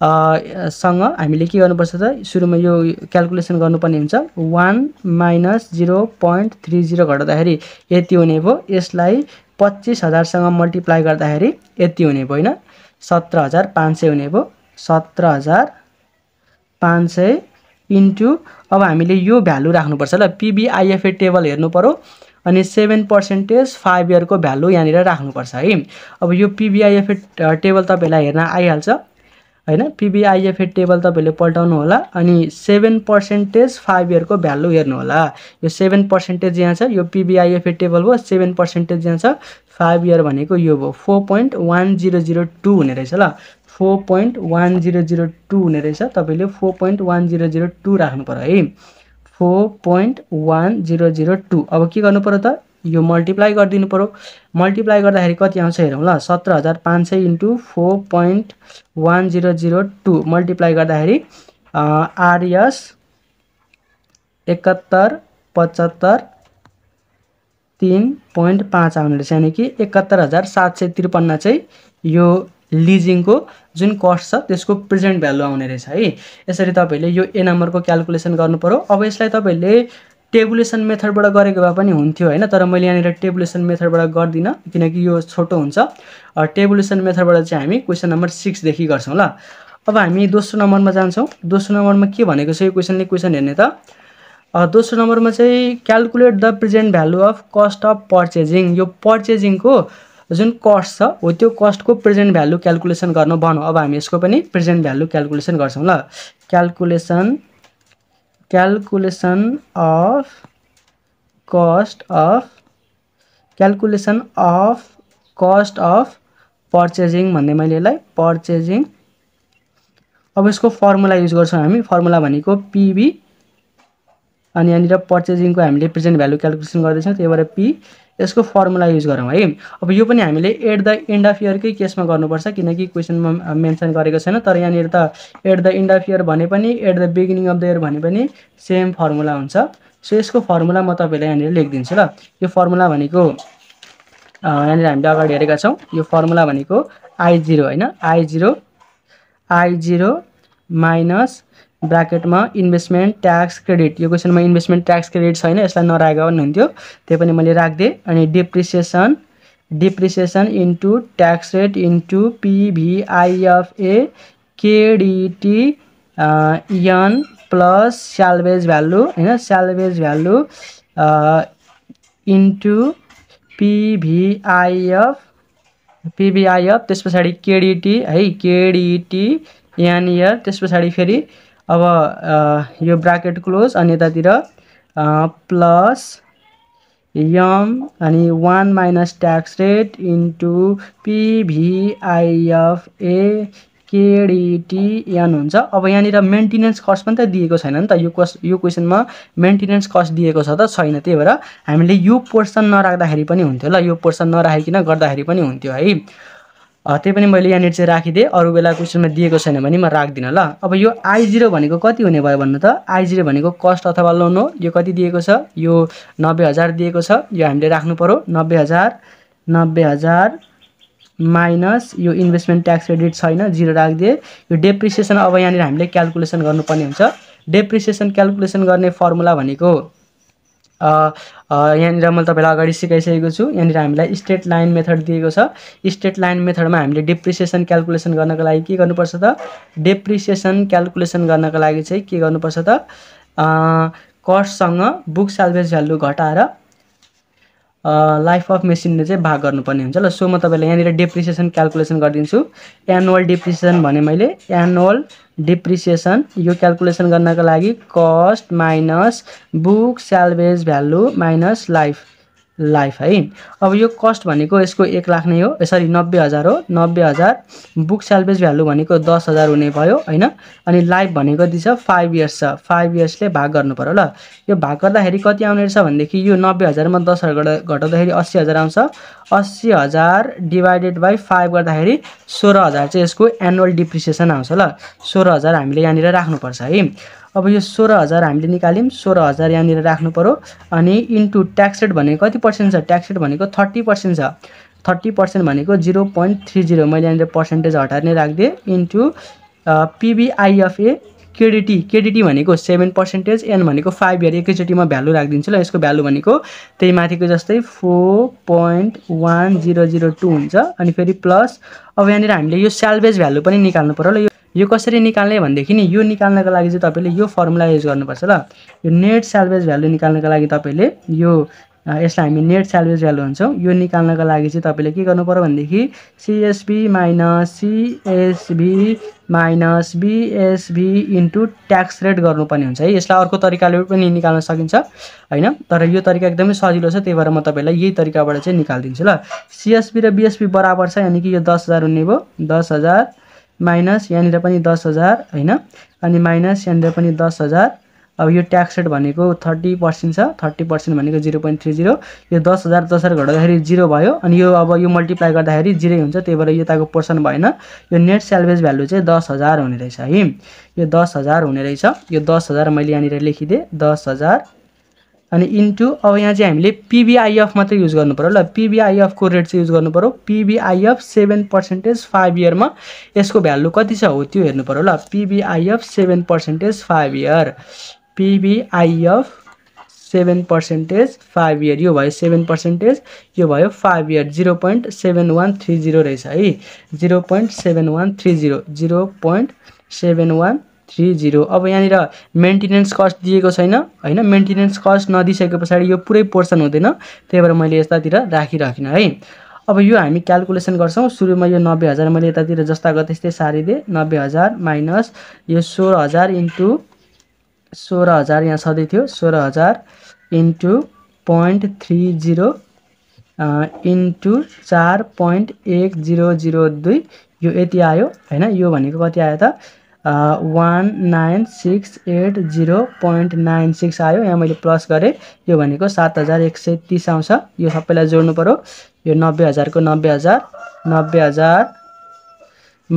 सँग हामीले के गर्नुपर्छ त सुरुमा यो क्यालकुलेसन गर्नुपर्ने हुन्छ one minus zero point three zero घटाउँदाखेरि यति हुने भयो यसलाई पच्चिस हजारसँग मल्टिप्लाई गर्दाखेरि यति हुने भयो होइन सत्र हजार पाँच सय हुने भयो सत्र हजार पाँच सय इन्टु अब हामीले यो भ्यालु राख्नुपर्छ ल पिबिआइएफए टेबल हेर्नु पऱ्यो अनि सेभेन पर्सेन्टेज फाइभ इयरको भ्यालु यहाँनिर राख्नुपर्छ है अब यो पिबिआइएफए टेबल तपाईँहरूलाई हेर्न आइहाल्छ होइन पिबिआइएफए टेबल तपाईँले पल्टाउनु होला अनि सेभेन पर्सेन्टेज फाइभ इयरको भ्यालु हेर्नु होला यो सेभेन पर्सेन्टेज यहाँ छ यो पिबिआइएफए टेबल भयो सेभेन पर्सेन्टेज यहाँ छ फाइभ इयर भनेको यो भयो four point one zero zero two हुने रहेछ ल four point one zero zero two हुने रहेछ तपाईँले four point one zero zero two राख्नु पऱ्यो है four point one zero zero two अब के गर्नु पऱ्यो त यो मल्टिप्लाई गरिदिनु पऱ्यो मल्टिप्लाई गर्दाखेरि कति आउँछ हेरौँ ल सत्र हजार पाँच सय into four point one zero zero two multiply गर्दाखेरि आरएस एकात्तर पचहत्तर तिन पोइन्ट पाँच आउने रहेछ यानि कि एकात्तर हजार सात सय त्रिपन्न चाहिँ यो लिजिङको जुन कस्ट छ त्यसको प्रेजेन्ट भ्यालु आउने रहेछ है यसरी तपाईँहरूले यो ए नम्बरको क्यालकुलेसन पऱ्यो अब यसलाई तपाईँहरूले टेबुलेसन मेथडबाट गरेको भए पनि हुन्थ्यो होइन तर मैले यहाँनिर टेबुलेसन मेथडबाट गर्दिनँ किनकि यो छोटो हुन्छ टेबुलेसन मेथडबाट चाहिँ हामी क्वेसन नम्बर सिक्सदेखि गर्छौँ ल अब हामी दोस्रो नम्बरमा जान्छौँ दोस्रो नम्बरमा के भनेको छ यो क्वेसनले क्वेसन हेर्ने त दोस्रो नम्बरमा चाहिँ calculate the present value of cost of purchasing यो पर्चेजिङको जुन कस्ट छ हो त्यो कस्टको प्रेजेन्ट भ्यालु क्यालकुलेसन गर्न भनौँ अब हामी यसको पनि प्रेजेन्ट भ्यालु क्यालकुलेसन गर्छौँ ल calculation calculation of cost of calculation of cost of purchasing भन्ने मैले यसलाई पर्चेजिङ अब यसको फर्मुला युज गर्छौँ हामी फर्मुला भनेको पिबी अनि यहाँनिर पर्चेजिङको हामीले प्रेजेन्ट भ्यालु क्यालकुलेसन गर्दैछौँ त्यही भएर पी यसको फर्मुला युज गरौँ है अब यो पनि हामीले एट द इन्ड अफ इयरकै केसमा गर्नुपर्छ किनकि क्वेसनमा मेन्सन गरेको छैन तर यहाँनिर त at the end of year भने पनि at the beginning of the year भने पनि सेम फर्मुला हुन्छ सो यसको फर्मुला म तपाईँलाई यहाँनिर लेखिदिन्छु ल यो फर्मुला भनेको यहाँनिर हामीले अगाडि हेरेका छौँ यो फर्मुला भनेको आई जिरो होइन I zero I zero minus ब्राकेटमा इन्भेस्टमेन्ट ट्याक्स क्रेडिट यो क्वेसनमा इन्भेस्टमेन्ट ट्याक्स क्रेडिट छैन यसलाई नराखेको हुन्थ्यो त्यो पनि मैले राखिदिएँ अनि depreciation depreciation into tax rate into PVIFA KDT N plus salvage value होइन salvage value into PVIF PVIF त्यस पछाडि केडिटी है केडिटी यहाँनिर त्यस पछाडि फेरि अब यो ब्राकेट क्लोज अनि यतातिर प्लस यम अनि one minus tax rate into PVIFA KDTN हुन्छ अब यहाँनिर मेन्टेनेन्स कस्ट पनि त दिएको छैन नि त यो कस्ट यो क्वेसनमा मेन्टेनेन्स कस्ट दिएको छ त छैन त्यही भएर हामीले यो पोर्सन नराख्दाखेरि पनि हुन्थ्यो ल यो पोर्सन नराखिकन गर्दाखेरि पनि हुन्थ्यो है त्यही पनि मैले यहाँनिर चाहिँ राखिदिएँ अरू बेला क्वेसनमा दिएको छैन भने म राख्दिनँ ल अब यो आई जिरो भनेको कति हुने भयो भन्नु त आई जिरो भनेको कस्ट अथवा लोन हो यो कति दिएको छ यो नब्बे हजार दिएको छ यो हामीले राख्नु पऱ्यो नब्बे हजार नब्बे हजार माइनस यो इन्भेस्टमेन्ट ट्याक्स क्रेडिट छैन जिरो राखिदिएँ यो डेप्रिसिएसन अब यहाँनिर हामीले क्यालकुलेसन गर्नुपर्ने हुन्छ डेप्रिसिएसन क्यालकुलेसन गर्ने फर्मुला भनेको यहाँनिर मैले तपाईँलाई अगाडि सिकाइसकेको छु यहाँनिर हामीलाई स्टेट लाइन मेथड दिएको छ स्टेट लाइन मेथडमा हामीले डिप्रिसिएसन क्यालकुलेसन गर्नको लागि के गर्नुपर्छ त डिप्रिसिएसन क्यालकुलेसन गर्नको लागि चाहिँ के गर्नुपर्छ त कस्टसँग बुक सालभेज भ्यालु घटाएर लाइफ अफ मेसिनले चाहिँ भाग गर्नुपर्ने हुन्छ ल सो म तपाईँलाई यहाँनिर डेप्रिसिएसन क्यालकुलेसन गरिदिन्छु एनुअल डेप्रिसिएसन भने मैले एनुअल डिप्रिसिएसन यो क्यालकुलेसन गर्नको लागि cost minus book salvage value minus life life है अब यो कस्ट भनेको यसको एक लाख नै हो यसरी नब्बे हजार हो नब्बे हजार बुक सेल्फेज भ्यालु भनेको दस हजार हुने भयो होइन अनि लाइफ भनेको कति छ फाइभ इयर्स छ फाइभ इयर्सले भाग गर्नु पऱ्यो ल यो भाग गर्दाखेरि कति आउने रहेछ भनेदेखि यो नब्बे हजारमा दस हजार घटाउँदाखेरि अस्सी हजार आउँछ अस्सी हजार डिभाइडेड बाई फाइभ गर्दाखेरि सोह्र हजार चाहिँ यसको एनुअल डिप्रिसिएसन आउँछ ल सोह्र हजार हामीले यहाँनिर राख्नुपर्छ है अब यो सोह्र हजार हामीले निकाल्यौँ सोह्र हजार यहाँनिर राख्नु पऱ्यो अनि इन्टु ट्याक्स रेट भनेको कति पर्सेन्ट छ ट्याक्स रेट भनेको थर्टी पर्सेन्ट छ थर्टी पर्सेन्ट भनेको जिरो पोइन्ट थ्री जिरो मैले यहाँनिर पर्सेन्टेज हटाएर नै राखिदिएँ इन्टु पिबिआइएफए केडिटी केडिटी भनेको सेभेन पर्सेन्टेज एन भनेको फाइभ इयर म भ्यालु राखिदिन्छु ल यसको भ्यालु भनेको त्यही माथिको जस्तै four point one zero zero two हुन्छ अनि फेरि प्लस अब यहाँनिर हामीले यो स्यालबेज भ्यालु पनि निकाल्नु पऱ्यो ल यो यो कसरी निकाल्ने भनेदेखि नि यो निकाल्नको लागि चाहिँ तपाईँले यो फर्मुला युज गर्नुपर्छ ल यो नेट स्यालभेज भ्यालु निकाल्नको लागि तपाईँले यो यसलाई हामी नेट स्यालभेज भ्यालु भन्छौँ यो निकाल्नको लागि चाहिँ तपाईँले के गर्नु पऱ्यो भनेदेखि CSV minus CSV minus BSV into tax rate गर्नुपर्ने हुन्छ है यसलाई अर्को तरिकाले पनि निकाल्न सकिन्छ होइन तर यो तरिका एकदमै सजिलो छ त्यही भएर म तपाईँलाई यही तरिकाबाट चाहिँ निकालिदिन्छु ल सिएसबी र बिएसबी बराबर छ यानि कि यो दस हजार हुने भयो दस हजार माइनस यहाँनिर पनि दस हजार होइन अनि माइनस यहाँनिर पनि दस हजार अब यो ट्याक्स रेट भनेको थर्टी पर्सेन्ट छ थर्टी पर्सेन्ट भनेको जिरो पोइन्ट थ्री जिरो यो दस हजार दस हजार घटाउँदाखेरि जिरो भयो अनि यो अब यो मल्टिप्लाई गर्दाखेरि जिरै हुन्छ त्यही भएर यताको पोर्सन भएन यो नेट सेल्भेज भ्यालु चाहिँ दस हजार हुने रहेछ है यो दस हजार हुने रहेछ यो दस हजार मैले यहाँनिर लेखिदिएँ दस हजार अनि इन्टु अब यहाँ चाहिँ हामीले पिबिआइएफ मात्रै युज पऱ्यो ल पिबिआइएफको रेट चाहिँ युज पऱ्यो पिबिआइएफ सेभेन पर्सेन्टेज फाइभ इयरमा यसको भ्यालु कति छ हो त्यो हेर्नु पऱ्यो ल PVIF seven percentage five year PVIF seven percentage five year यो भयो सेभेन पर्सेन्टेज यो भयो five year zero point seven one three zero रहेछ है zero point seven one three zero zero point seven one three zero अब यहाँनिर मेन्टेनेन्स कस्ट दिएको छैन होइन मेन्टेनेन्स कस्ट नदिइसके पछाडि यो पुरै पोर्सन हुँदैन त्यही भएर मैले यस्तातिर राखिराखिनँ है अब यो हामी क्यालकुलेसन गर्छौँ सुरुमा यो नब्बे हजार मैले यतातिर जस्ताको त्यस्तै सारिदिएँ नब्बे हजार माइनस यो सोह्र हजार इन्टु सोह्र हजार यहाँ सधैँ थियो सोह्र हजार into point three zero into चार पोइन्ट एक जिरो जिरो दुई यो यति आयो होइन यो भनेको कति आयो त one nine six eight zero point nine six आयो यहाँ मैले प्लस गरेँ यो भनेको सात हजार एक सय तिस आउँछ यो सबैलाई जोड्नु पऱ्यो यो नब्बे हजारको नब्बे हजार नब्बे हजार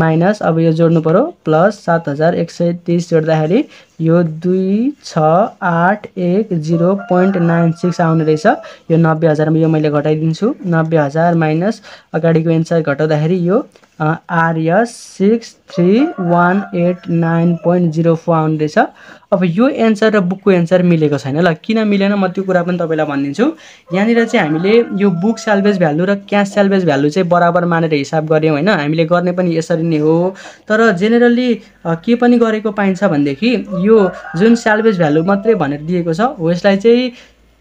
माइनस अब यो जोड्नु पऱ्यो प्लस सात हजार एक सय तिस जोड्दाखेरि यो दुई छ आठ एक जिरो पोइन्ट नाइन सिक्स आउने रहेछ यो नब्बे हजारमा यो मैले घटाइदिन्छु नब्बे हजार माइनस अगाडिको एन्सर घटाउँदाखेरि यो RS six three one eight nine point zero four आउने रहेछ अब यो एन्सर र बुकको एन्सर मिलेको छैन ल किन मिलेन म त्यो कुरा पनि तपाईँलाई भनिदिन्छु यहाँनिर चाहिँ हामीले यो बुक सेल्भेज भ्यालु र क्यास सेल्भेज भ्यालु चाहिँ बराबर मानेर हिसाब गऱ्यौँ होइन हामीले गर्ने पनि यसरी नै हो तर जेनरली के पनि गरेको पाइन्छ भनेदेखि यो यो जुन स्यालभेज भ्यालु मात्रै भनेर दिएको छ हो यसलाई चाहिँ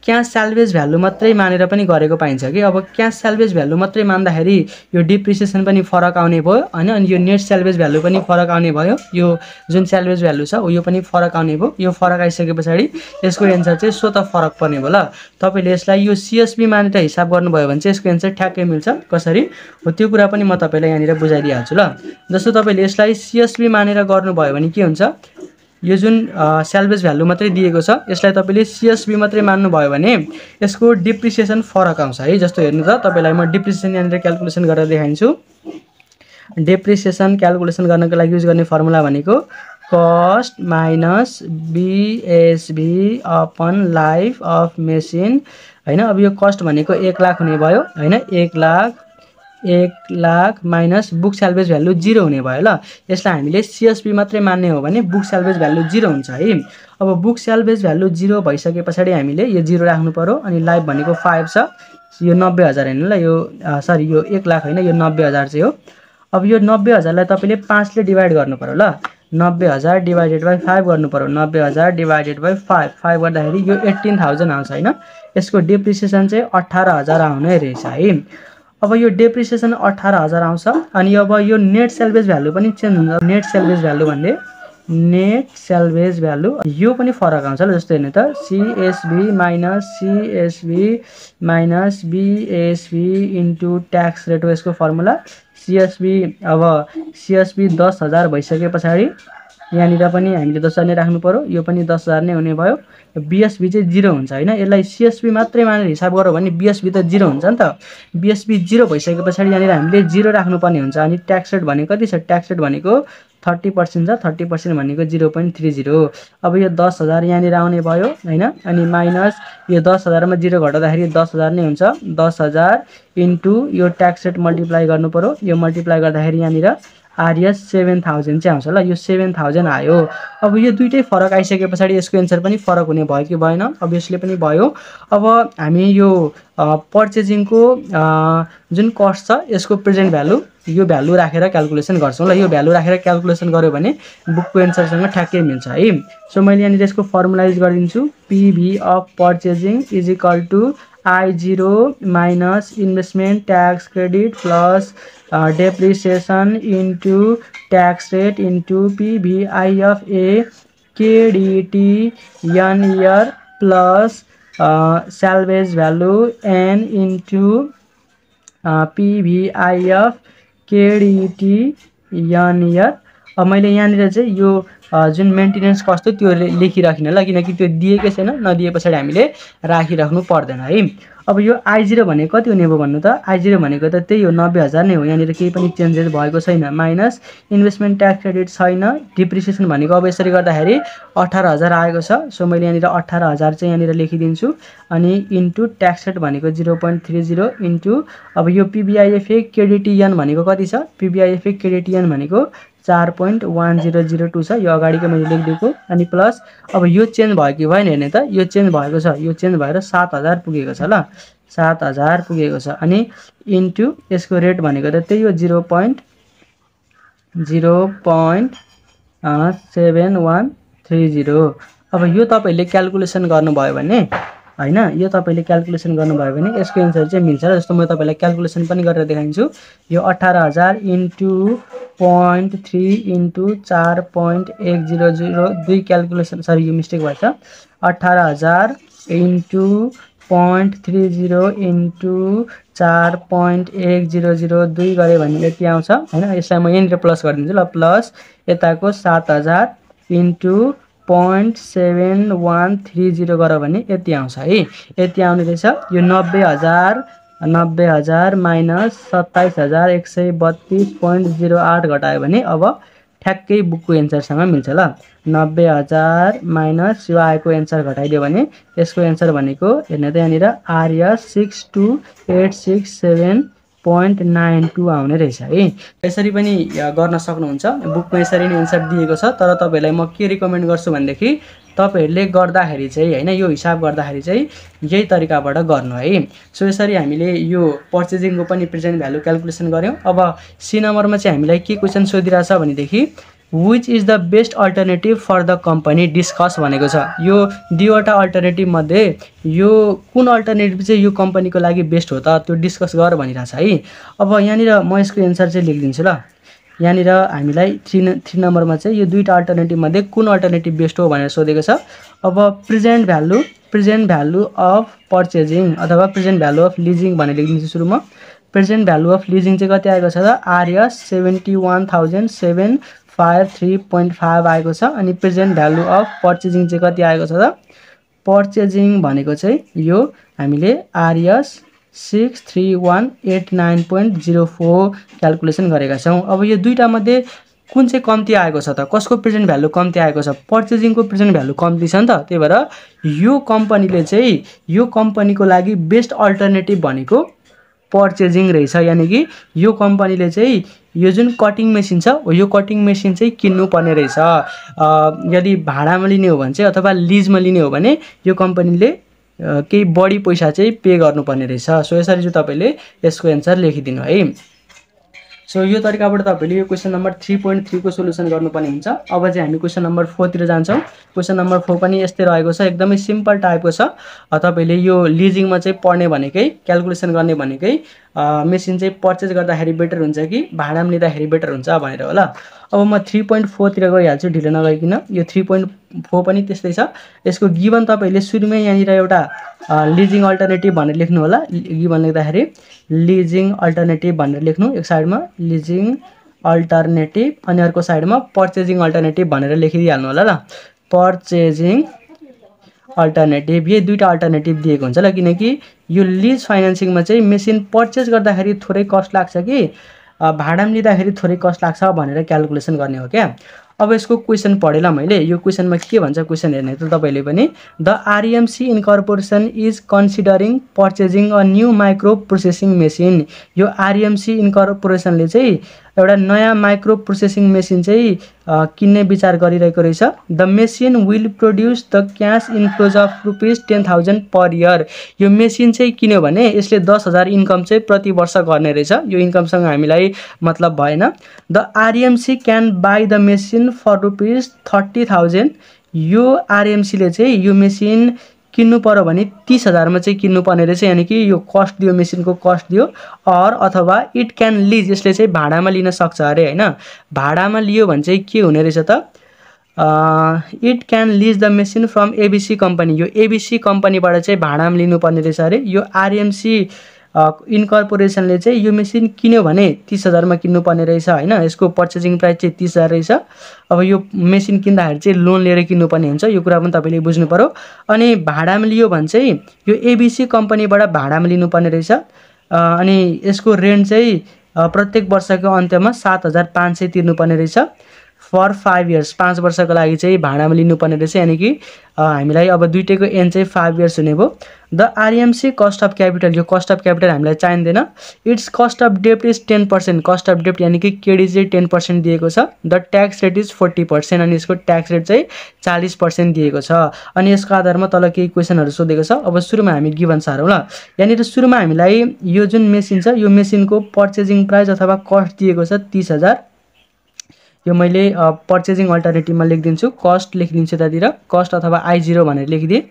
क्यास स्यालभेज भ्यालु मात्रै मानेर पनि गरेको पाइन्छ कि अब क्यास स्यालभेज भ्यालु मात्रै मान्दाखेरि यो डिप्रिसिएसन पनि फरक आउने भयो होइन अनि यो नेट स्यालभेज भ्यालु पनि फरक आउने भयो यो जुन स्यालभेज भ्यालु छ यो पनि फरक आउने भयो यो फरक आइसके पछाडि यसको एन्सर चाहिँ स्वत फरक पर्ने भयो ल तपाईँले यसलाई यो सिएसबी मानेर हिसाब गर्नुभयो भने चाहिँ यसको एन्सर ठ्याक्कै मिल्छ कसरी हो त्यो कुरा पनि म तपाईँलाई यहाँनिर बुझाइदिइहाल्छु ल जस्तो तपाईँले यसलाई सिएसबी मानेर गर्नुभयो भने के हुन्छ यो जुन सेल्भेज भ्यालु मात्रै दिएको छ यसलाई तपाईँले सिएसबी मात्रै मान्नुभयो भने यसको डिप्रिसिएसन फरक आउँछ है जस्तो हेर्नु त तपाईँलाई म डिप्रिसिएसन यहाँनिर क्यालकुलेसन गरेर देखाइन्छु डिप्रिसिएसन क्यालकुलेसन गर्नको लागि युज गर्ने फर्मुला भनेको cost minus BSV upon life of machine होइन अब यो कस्ट भनेको एक लाख हुने भयो होइन एक लाख एक lakh minus book salvage value zero हुने भयो ल यसलाई हामीले सिएसपी मात्रै मान्ने हो भने बुक सेल्भेज भ्यालु जिरो हुन्छ है अब बुक सेल्भेज भ्यालु जिरो भइसके पछाडि हामीले यो जिरो राख्नु पऱ्यो अनि लाइफ भनेको फाइभ छ यो नब्बे हजार होइन ल यो सरी यो एक लाख होइन यो नब्बे हजार चाहिँ हो अब यो नब्बे हजारलाई तपाईँले पाँचले डिभाइड गर्नु पऱ्यो ल नब्बे हजार डिभाइडेड बाई फाइभ गर्नु पऱ्यो नब्बे हजार डिभाइडेड बाई फाइभ फाइभ गर्दाखेरि यो एट्टिन थाउजन्ड आउँछ होइन यसको डिप्रिसिएसन चाहिँ अठार हजार आउने रहेछ है अब यो डेप्रिसिएसन अठार हजार आउँछ अनि अब यो नेट सेल्भेज भ्यालु पनि चेन्ज हुन्छ नेट सेल्भेज भ्यालु भन्ने नेट सेल्भेज भ्यालु यो पनि फरक आउँछ ल जस्तो हेर्ने त CSV minus CSV minus BSV into tax rate हो यसको फर्मुला सिएसबी अब सिएसबी दस हजार भइसके पछाडि यहाँनिर पनि हामीले दस हजार नै राख्नु पऱ्यो यो पनि दस हजार नै हुने भयो बिएसबी चाहिँ जिरो हुन्छ होइन यसलाई सिएसबी मात्रै मानेर हिसाब गऱ्यो भने बिएसबी त जिरो हुन्छ नि त बिएसबी जिरो भइसके पछाडि यहाँनिर हामीले जिरो राख्नुपर्ने हुन्छ अनि ट्याक्स रेट भनेको कति छ ट्याक्स रेट भनेको थर्टी पर्सेन्ट छ थर्टी पर्सेन्ट भनेको जिरो पोइन्ट थ्री जिरो अब यो दस हजार यहाँनिर आउने भयो होइन अनि माइनस यो दस हजारमा जिरो घटाउँदाखेरि दस हजार नै हुन्छ दस हजार इन्टु यो ट्याक्स रेट मल्टिप्लाई गर्नु यो मल्टिप्लाई गर्दाखेरि यहाँनिर आरएस सेभेन थाउजन्ड चाहिँ आउँछ ल यो सेभेन थाउजन्ड आयो अब यो दुइटै फरक आइसके पछाडि यसको एन्सर पनि फरक हुने भयो कि भएन अभियसली पनि भयो अब हामी यो पर्चेजिङको जुन कस्ट छ यसको प्रेजेन्ट भ्यालु यो भ्यालु राखेर क्यालकुलेसन गर्छौँ ल यो भ्यालु राखेर क्यालकुलेसन गऱ्यो भने बुकको एन्सरसँग ठ्याक्कै मिल्छ है सो मैले यहाँनिर यसको फर्मुलाइज गरिदिन्छु PV of purchasing is equal to I zero minus investment tax credit plus depreciation into tax rate into PVIFA n year plus salvage value n into PVIF KDT n year मैले यहाँनिर चाहिँ यो जुन मेन्टेनेन्स कस्तो त्यो लेखिराख्नु होला किनकि त्यो दिएकै छैन नदिए पछाडि हामीले राखिराख्नु पर्दैन है अब यो आइजिरो भनेको कति हुने भयो भन्नु त आइजिरो भनेको त त्यही हो नब्बे हजार नै हो यहाँनिर केही पनि चेन्जेस भएको छैन माइनस इन्भेस्टमेन्ट ट्याक्स क्रेडिट छैन डिप्रिसिएसन भनेको अब यसरी गर्दाखेरि अठार हजार आएको छ सो मैले यहाँनिर अठार हजार चाहिँ यहाँनिर लेखिदिन्छु अनि इन्टु ट्याक्स रेट भनेको zero point three zero into अब यो पिबिआइएफए क्रेडिटियन भनेको कति छ पिबिआइएफए क्रेडिटियन भनेको चार point one zero zero two छ यो अगाडिको मैले लेखिदिएको अनि प्लस अब यो चेन्ज भयो कि भएन हेर्ने त यो चेन्ज भएको छ यो चेन्ज भएर सात हजार पुगेको छ ल सात हजार पुगेको छ अनि इन्टु यसको रेट भनेको त त्यही हो zero point zero point seven one three zero अब यो तपाईँहरूले क्यालकुलेसन गर्नुभयो भने होइन यो तपाईँले क्यालकुलेसन गर्नुभयो भने यसको एन्सर चाहिँ मिल्छ जस्तो म तपाईँलाई क्यालकुलेसन पनि गरेर देखाइन्छु यो अठार हजार इन्टु पोइन्ट थ्री इन्टु चार पोइन्ट एक जिरो जिरो दुई क्यालकुलेसन सरी यो मिस्टेक भएछ अठार हजार into point three zero into चार पोइन्ट एक जिरो जिरो दुई गऱ्यो भने यति आउँछ होइन यसलाई म यहाँनिर प्लस गरिदिन्छु ल प्लस यताको सात हजार into point seven one three zero गर भने यति आउँछ है यति आउने रहेछ यो नब्बे हजार नब्बे हजार माइनस सत्ताइस हजार एक सय बत्तिस पोइन्ट जिरो आठ घटायो भने अब ठ्याक्कै बुकको एन्सरसँग मिल्छ ल नब्बे हजार माइनस यो आएको एन्सर घटाइदियो भने यसको एन्सर भनेको हेर्नु त यहाँनिर RS six two eight six seven point nine two आउने रहेछ है यसरी पनि गर्न सक्नुहुन्छ बुकमा यसरी नै एन्सर दिएको छ तर तपाईँहरूलाई म के रिकमेन्ड गर्छु भनेदेखि तपाईँहरूले गर्दाखेरि चाहिँ होइन यो हिसाब गर्दाखेरि चाहिँ यही तरिकाबाट गर्नु है सो यसरी हामीले यो पर्चेजिङको पनि प्रेजेन्ट भ्यालु क्यालकुलेसन गऱ्यौँ अब सी नम्बरमा चाहिँ हामीलाई के क्वेसन सोधिरहेछ भनेदेखि which is the best alternative for the company discuss भनेको छ यो दुईवटा अल्टरनेटिभमध्ये यो कुन अल्टरनेटिभ चाहिँ यो कम्पनीको लागि बेस्ट हो त त्यो डिस्कस गर छ है अब यहाँनिर म यसको एन्सर चाहिँ लेखिदिन्छु ल यहाँनिर हामीलाई थ्री थ्री नम्बरमा चाहिँ यो दुईवटा अल्टरनेटिभमध्ये कुन अल्टरनेटिभ बेस्ट हो भनेर सोधेको छ अब present value present value of purchasing अथवा प्रेजेन्ट भ्यालु अफ लिजिङ भनेर लेखिदिन्छु सुरुमा प्रेजेन्ट भ्यालु अफ लिजिङ चाहिँ कति आएको छ त RS seventy one thousand seven five three point five आएको छ अनि प्रेजेन्ट भ्यालु अफ पर्चेजिङ चाहिँ कति आएको छ त पर्चेजिङ भनेको चाहिँ यो हामीले RS six three one eight nine point zero four calculation गरेका छौँ अब यो मध्ये कुन चाहिँ कम्ती आएको छ त कसको प्रेजेन्ट भ्यालु कम्ती आएको छ पर्चेजिङको प्रेजेन्ट भ्यालु कम्ती छ नि त त्यही भएर यो कम्पनीले चाहिँ यो कम्पनीको लागि बेस्ट अल्टरनेटिभ भनेको पर्चेजिङ रहेछ यानि कि यो कम्पनीले चाहिँ यो जुन कटिङ मेसिन छ यो कटिङ मेसिन चाहिँ किन्नुपर्ने रहेछ यदि भाडामा लिने हो भने चाहिँ अथवा लिजमा लिने हो भने यो कम्पनीले केही बढी पैसा चाहिँ पे गर्नुपर्ने रहेछ सो यसरी चाहिँ तपाईँले यसको एन्सर लेखिदिनु है सो यो तरिकाबाट तपाईँहरूले यो क्वेसन नम्बर थ्री पोइन्ट थ्रीको सोल्युसन गर्नुपर्ने हुन्छ अब चाहिँ हामी क्वेसन नम्बर फोरतिर जान्छौँ क्वेसन नम्बर फोर पनि यस्तै रहेको छ एकदमै सिम्पल टाइपको छ तपाईँले यो लिजिङमा चाहिँ पढ्ने भनेकै क्यालकुलेसन गर्ने भनेकै मेसिन चाहिँ पर्चेस गर्दाखेरि बेटर हुन्छ कि भाडामा लिँदाखेरि बेटर हुन्छ भनेर होला अब म थ्री पोइन्ट फोरतिर गइहाल्छु ढिलो नगइकन यो थ्री पोइन्ट फोर पनि त्यस्तै छ यसको गिभन तपाईँहरूले सुरुमै यहाँनिर एउटा लिजिङ अल्टरनेटिभ भनेर लेख्नु होला गिभन लेख्दाखेरि लिजिङ अल्टरनेटिभ भनेर लेख्नु एक साइडमा लिजिङ अल्टरनेटिभ अनि अर्को साइडमा पर्चेजिङ अल्टरनेटिभ भनेर लेखिदिइहाल्नु होला ल पर्चेजिङ अल्टरनेटिभ यही दुईवटा अल्टरनेटिभ दिएको हुन्छ ल किनकि यो लिज फाइनेन्सिङमा चाहिँ मेसिन पर्चेज गर्दाखेरि थोरै कस्ट लाग्छ कि भाडामा लिँदाखेरि थोरै कस्ट लाग्छ भनेर क्यालकुलेसन गर्ने हो क्या अब यसको क्वेसन पढेला मैले यो क्वेसनमा के भन्छ क्वेसन हेर्ने त तपाईँले पनि the RMC incorporation is considering purchasing a new micro processing machine यो आरएमसी इन्कर्पोरेसनले e चाहिँ एउटा नयाँ माइक्रो प्रोसेसिङ मेसिन चाहिँ किन्ने विचार गरिरहेको रहेछ the machine will produce the cash inflows of rupees ten thousand per year यो मेसिन चाहिँ किन्यो भने यसले दस हजार इन्कम चाहिँ प्रति वर्ष गर्ने रहेछ यो इन्कमसँग हामीलाई मतलब भएन the RMC can buy the machine for rupees thirty thousand यो आरएमसीले चाहिँ यो मेसिन किन्नु पऱ्यो भने तिस हजारमा चाहिँ किन्नुपर्ने रहेछ यानि कि यो कस्ट दियो मेसिनको कस्ट दियो अर अथवा इट क्यान लिज यसले चाहिँ भाडामा लिन सक्छ अरे होइन भाडामा लियो भने चाहिँ के हुने रहेछ त it can lease the machine from ABC company यो एबिसी कम्पनीबाट चाहिँ भाडामा लिनुपर्ने रहेछ अरे यो आरएमसी इन्कर्पोरेसनले चाहिँ यो मेसिन किन्यो भने तिस हजारमा किन्नुपर्ने रहेछ होइन यसको पर्चेसिङ प्राइस चाहिँ तिस हजार रहेछ अब यो मेसिन किन्दाखेरि चाहिँ लोन लिएर किन्नुपर्ने हुन्छ यो कुरा पनि तपाईँले बुझ्नु पऱ्यो अनि भाडामा लियो भने चाहिँ यो एबिसी कम्पनीबाट भाडामा लिनुपर्ने रहेछ अनि यसको रेन्ट चाहिँ प्रत्येक वर्षको अन्त्यमा सात हजार पाँच सय तिर्नुपर्ने रहेछ फर फाइभ इयर्स पाँच वर्षको लागि चाहिँ भाडामा लिनुपर्ने रहेछ यानि कि हामीलाई अब दुइटैको एन चाहिँ फाइभ इयर्स हुने भयो the RMC cost of capital यो कस्ट अफ क्यापिटल हामीलाई चाहिँदैन इट्स कस्ट अफ डेप्ट is ten percent cost of डेप्ट यानि कि केडी चाहिँ टेन पर्सेन्ट दिएको छ the tax rate is forty percent अनि यसको ट्याक्स रेट चाहिँ चालिस पर्सेन्ट दिएको छ अनि यसको आधारमा तल केही क्वेसनहरू सोधेको छ अब सुरुमा हामी गिभन सारौँ ल यहाँनिर सुरुमा हामीलाई यो जुन मेसिन छ यो मेसिनको पर्चेजिङ प्राइस अथवा कस्ट दिएको छ तिस हजार यो मैले पर्चेजिङ अल्टरनेटिभमा लेखिदिन्छु कस्ट लेखिदिन्छु यतातिर कस्ट अथवा आई जिरो भनेर लेखिदिएँ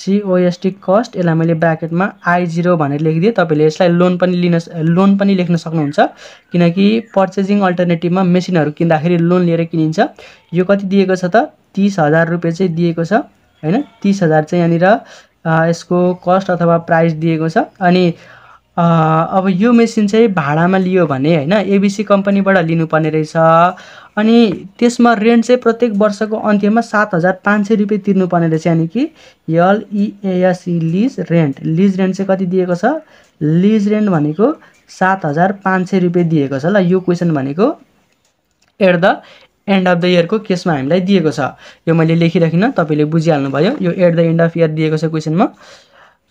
सिओएसटी कस्ट यसलाई मैले ब्राकेटमा आई जिरो भनेर लेखिदिएँ तपाईँले यसलाई लोन पनि लिन लोन पनि लेख्न सक्नुहुन्छ किनकि पर्चेजिङ अल्टरनेटिभमा मेसिनहरू किन्दाखेरि लोन लिएर किनिन्छ यो कति दिएको छ त तिस हजार रुपियाँ चाहिँ दिएको छ होइन तिस हजार चाहिँ यहाँनिर यसको कस्ट अथवा प्राइस दिएको छ अनि अब यो मेसिन चाहिँ भाडामा लियो भने होइन एबिसी कम्पनीबाट लिनुपर्ने रहेछ अनि त्यसमा रेन्ट चाहिँ प्रत्येक वर्षको अन्त्यमा सात हजार पाँच सय रुपियाँ तिर्नुपर्ने रहेछ यानि कि LESE lease rent lease rent चाहिँ कति दिएको छ लिज रेन्ट भनेको सात हजार पाँच सय रुपियाँ दिएको छ ल यो क्वेसन भनेको at the end of the इयरको केसमा हामीलाई दिएको छ यो मैले लेखिराखिनँ तपाईँले बुझिहाल्नुभयो यो at the end of year दिएको छ क्वेसनमा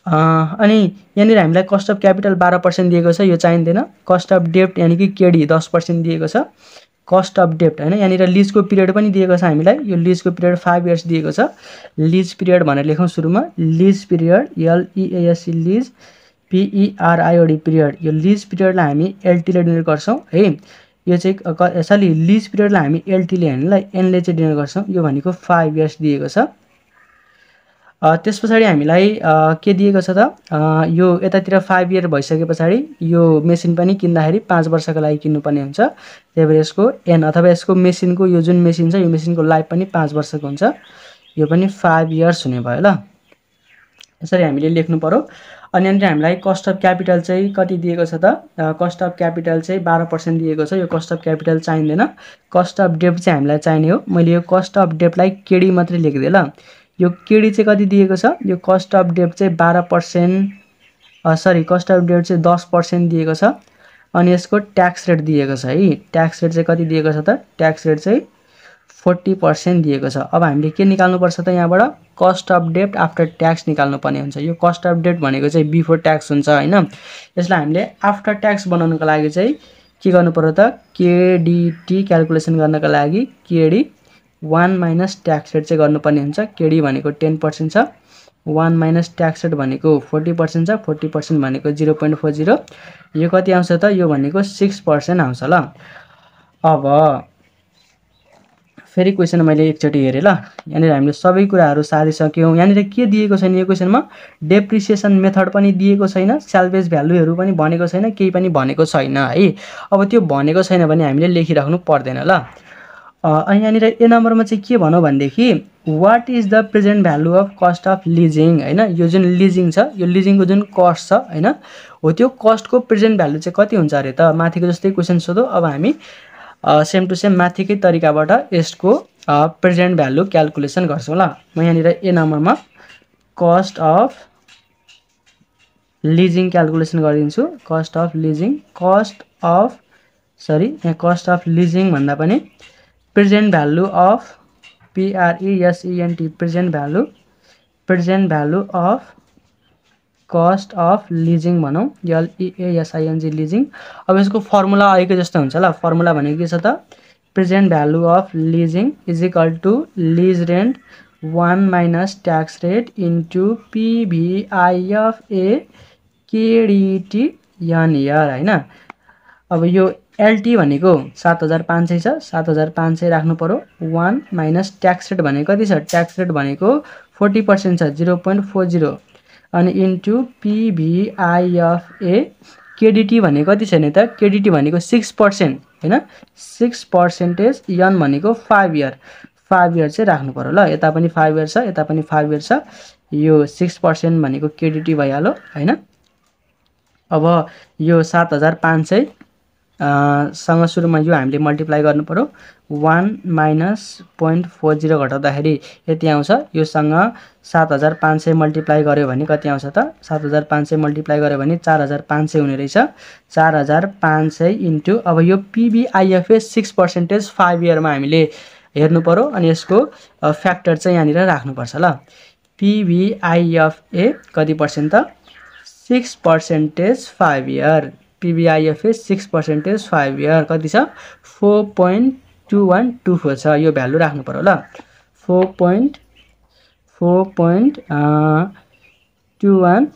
अनि यहाँनिर हामीलाई कस्ट अफ क्यापिटल बाह्र पर्सेन्ट दिएको छ यो चाहिँदैन कस्ट अफ डेप्ट यानि कि केडी दस पर्सेन्ट दिएको छ कस्ट अफ डेप्ट होइन यहाँनिर लिजको पिरियड पनि दिएको छ हामीलाई यो लिजको पिरियड फाइभ इयर्स दिएको छ लिज पिरियड भनेर लेखौँ सुरुमा lease period LEASC lease PERIOD period यो लिज पिरियडलाई हामी एलटीले डिनर गर्छौँ है यो चाहिँ सरी लिज पिरियडलाई हामी एलटीले हामीलाई एनले चाहिँ डिनोट गर्छौँ यो भनेको फाइभ इयर्स दिएको छ त्यस पछाडि हामीलाई के दिएको छ त यो यतातिर फाइभ इयर भइसके पछाडि यो मेसिन पनि किन्दाखेरि पाँच वर्षको लागि किन्नुपर्ने हुन्छ त्यही भएर यसको एन अथवा यसको मेसिनको यो जुन मेसिन छ यो मेसिनको लाइफ पनि पाँच वर्षको हुन्छ यो पनि फाइभ इयर्स हुने भयो ल यसरी हामीले लेख्नु पऱ्यो अनि यहाँनिर हामीलाई कस्ट अफ क्यापिटल चाहिँ कति दिएको छ त कस्ट अफ क्यापिटल चाहिँ बाह्र पर्सेन्ट दिएको छ यो कस्ट अफ क्यापिटल चाहिँदैन कस्ट अफ डेप चाहिँ हामीलाई चाहिने हो मैले यो कस्ट अफ डेपलाई केडी मात्रै लेखिदिएँ ल यो केडी चाहिँ कति दिएको छ यो कस्ट अफ डेट चाहिँ बाह्र percent sorry cost of debt चाहिँ दस पर्सेन्ट दिएको छ अनि यसको ट्याक्स रेट दिएको छ है ट्याक्स रेट चाहिँ कति दिएको छ त ट्याक्स रेट चाहिँ फोर्टी पर्सेन्ट दिएको छ अब हामीले के निकाल्नुपर्छ त यहाँबाट cost of debt after tax निकाल्नुपर्ने हुन्छ यो कस्ट अफ डेट भनेको चाहिँ बिफोर ट्याक्स हुन्छ होइन यसलाई हामीले आफ्टर ट्याक्स बनाउनुको लागि चाहिँ के गर्नु पर्यो त केडिटी क्यालकुलेसन गर्नको लागि KD one minus tax rate चाहिँ गर्नुपर्ने हुन्छ केडी भनेको टेन पर्सेन्ट छ वान माइनस ट्याक्स रेट भनेको फोर्टी पर्सेन्ट छ फोर्टी पर्सेन्ट भनेको जिरो पोइन्ट फोर जिरो यो कति आउँछ त यो भनेको सिक्स पर्सेन्ट आउँछ ल अब फेरि क्वेसन मैले एकचोटि हेरेँ ल यहाँनिर हामीले सबै कुराहरू सारिसक्यौँ यहाँनिर के दिएको छैन यो क्वेसनमा डेप्रिसिएसन मेथड पनि दिएको छैन स्यालबेज भ्यालुहरू पनि भनेको छैन केही पनि भनेको छैन है अब त्यो भनेको छैन भने हामीले लेखिराख्नु पर्दैन ल यहाँनिर ए नम्बरमा चाहिँ के भनौँ भनेदेखि what is the present value of cost of leasing होइन यो जुन लिजिङ छ यो लिजिङको जुन कस्ट छ होइन हो त्यो कस्टको प्रेजेन्ट भ्यालु चाहिँ कति हुन्छ अरे त माथिको जस्तै क्वेसन सोधो अब हामी सेम टु सेम माथिकै तरिकाबाट यसको प्रेजेन्ट भ्यालु क्यालकुलेसन गर्छौँ ल म यहाँनिर ए नम्बरमा कस्ट अफ लिजिङ क्यालकुलेसन गरिदिन्छु cost of leasing cost of sorry यहाँ कस्ट अफ लिजिङ भन्दा पनि present value of PRESENT present value present value of cost of leasing भनौँ एलइएएसआइएनजी लिजिङ e अब यसको फर्मुला अहिलेको जस्तो हुन्छ ल फर्मुला भनेको के छ त present value of leasing is equal to lease rent one minus tax rate into PVIFA KDT n year होइन अब यो एलटी भनेको सात हजार पाँच सय छ सात हजार पाँच सय राख्नु पऱ्यो वान माइनस ट्याक्स रेट भनेको कति छ ट्याक्स रेट भनेको फोर्टी पर्सेन्ट छ जिरो पोइन्ट फोर जिरो अनि इन्टु पिभिआइएफए केडिटी भनेको कति छ नि त केडिटी भनेको सिक्स पर्सेन्ट होइन सिक्स पर्सेन्टेज यन भनेको फाइभ इयर फाइभ इयर चाहिँ राख्नु पऱ्यो ल यता पनि फाइभ इयर छ यता पनि फाइभ इयर छ यो सिक्स पर्सेन्ट भनेको केडिटी भइहाल्यो होइन अब यो सात हजार पाँच सय सँग सुरुमा यो हामीले मल्टिप्लाई गर्नुपऱ्यो one minus point four zero घटाउँदाखेरि यति आउँछ योसँग सात हजार पाँच सय मल्टिप्लाई गऱ्यो भने कति आउँछ त सात हजार पाँच सय मल्टिप्लाई गऱ्यो भने चार हजार पाँच सय हुने रहेछ चार हजार पाँच सय इन्टु अब यो पिबिआइएफएस सिक्स पर्सेन्टेज फाइभ इयरमा हामीले हेर्नु पऱ्यो अनि यसको फ्याक्टर चाहिँ यहाँनिर राख्नुपर्छ ल पिबिआइएफए कति पर्सेन्ट त six percentage five year PVIFAS six percentage five year कति छ four point two one two four छ यो भ्यालु राख्नु पऱ्यो ल four point four point two one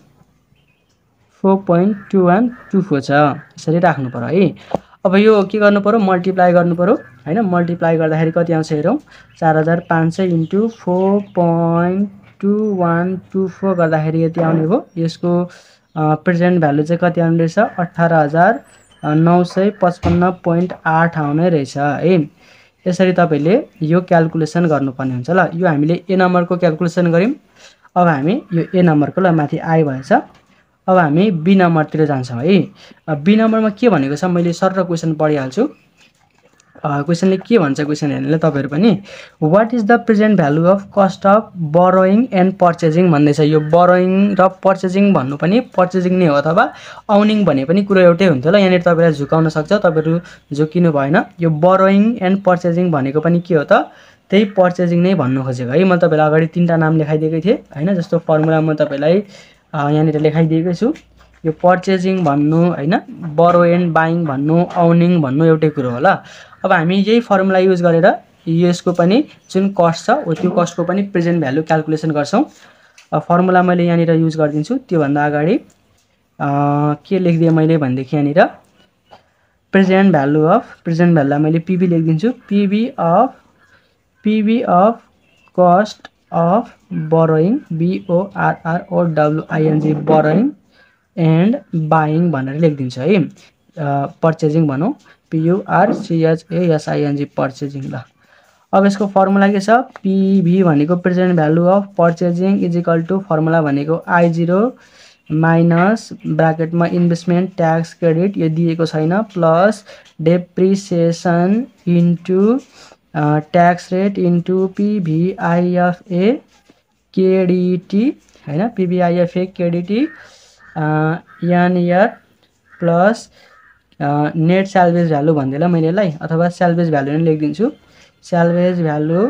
four point two one two four छ यसरी राख्नु पऱ्यो है अब यो के गर्नु पऱ्यो मल्टिप्लाई गर्नु पऱ्यो होइन मल्टिप्लाई गर्दाखेरि कति आउँछ हेरौँ चार हजार पाँच सय into four point two one two four गर्दाखेरि यति आउने भयो यसको प्रेजेन्ट भ्यालु चाहिँ कति आउने रहेछ अठार हजार नौ सय पचपन्न पोइन्ट आठ आउने रहेछ है यसरी तपाईँले यो क्यालकुलेसन गर्नुपर्ने हुन्छ ल यो हामीले ए नम्बरको क्यालकुलेसन गऱ्यौँ अब हामी यो ए नम्बरको ल माथि आयो भएछ अब हामी बी नम्बरतिर जान्छौँ है बी नम्बरमा के भनेको छ मैले सर र क्वेसन पढिहाल्छु क्वेसनले के भन्छ क्वेसन हेर्नेले तपाईँहरू पनि what is the present value of cost of borrowing and purchasing भन्दैछ यो बरोइङ र पर्चेजिङ भन्नु पनि पर्चेजिङ नै हो अथवा आउनिङ भने पनि कुरो एउटै हुन्थ्यो होला यहाँनिर तपाईँलाई झुकाउन सक्छ तपाईँहरू झुकिनु भएन यो बरोइङ एन्ड पर्चेजिङ भनेको पनि के हो त त्यही पर्चेजिङ नै भन्नु खोजेको है मैले तपाईँलाई अगाडि तिनवटा नाम लेखाइदिएकै थिएँ होइन जस्तो फर्मुला म तपाईँलाई यहाँनिर लेखाइदिएकै छु यो पर्चेजिङ भन्नु होइन बरो एन्ड बाइङ भन्नु आउनिङ भन्नु एउटै कुरो होला अब हामी यही फर्मुला युज गरेर यसको पनि जुन कस्ट छ हो त्यो कस्टको पनि प्रेजेन्ट भ्यालु क्यालकुलेसन गर्छौँ फर्मुला मैले यहाँनिर युज गरिदिन्छु त्योभन्दा अगाडि के लेखिदिएँ मैले भनेदेखि यहाँनिर प्रेजेन्ट भ्यालु अफ प्रेजेन्ट भ्यालुलाई मैले पिबी लेखिदिन्छु PV of PV of cost of borrowing BORRO WING borrowing and buying भनेर लेखिदिन्छु है पर्चेजिङ भनौँ पियुआरसिएचएसआइएनजी पर्चेजिङ ल अब यसको फर्मुला के छ पिभी भनेको present value of purchasing is equal to formula भनेको आई जिरो माइनस ब्राकेटमा इन्भेस्टमेन्ट ट्याक्स क्रेडिट यो दिएको छैन plus depreciation into tax rate into PVIFA KDT होइन PVIFA KDT n year plus net salvage value ल मैले यसलाई अथवा स्यालभेज भ्यालु नै लेखिदिन्छु salvage value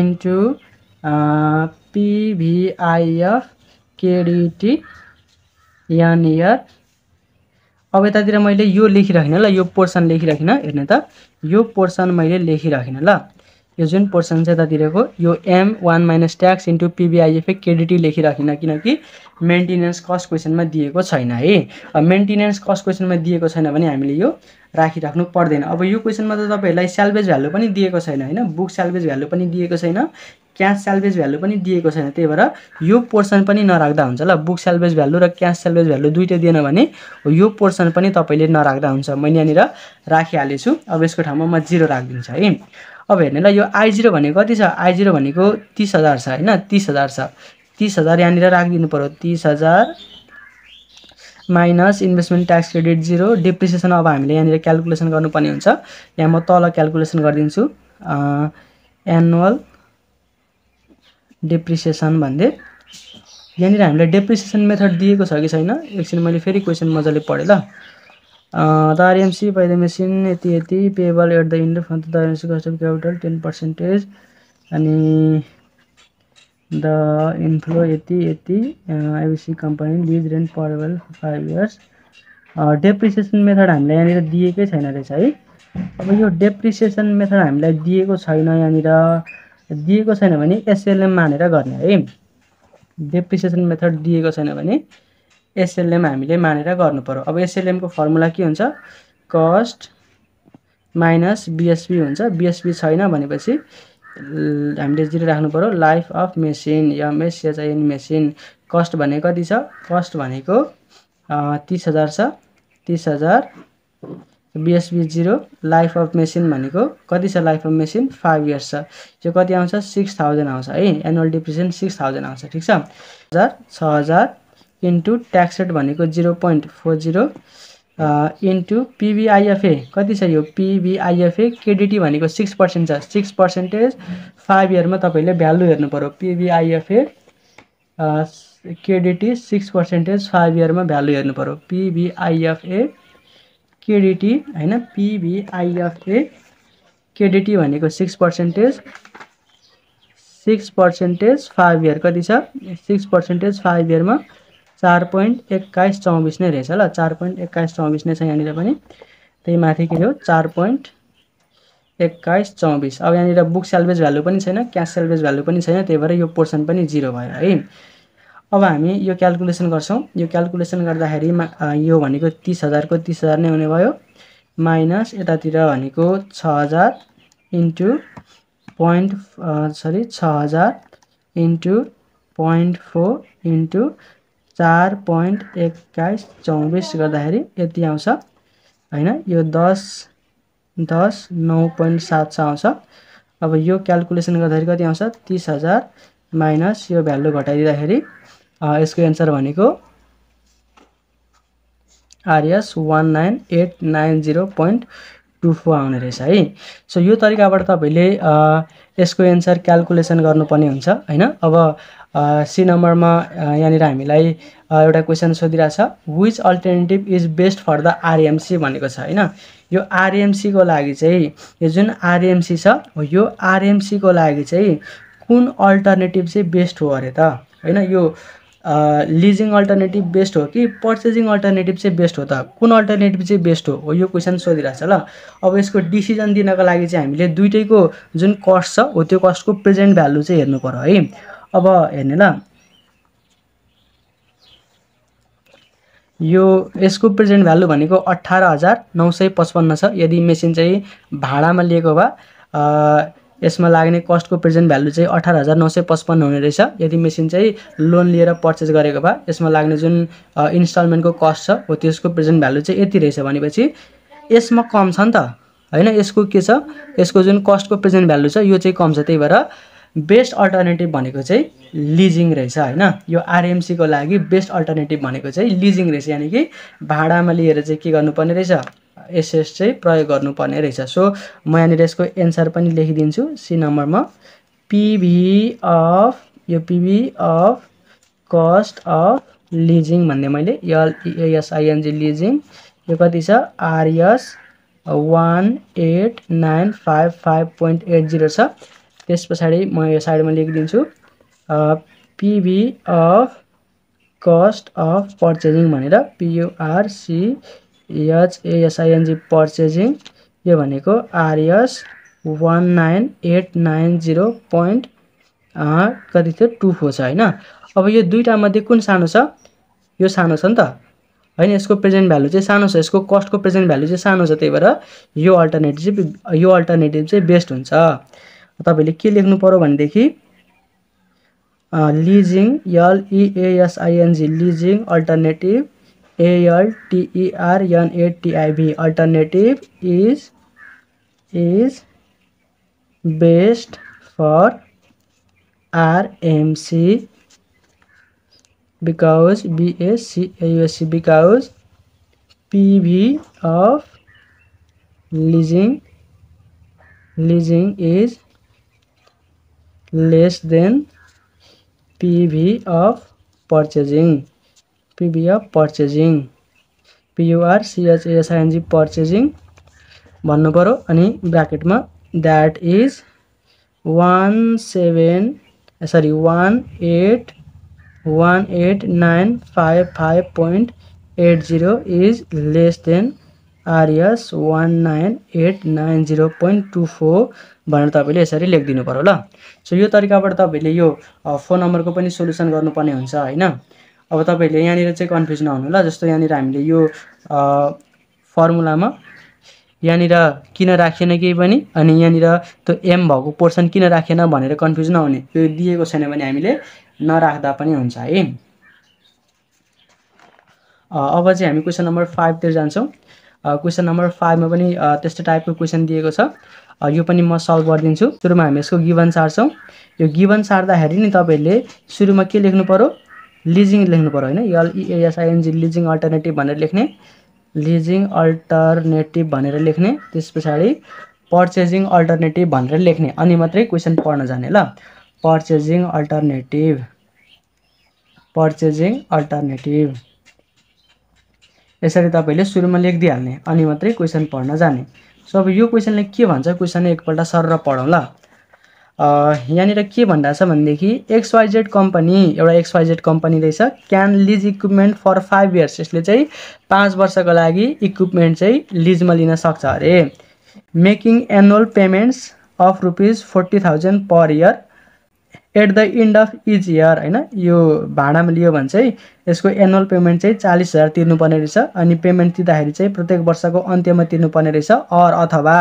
into PVIF KDT n year अब यतातिर मैले यो लेखिराखिनँ ल यो पोर्सन लेखिराखिनँ हेर्ने त यो पोर्सन मैले लेखिराखिनँ ल यो जुन पोर्सन छ यतातिरको यो M one minus tax into PVIFA KDT लेखिराखिन किनकि मेन्टेनेन्स कस्ट क्वेसनमा दिएको छैन है मेन्टेनेन्स कस्ट क्वेसनमा दिएको छैन भने हामीले यो राखिराख्नु पर्दैन अब यो क्वेसनमा त तपाईँहरूलाई स्यालबेज भ्यालु पनि दिएको छैन होइन बुक स्यालबेज भ्यालु पनि दिएको छैन क्यास सेल्भेज भ्यालु पनि दिएको छैन त्यही भएर यो पोर्सन पनि नराख्दा हुन्छ ल बुक सेल्भेज भ्यालु र क्यास सेल्भेज भ्यालु दुइटै दिएन भने यो पोर्सन पनि तपाईँले नराख्दा हुन्छ मैले यहाँनिर राखिहालेछु अब यसको ठाउँमा म जिरो राखिदिन्छु है अब हेर्ने ल यो आई जिरो भनेको कति छ आई जिरो भनेको तिस हजार छ होइन तिस हजार छ तिस हजार यहाँनिर राखिदिनु पऱ्यो तिस हजार minus investment tax credit zero depreciation अब हामीले यहाँनिर क्यालकुलेसन गर्नुपर्ने हुन्छ यहाँ म तल क्यालकुलेसन गरिदिन्छु एनुअल डेप्रिसिएसन भन्दै यहाँनिर हामीलाई डेप्रिसिएसन मेथड दिएको छ कि छैन एकछिन मैले फेरि क्वेसन मजाले पढेँ ल the RMC buy the machine यति यति payable at the end of the RMC cost of capital ten percentage अनि द इन्फ्लो यति यति ABC company lease rent payable five years depreciation method हामीलाई यहाँनिर दिएकै छैन रहेछ है अब यो डेप्रिसिएसन मेथड हामीलाई दिएको छैन यहाँनिर दिएको छैन भने एसएलएम मानेर गर्ने है डेप्रिसिएसन मेथड दिएको छैन भने एसएलएम हामीले मानेर गर्नु पऱ्यो अब एसएलएमको फर्मुला के हुन्छ कस्ट माइनस बिएसपी हुन्छ बिएसपी छैन भनेपछि हामीले जिरो राख्नु पऱ्यो life of machine MSHIN machine cost भने कति छ कस्ट भनेको तिस हजार छ तिस हजार BSV zero life of machine भनेको कति छ life of machine five years छ यो कति आउँछ सिक्स थाउजन्ड आउँछ है एनुअल डिप्रिसन सिक्स थाउजन्ड आउँछ ठिक छ हजार छ हजार इन्टु ट्याक्स रेट भनेको zero point four zero into PVIFA कति छ यो पिबिआइएफए केडिटी भनेको सिक्स पर्सेन्ट छ सिक्स पर्सेन्टेज फाइभ इयरमा तपाईँले भ्यालु हेर्नु पऱ्यो PVIFA KDT six percentage five इयरमा भ्यालु हेर्नु पऱ्यो पिबिआइएफए केडिटी होइन पिभिआइएफए केडिटी भनेको six percentage six percentage five year कति छ सिक्स पर्सेन्टेज फाइभ इयरमा चार पोइन्ट एक्काइस चौबिस नै रहेछ ल चार पोइन्ट एक्काइस चौबिस नै छ यहाँनिर पनि त्यही माथि के हो चार पोइन्ट एक्काइस चौबिस अब यहाँनिर बुक सेल्भेज भ्यालु पनि छैन क्यास सेल्भेज भ्यालु पनि छैन त्यही भएर यो पोर्सन पनि जिरो भयो है अब हामी यो क्यालकुलेसन गर्छौँ यो क्यालकुलेसन गर्दाखेरि मा यो भनेको तिस हजारको तिस हजार नै हुने भयो माइनस यतातिर भनेको छ हजार इन्टु पोइन्ट सरी छ हजार इन्टु पोइन्ट फोर इन्टु चार पोइन्ट एक्काइस चौबिस गर्दाखेरि यति आउँछ होइन यो दस दस नौ पोइन्ट सात छ आउँछ अब यो क्यालकुलेसन गर्दाखेरि कति आउँछ तिस हजार माइनस यो भ्यालु घटाइदिँदाखेरि यसको एन्सर भनेको RS one nine eight nine zero point two four आउने रहेछ है सो यो तरिकाबाट तपाईँले यसको एन्सर क्यालकुलेसन गर्नुपर्ने हुन्छ होइन अब सी नम्बरमा यहाँनिर हामीलाई एउटा क्वेसन सोधिरहेछ which alternative is best for the RMC भनेको छ होइन यो आरएमसीको लागि चाहिँ यो जुन आरएमसी छ यो आरएमसीको लागि चाहिँ कुन अल्टरनेटिभ चाहिँ बेस्ट हो अरे त होइन यो लिजिङ अल्टरनेटिभ बेस्ट हो कि पर्चेजिङ अल्टरनेटिभ चाहिँ बेस्ट हो त कुन अल्टरनेटिभ चाहिँ बेस्ट हो यो क्वेसन सोधिरहेको छ ल अब यसको डिसिजन दिनको लागि चाहिँ हामीले दुइटैको जुन कस्ट छ हो त्यो कस्टको प्रेजेन्ट भ्यालु चाहिँ हेर्नु पऱ्यो है अब हेर्ने ल यो यसको प्रेजेन्ट भ्यालु भनेको अठार हजार नौ सय पचपन्न छ यदि मेसिन चाहिँ भाडामा लिएको भए यसमा लाग्ने कस्टको प्रेजेन्ट भ्यालु चाहिँ अठार हजार नौ सय पचपन्न हुने रहेछ यदि मेसिन चाहिँ लोन लिएर पर्चेस गरेको भए यसमा लाग्ने जुन इन्स्टलमेन्टको कस्ट छ हो त्यसको प्रेजेन्ट भ्यालु चाहिँ यति रहेछ भनेपछि यसमा कम छ नि त होइन यसको के छ यसको जुन कस्टको प्रेजेन्ट भ्यालु छ यो चाहिँ कम छ त्यही भएर बेस्ट अल्टरनेटिभ भनेको चाहिँ लिजिङ रहेछ होइन यो आरएमसीको लागि बेस्ट अल्टरनेटिभ भनेको चाहिँ लिजिङ रहेछ यानि कि भाडामा लिएर चाहिँ के गर्नुपर्ने रहेछ एसएस चाहिँ प्रयोग गर्नुपर्ने रहेछ सो म यहाँनिर यसको एन्सर पनि लेखिदिन्छु सी नम्बरमा पिभी अफ यो PV of cost of leasing भन्ने मैले एलइएसआइएनजी लिजिङ e, यो कति छ RS one eight nine five five point eight zero छ त्यस पछाडि म यो साइडमा लेखिदिन्छु PV of cost of purchasing भनेर पियुआरसी एच एएसआइएनजी पर्चेजिङ यो भनेको RS one nine eight nine zero point कति थियो टू फोर छ होइन अब यो मध्ये कुन सानो छ यो सानो छ नि त होइन यसको प्रेजेन्ट भ्यालु चाहिँ सानो छ यसको कस्टको प्रेजेन्ट भ्यालु चाहिँ सानो छ त्यही भएर यो अल्टरनेटिभ यो अल्टरनेटिभ चाहिँ बेस्ट हुन्छ तपाईँले के लेख्नु पऱ्यो भनेदेखि leasing E S I N G leasing alternative A-L-T-E-R-N-A-T-I-V. Alternative is is best for RMC because B A C A U S C because PV of leasing leasing is less than PV of purchasing PVF purchasing P U R C H S I N G purchasing भन्नु पऱ्यो अनि ब्राकेटमा that is one seven sorry one eight one eight nine five five point eight zero is less than RS one nine eight nine zero point two four भनेर तपाईँले यसरी लेखिदिनु पऱ्यो ल सो यो तरिकाबाट तपाईँले यो फोन नम्बरको पनि सोल्युसन गर्नुपर्ने हुन्छ होइन अब तपाईँहरूले यहाँनिर चाहिँ कन्फ्युज नहुनु ल जस्तो यहाँनिर हामीले यो फर्मुलामा यहाँनिर किन राखेन केही पनि अनि यहाँनिर त्यो एम भएको पोर्सन किन राखेन भनेर कन्फ्युज नहुने त्यो दिएको छैन भने हामीले नराख्दा पनि हुन्छ है अब चाहिँ हामी क्वेसन नम्बर फाइभतिर जान्छौँ क्वेसन नम्बर फाइभमा पनि त्यस्तो टाइपको क्वेसन दिएको छ यो पनि म सल्भ गरिदिन्छु सुरुमा हामी यसको गिभन सार्छौँ यो गिभन सार्दाखेरि नि तपाईँहरूले सुरुमा के लेख्नु पऱ्यो लिजिङ लेख्नु पऱ्यो होइन एलइएसआइएनजी लिजिङ अल्टरनेटिभ भनेर लेख्ने लिजिङ अल्टरनेटिभ भनेर लेख्ने त्यस पछाडि पर्चेजिङ अल्टरनेटिभ भनेर लेख्ने अनि मात्रै क्वेसन पढ्न जाने ल पर्चेजिङ अल्टरनेटिभ पर्चेजिङ अल्टरनेटिभ यसरी तपाईँले सुरुमा लेखिदिइहाल्ने अनि मात्रै क्वेसन पढ्न जाने सो अब यो क्वेसनले के भन्छ क्वेसन एकपल्ट सर र पढौँ ल यहाँनिर के भन्दा छ भनेदेखि एक्सवाइजेड कम्पनी एउटा एक्सवाइजेड कम्पनी रहेछ can lease equipment for five years यसले चाहिँ पाँच वर्षको लागि इक्विपमेन्ट चाहिँ लिजमा लिन सक्छ अरे making annual payments of rupees forty thousand per year at the end of each year होइन यो भाडामा लियो भने चाहिँ यसको एनुअल पेमेन्ट चाहिँ चालिस हजार तिर्नुपर्ने रहेछ अनि पेमेन्ट तिर्दाखेरि चाहिँ प्रत्येक वर्षको अन्त्यमा तिर्नुपर्ने रहेछ अर अथवा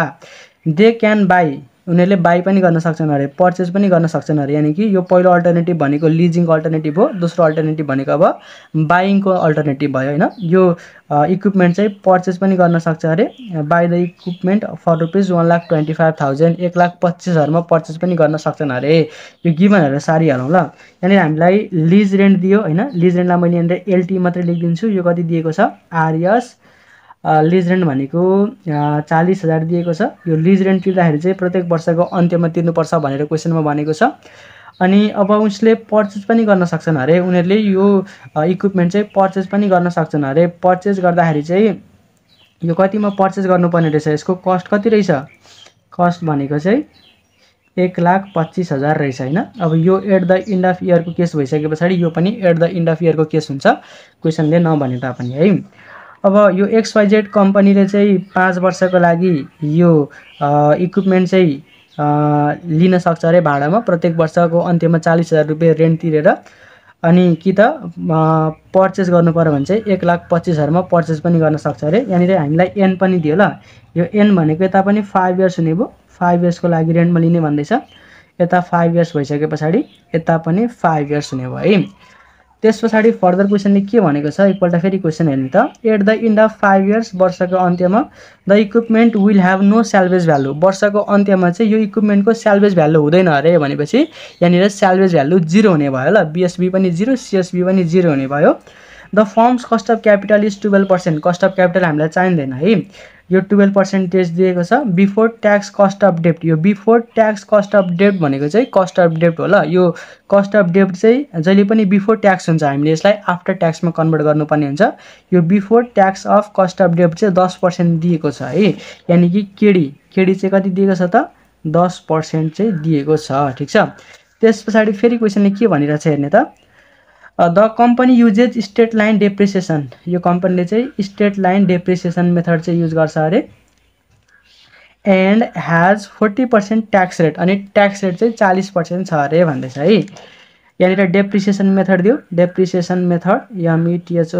दे क्यान बाई उनीहरूले बाई पनि गर्न सक्छन् अरे पर्चेस पनि गर्न सक्छन् अरे यानि कि यो पहिलो अल्टरनेटिभ भनेको लिजिङको अल्टरनेटिभ हो दोस्रो अल्टरनेटिभ भनेको अब बाइङको अल्टरनेटिभ भयो होइन यो इक्विपमेन्ट चाहिँ पर्चेस पनि गर्न सक्छ अरे buy the equipment for rupees one lakh twenty five thousand एक लाख पच्चिसहरूमा पर्चेस पनि गर्न सक्छन् अरे यो गिभनहरू सारी ल यहाँनिर हामीलाई लिज रेन्ट दियो होइन लिज रेन्टलाई मैले यहाँनिर एलटी मात्रै लेखिदिन्छु यो कति दिएको छ आरएस लिज रेन्ट भनेको चालिस हजार दिएको छ यो लिज रेन्ट तिर्दाखेरि चाहिँ प्रत्येक वर्षको अन्त्यमा तिर्नुपर्छ भनेर क्वेसनमा भनेको छ अनि अब उसले पर्चेस पनि गर्न सक्छन् अरे उनीहरूले यो इक्विपमेन्ट चाहिँ पर्चेस पनि गर्न सक्छन् अरे पर्चेस गर्दाखेरि चाहिँ यो कतिमा पर्चेस गर्नुपर्ने रहेछ यसको कस्ट कति रहेछ कस्ट भनेको चाहिँ एक लाख पच्चिस हजार रहेछ होइन अब यो एट द इन्ड अफ इयरको केस भइसके पछाडि यो पनि एट द इन्ड अफ इयरको केस हुन्छ क्वेसनले नभने तापनि है अब यो एक्सवाइजेड कम्पनीले चाहिँ पाँच वर्षको लागि यो इक्विपमेन्ट चाहिँ लिन सक्छ अरे भाडामा प्रत्येक वर्षको अन्त्यमा चालिस हजार रुपियाँ रेन्ट तिरेर अनि कि त पर्चेस गर्नु पऱ्यो भने चाहिँ एक लाख पच्चिस हजारमा पर्चेस पनि गर्न सक्छ अरे यहाँनिर हामीलाई एन पनि दियो ल यो एन भनेको यता पनि फाइभ इयर्स हुने भयो फाइभ इयर्सको लागि रेन्टमा लिने भन्दैछ यता फाइभ इयर्स भइसके पछाडि यता पनि फाइभ इयर्स हुने भयो है त्यस पछाडि फर्दर क्वेसनले के भनेको छ एकपल्ट फेरि क्वेसन हेर्ने त at the end of five years वर्षको अन्त्यमा the equipment will have no salvage value वर्षको अन्त्यमा चाहिँ यो इक्विपमेन्टको सेल्भेज भ्यालु हुँदैन अरे भनेपछि यहाँनिर सेल्भेज भ्यालु जिरो हुने भयो ल बिएसबी पनि जिरो सिएसबी पनि जिरो हुने भयो the firm's cost of capital is twelve percent cost of capital हामीलाई चाहिँदैन है यो टुवेल्भ पर्सेन्टेज दिएको छ बिफोर ट्याक्स कस्ट अफ डेप्ट यो बिफोर ट्याक्स कस्ट अफ डेप्ट भनेको चाहिँ कस्ट अफ डेप्ट होला यो कस्ट अफ डेप्ट चाहिँ जहिले पनि बिफोर ट्याक्स हुन्छ हामीले यसलाई आफ्टर ट्याक्समा कन्भर्ट गर्नुपर्ने हुन्छ यो before tax of cost of डेप्ट चाहिँ दस पर्सेन्ट दिएको छ है यानि कि केडी केडी चाहिँ कति दिएको छ त दस पर्सेन्ट चाहिँ दिएको छ ठिक छ त्यस पछाडि फेरि क्वेसनले के भनिरहेको छ हेर्ने त the company uses straight line depreciation यो कम्पनीले चाहिँ स्टेट लाइन डेप्रिसिएसन मेथड चाहिँ युज गर्छ अरे and has forty percent tax rate अनि ट्याक्स रेट चाहिँ चालिस पर्सेन्ट छ अरे भन्दैछ है यहाँनिर डेप्रिसिएसन मेथड दियो डेप्रिसिएसन मेथड या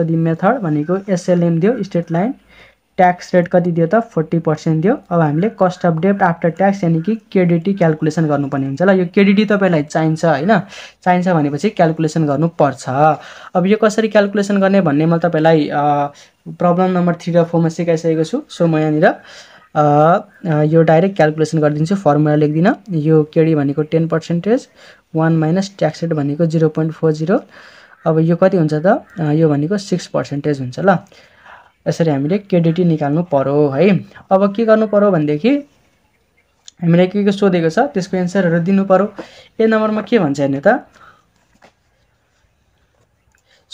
दि मेथड भनेको एसएलएम दियो स्टेट लाइन ट्याक्स रेट कति दियो त फोर्टी पर्सेन्ट दियो अब हामीले कस्ट अफ डेप्ट आफ्टर ट्याक्स यानि कि केडिटी क्यालकुलेसन गर्नुपर्ने हुन्छ ल यो केडिटी तपाईँलाई चाहिन्छ होइन चाहिन्छ भनेपछि क्यालकुलेसन गर्नुपर्छ अब यो कसरी क्यालकुलेसन गर्ने भन्ने म तपाईँलाई प्रब्लम नम्बर थ्री र फोरमा सिकाइसकेको छु सो म यहाँनिर यो डाइरेक्ट क्यालकुलेसन गरिदिन्छु फर्मुला लेख्दिनँ यो केडी भनेको ten percentage one minus tax rate भनेको जिरो पोइन्ट फोर जिरो अब यो कति हुन्छ त यो भनेको सिक्स पर्सेन्टेज हुन्छ ल यसरी हामीले केडिटी निकाल्नु पऱ्यो है अब के गर्नु पऱ्यो भनेदेखि हामीलाई के के सोधेको छ त्यसको एन्सरहरू दिनु पऱ्यो ए नम्बरमा के भन्छ हेर्ने त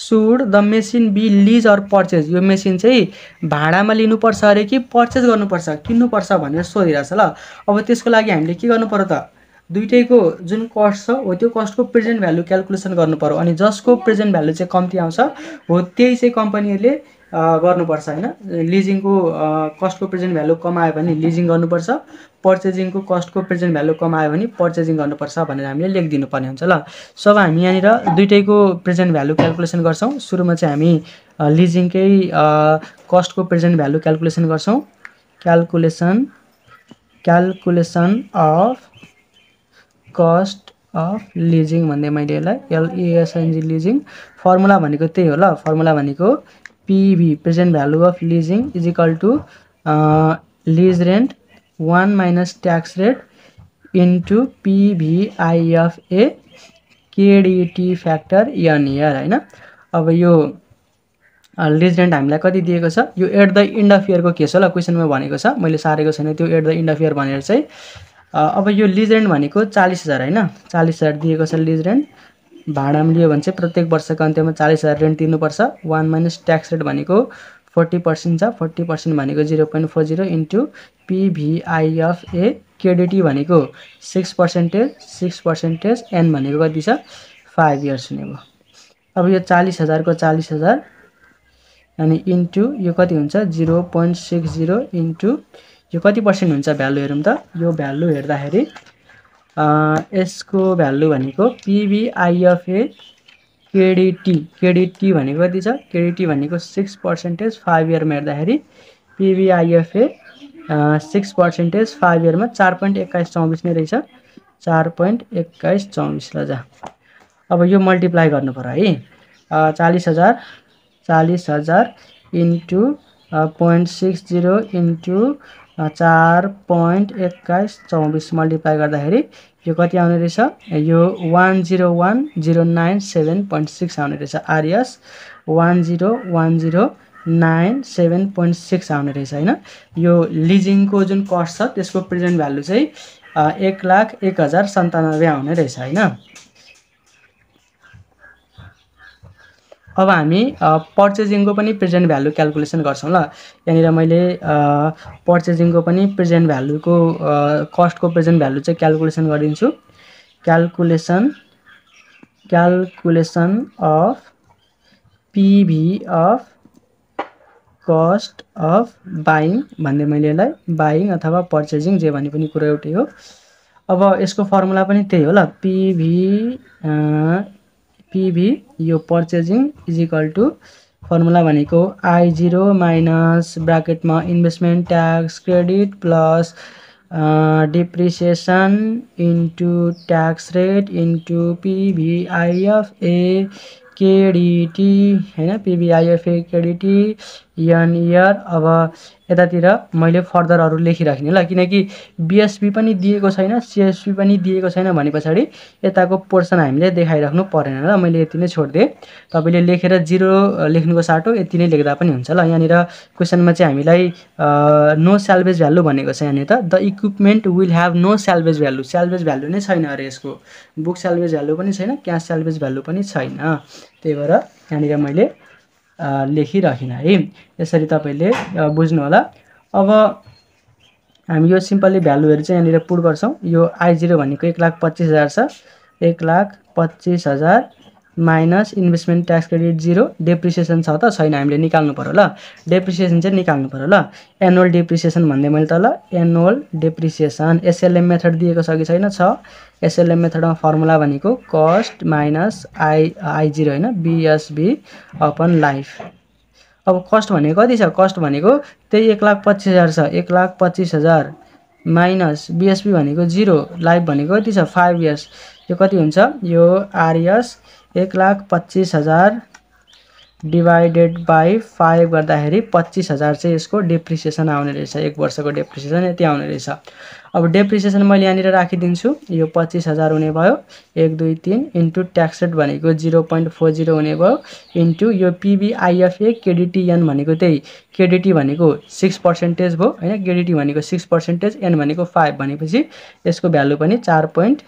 should the machine be lease or purchase यो मेसिन चाहिँ भाडामा लिनुपर्छ अरे कि पर्चेज गर्नुपर्छ किन्नुपर्छ भनेर सोधिरहेछ ल अब त्यसको लागि हामीले के गर्नु पऱ्यो त दुइटैको जुन कस्ट छ हो त्यो कस्टको प्रेजेन्ट भ्यालु क्यालकुलेसन गर्नु अनि जसको प्रेजेन्ट भ्यालु चाहिँ कम्ती आउँछ हो त्यही चाहिँ कम्पनीहरूले गर्नुपर्छ होइन लिजिङको कस्टको प्रेजेन्ट भ्यालु कमायो भने लिजिङ गर्नुपर्छ पर्चेजिङको कस्टको प्रेजेन्ट भ्यालु कमायो भने पर्चेजिङ गर्नुपर्छ भनेर हामीले लेखिदिनुपर्ने हुन्छ ल सो अब हामी यहाँनिर दुइटैको प्रेजेन्ट भ्यालु क्यालकुलेसन गर्छौँ सुरुमा चाहिँ हामी लिजिङकै कस्टको प्रेजेन्ट भ्यालु क्यालकुलेसन गर्छौँ calculation calculation of cost of leasing भन्दै मैले यसलाई एलइएसएनजी लिजिङ फर्मुला भनेको त्यही हो ल फर्मुला भनेको PV present value of leasing is equal to lease rent one minus tax rate into into KDT factor N year होइन अब यो लिज uh, रेन्ट हामीलाई कति दिएको छ यो एट द इन्ड अफ इयरको केस होला क्वेसनमा भनेको छ मैले सारेको छैन त्यो at the end of year भनेर चाहिँ uh, अब यो लिज रेन्ट भनेको चालिस हजार होइन चालिस हजार दिएको छ लिज रेन्ट भाडामा लियो भने चाहिँ प्रत्येक वर्षको अन्त्यमा चालिस हजार रेन्ट तिर्नुपर्छ वान माइनस ट्याक्स रेट भनेको फोर्टी पर्सेन्ट छ फोर्टी पर्सेन्ट भनेको zero point four zero into PVIFA KDT भनेको six percentage six percentage N भनेको कति छ फाइभ इयर्स हुने भयो अब यो चालिस हजारको चालिस हजार अनि इन्टु यो कति हुन्छ zero point six zero into यो कति पर्सेन्ट हुन्छ भ्यालु हेरौँ त यो भ्यालु हेर्दाखेरि यसको भ्यालु भनेको पिबिआइएफए केडिटी केडिटी भनेको कति छ केडिटी भनेको सिक्स पर्सेन्टेज फाइभ इयरमा हेर्दाखेरि पिबिआइएफए सिक्स पर्सेन्टेज फाइभ इयरमा चार पोइन्ट एक्काइस चौबिस नै रहेछ चार पोइन्ट एक्काइस चौबिस ल अब यो मल्टिप्लाई गर्नु पऱ्यो है चालिस हजार चालिस हजार into point six zero into चार पोइन्ट एक्काइस चौबिस मल्टिप्लाई गर्दाखेरि यो कति आउने रहेछ यो one zero one zero nine seven point six आउने रहेछ RS one zero one zero nine seven point six आउने रहेछ होइन यो लिजिङको जुन कस्ट छ त्यसको प्रेजेन्ट भ्यालु चाहिँ एक लाख एक हजार सन्तानब्बे आउने रहेछ होइन अब हामी पर्चेजिङको पनि प्रेजेन्ट भ्यालु क्यालकुलेसन गर्छौँ ल यहाँनिर मैले पर्चेजिङको पनि प्रेजेन्ट भ्यालुको कस्टको प्रेजेन्ट भ्यालु चाहिँ क्यालकुलेसन गरिदिन्छु calculation calculation of PV of cost of buying भन्दै मैले यसलाई बाइङ अथवा पर्चेजिङ जे भन्ने पनि कुरो एउटै हो अब यसको फर्मुला पनि त्यही हो ल पिभी पिभी यो purchasing is equal to formula भनेको आई जिरो माइनस ब्राकेटमा investment tax credit plus depreciation into tax rate into PVIFA KDT होइन पिभिआइएफए केडिटी यन इयर अब यतातिर मैले फर्दरहरू लेखिराख्ने ल किनकि बिएसपी पनि दिएको छैन सिएसपी पनि दिएको छैन भने पछाडि यताको पोर्सन हामीले देखाइराख्नु परेन ल मैले यति नै छोडिदिएँ तपाईँले लेखेर जिरो लेख्नुको साटो यति नै लेख्दा पनि हुन्छ ल यहाँनिर क्वेसनमा चाहिँ हामीलाई नो स्यालभेज भ्यालु भनेको छ यहाँनिर the equipment will have no salvage value salvage value नै छैन अरे यसको बुक स्यालभेज भ्यालु पनि छैन क्यास स्यालभेज भ्यालु पनि छैन त्यही भएर यहाँनिर मैले लेखिराखिन है यसरी तपाईँले बुझ्नुहोला अब हामी यो सिम्पल्ली भ्यालुहरू चाहिँ यहाँनिर पुट गर्छौँ यो आई जिरो भनेको एक लाख पच्चिस हजार छ एक लाख पच्चिस हजार minus investment tax credit zero depreciation छ त छैन हामीले निकाल्नु पऱ्यो ल डेप्रिसिएसन चाहिँ निकाल्नु पऱ्यो ल एनुअल डेप्रिसिएसन भन्दै मैले त ल एनुअल डेप्रिसिएसन एसएलएम मेथड दिएको छ कि छैन छ एसएलएम मेथडमा फर्मुला भनेको cost minus I I zero होइन बिएसबी अपन लाइफ अब कस्ट भनेको कति छ कस्ट भनेको त्यही एक लाख पच्चिस हजार छ एक लाख पच्चिस हजार माइनस बिएसपी भनेको जिरो लाइफ भनेको कति छ फाइभ इयर्स यो कति हुन्छ यो आरएस एक लाख पच्चिस हजार डिभाइडेड बाई फाइभ गर्दाखेरि पच्चिस हजार चाहिँ यसको डेप्रिसिएसन आउने रहेछ एक वर्षको डेप्रिसिएसन यति आउने रहेछ अब डेप्रिसिएसन मैले यहाँनिर राखिदिन्छु यो पच्चिस हजार हुने भयो एक दुई तिन इन्टु ट्याक्स रेट भनेको जिरो पोइन्ट फोर जिरो हुने भयो इन्टु यो पिबिआइएफए केडिटिएन भनेको त्यही केडिटी भनेको सिक्स पर्सेन्टेज भयो होइन केडिटी भनेको सिक्स पर्सेन्टेज एन भनेको फाइभ भनेपछि यसको भ्यालु पनि चार पोइन्ट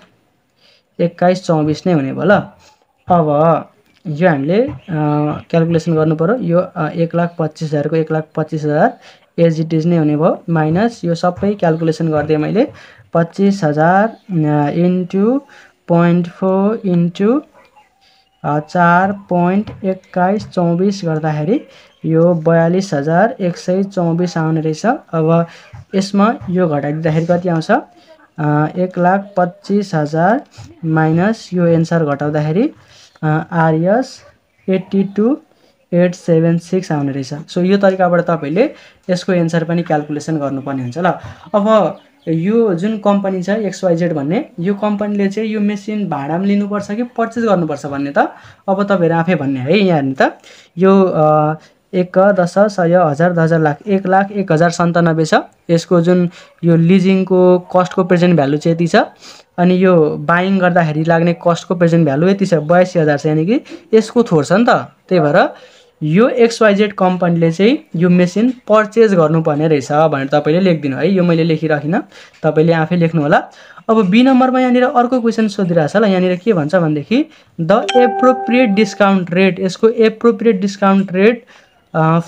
एक्काइस चौबिस नै हुने भयो ल अब यो हामीले क्यालकुलेसन गर्नुपऱ्यो यो एक लाख पच्चिस हजारको एक लाख पच्चिस हजार एज इट इज नै हुने भयो माइनस यो सबै क्यालकुलेसन गरिदिएँ मैले पच्चिस हजार इन्टु पोइन्ट फोर इन्टु चार पोइन्ट एक्काइस चौबिस गर्दाखेरि यो बयालिस हजार एक सय चौबिस आउने रहेछ अब यसमा यो घटाइदिँदाखेरि कति आउँछ एक लाख पच्चिस हजार माइनस यो एन्सर घटाउँदाखेरि RS eighty two eight seven six आउने रहेछ सो यो तरिकाबाट तपाईँले यसको एन्सर पनि क्यालकुलेसन गर्नुपर्ने हुन्छ ल अब यो जुन कम्पनी छ एक्सवाइजेड भन्ने यो कम्पनीले चाहिँ यो मेसिन भाडामा लिनुपर्छ कि पर्चेस गर्नुपर्छ भन्ने त अब तपाईँहरू आफै भन्ने है यहाँ त यो एक दस सय हजार दस हजार लाख एक लाख एक हजार सन्तानब्बे छ यसको जुन यो लिजिङको कस्टको प्रेजेन्ट भ्यालु चाहिँ यति छ अनि यो बाइङ गर्दाखेरि लाग्ने कस्टको प्रेजेन्ट भ्यालु यति छ बयासी हजार छ यानि कि यसको थोर छ नि त त्यही भएर यो एक्सवाइजेड कम्पनीले चाहिँ यो मेसिन पर्चेज गर्नुपर्ने रहेछ भनेर तपाईँले लेखिदिनु है यो मैले लेखिराखिनँ तपाईँले आफै लेख्नु होला अब बी नम्बरमा यहाँनिर अर्को क्वेसन सोधिरहेछ होला यहाँनिर के भन्छ भनेदेखि द एप्रोप्रिएट डिस्काउन्ट रेट यसको appropriate discount rate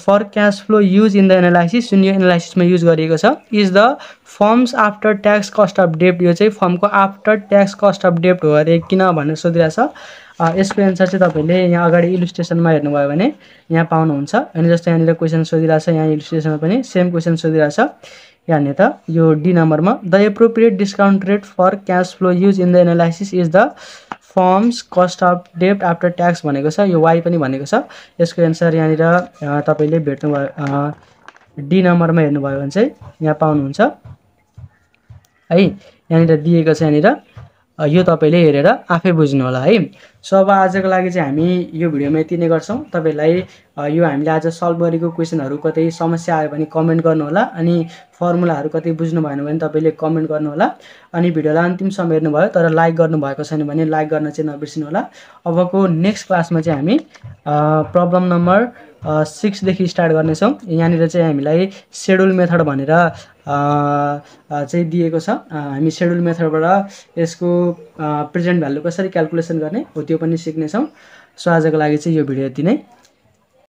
for cash flow use in the analysis जुन यो एनालाइसिसमा युज गरिएको छ is the firm's after tax cost of डेप्ट यो चाहिँ फर्मको आफ्टर ट्याक्स कस्ट अफ डेप्ट हो अरे किन भनेर सोधिरहेको छ यसको एन्सर चाहिँ तपाईँले यहाँ अगाडि इलिस्ट्रेसनमा हेर्नुभयो भने यहाँ पाउनुहुन्छ अनि जस्तो यहाँनिर क्वेसन सोधिरहेछ यहाँ इलिस्ट्रेसनमा पनि सेम क्वेसन सोधिरहेछ यहाँनिर त यो डी नम्बरमा the appropriate discount rate for cash flow use in the analysis is the firm's cost of डेप्ट आफ्टर ट्याक्स भनेको छ यो वाइ पनि भनेको छ यसको एन्सर यहाँनिर तपाईँले भेट्नुभयो डी नम्बरमा हेर्नुभयो भने चाहिँ यहाँ पाउनुहुन्छ है यहाँनिर दिएको छ यहाँनिर यो तपाईँले हेरेर आफै बुझ्नु होला है सो अब आजको लागि चाहिँ हामी यो भिडियोमा यति नै गर्छौँ तपाईँहरूलाई यो हामीले आज सल्भ गरेको क्वेसनहरू कतै समस्या आयो भने कमेन्ट गर्नुहोला अनि फर्मुलाहरू कतै बुझ्नु भएन भने तपाईँले कमेन्ट गर्नुहोला अनि भिडियोलाई अन्तिम अन्तिमसम्म हेर्नुभयो तर लाइक गर्नुभएको छैन भने लाइक गर्न चाहिँ नबिर्सिनु होला अबको नेक्स्ट क्लासमा चाहिँ हामी प्रब्लम नम्बर सिक्सदेखि स्टार्ट गर्नेछौँ यहाँनिर चाहिँ हामीलाई सेड्युल मेथड भनेर चाहिँ दिएको छ हामी सेड्युल मेथडबाट यसको प्रेजेन्ट भ्यालु कसरी क्यालकुलेसन गर्ने हो त्यो पनि सिक्नेछौँ सो आजको लागि चाहिँ यो भिडियो यति नै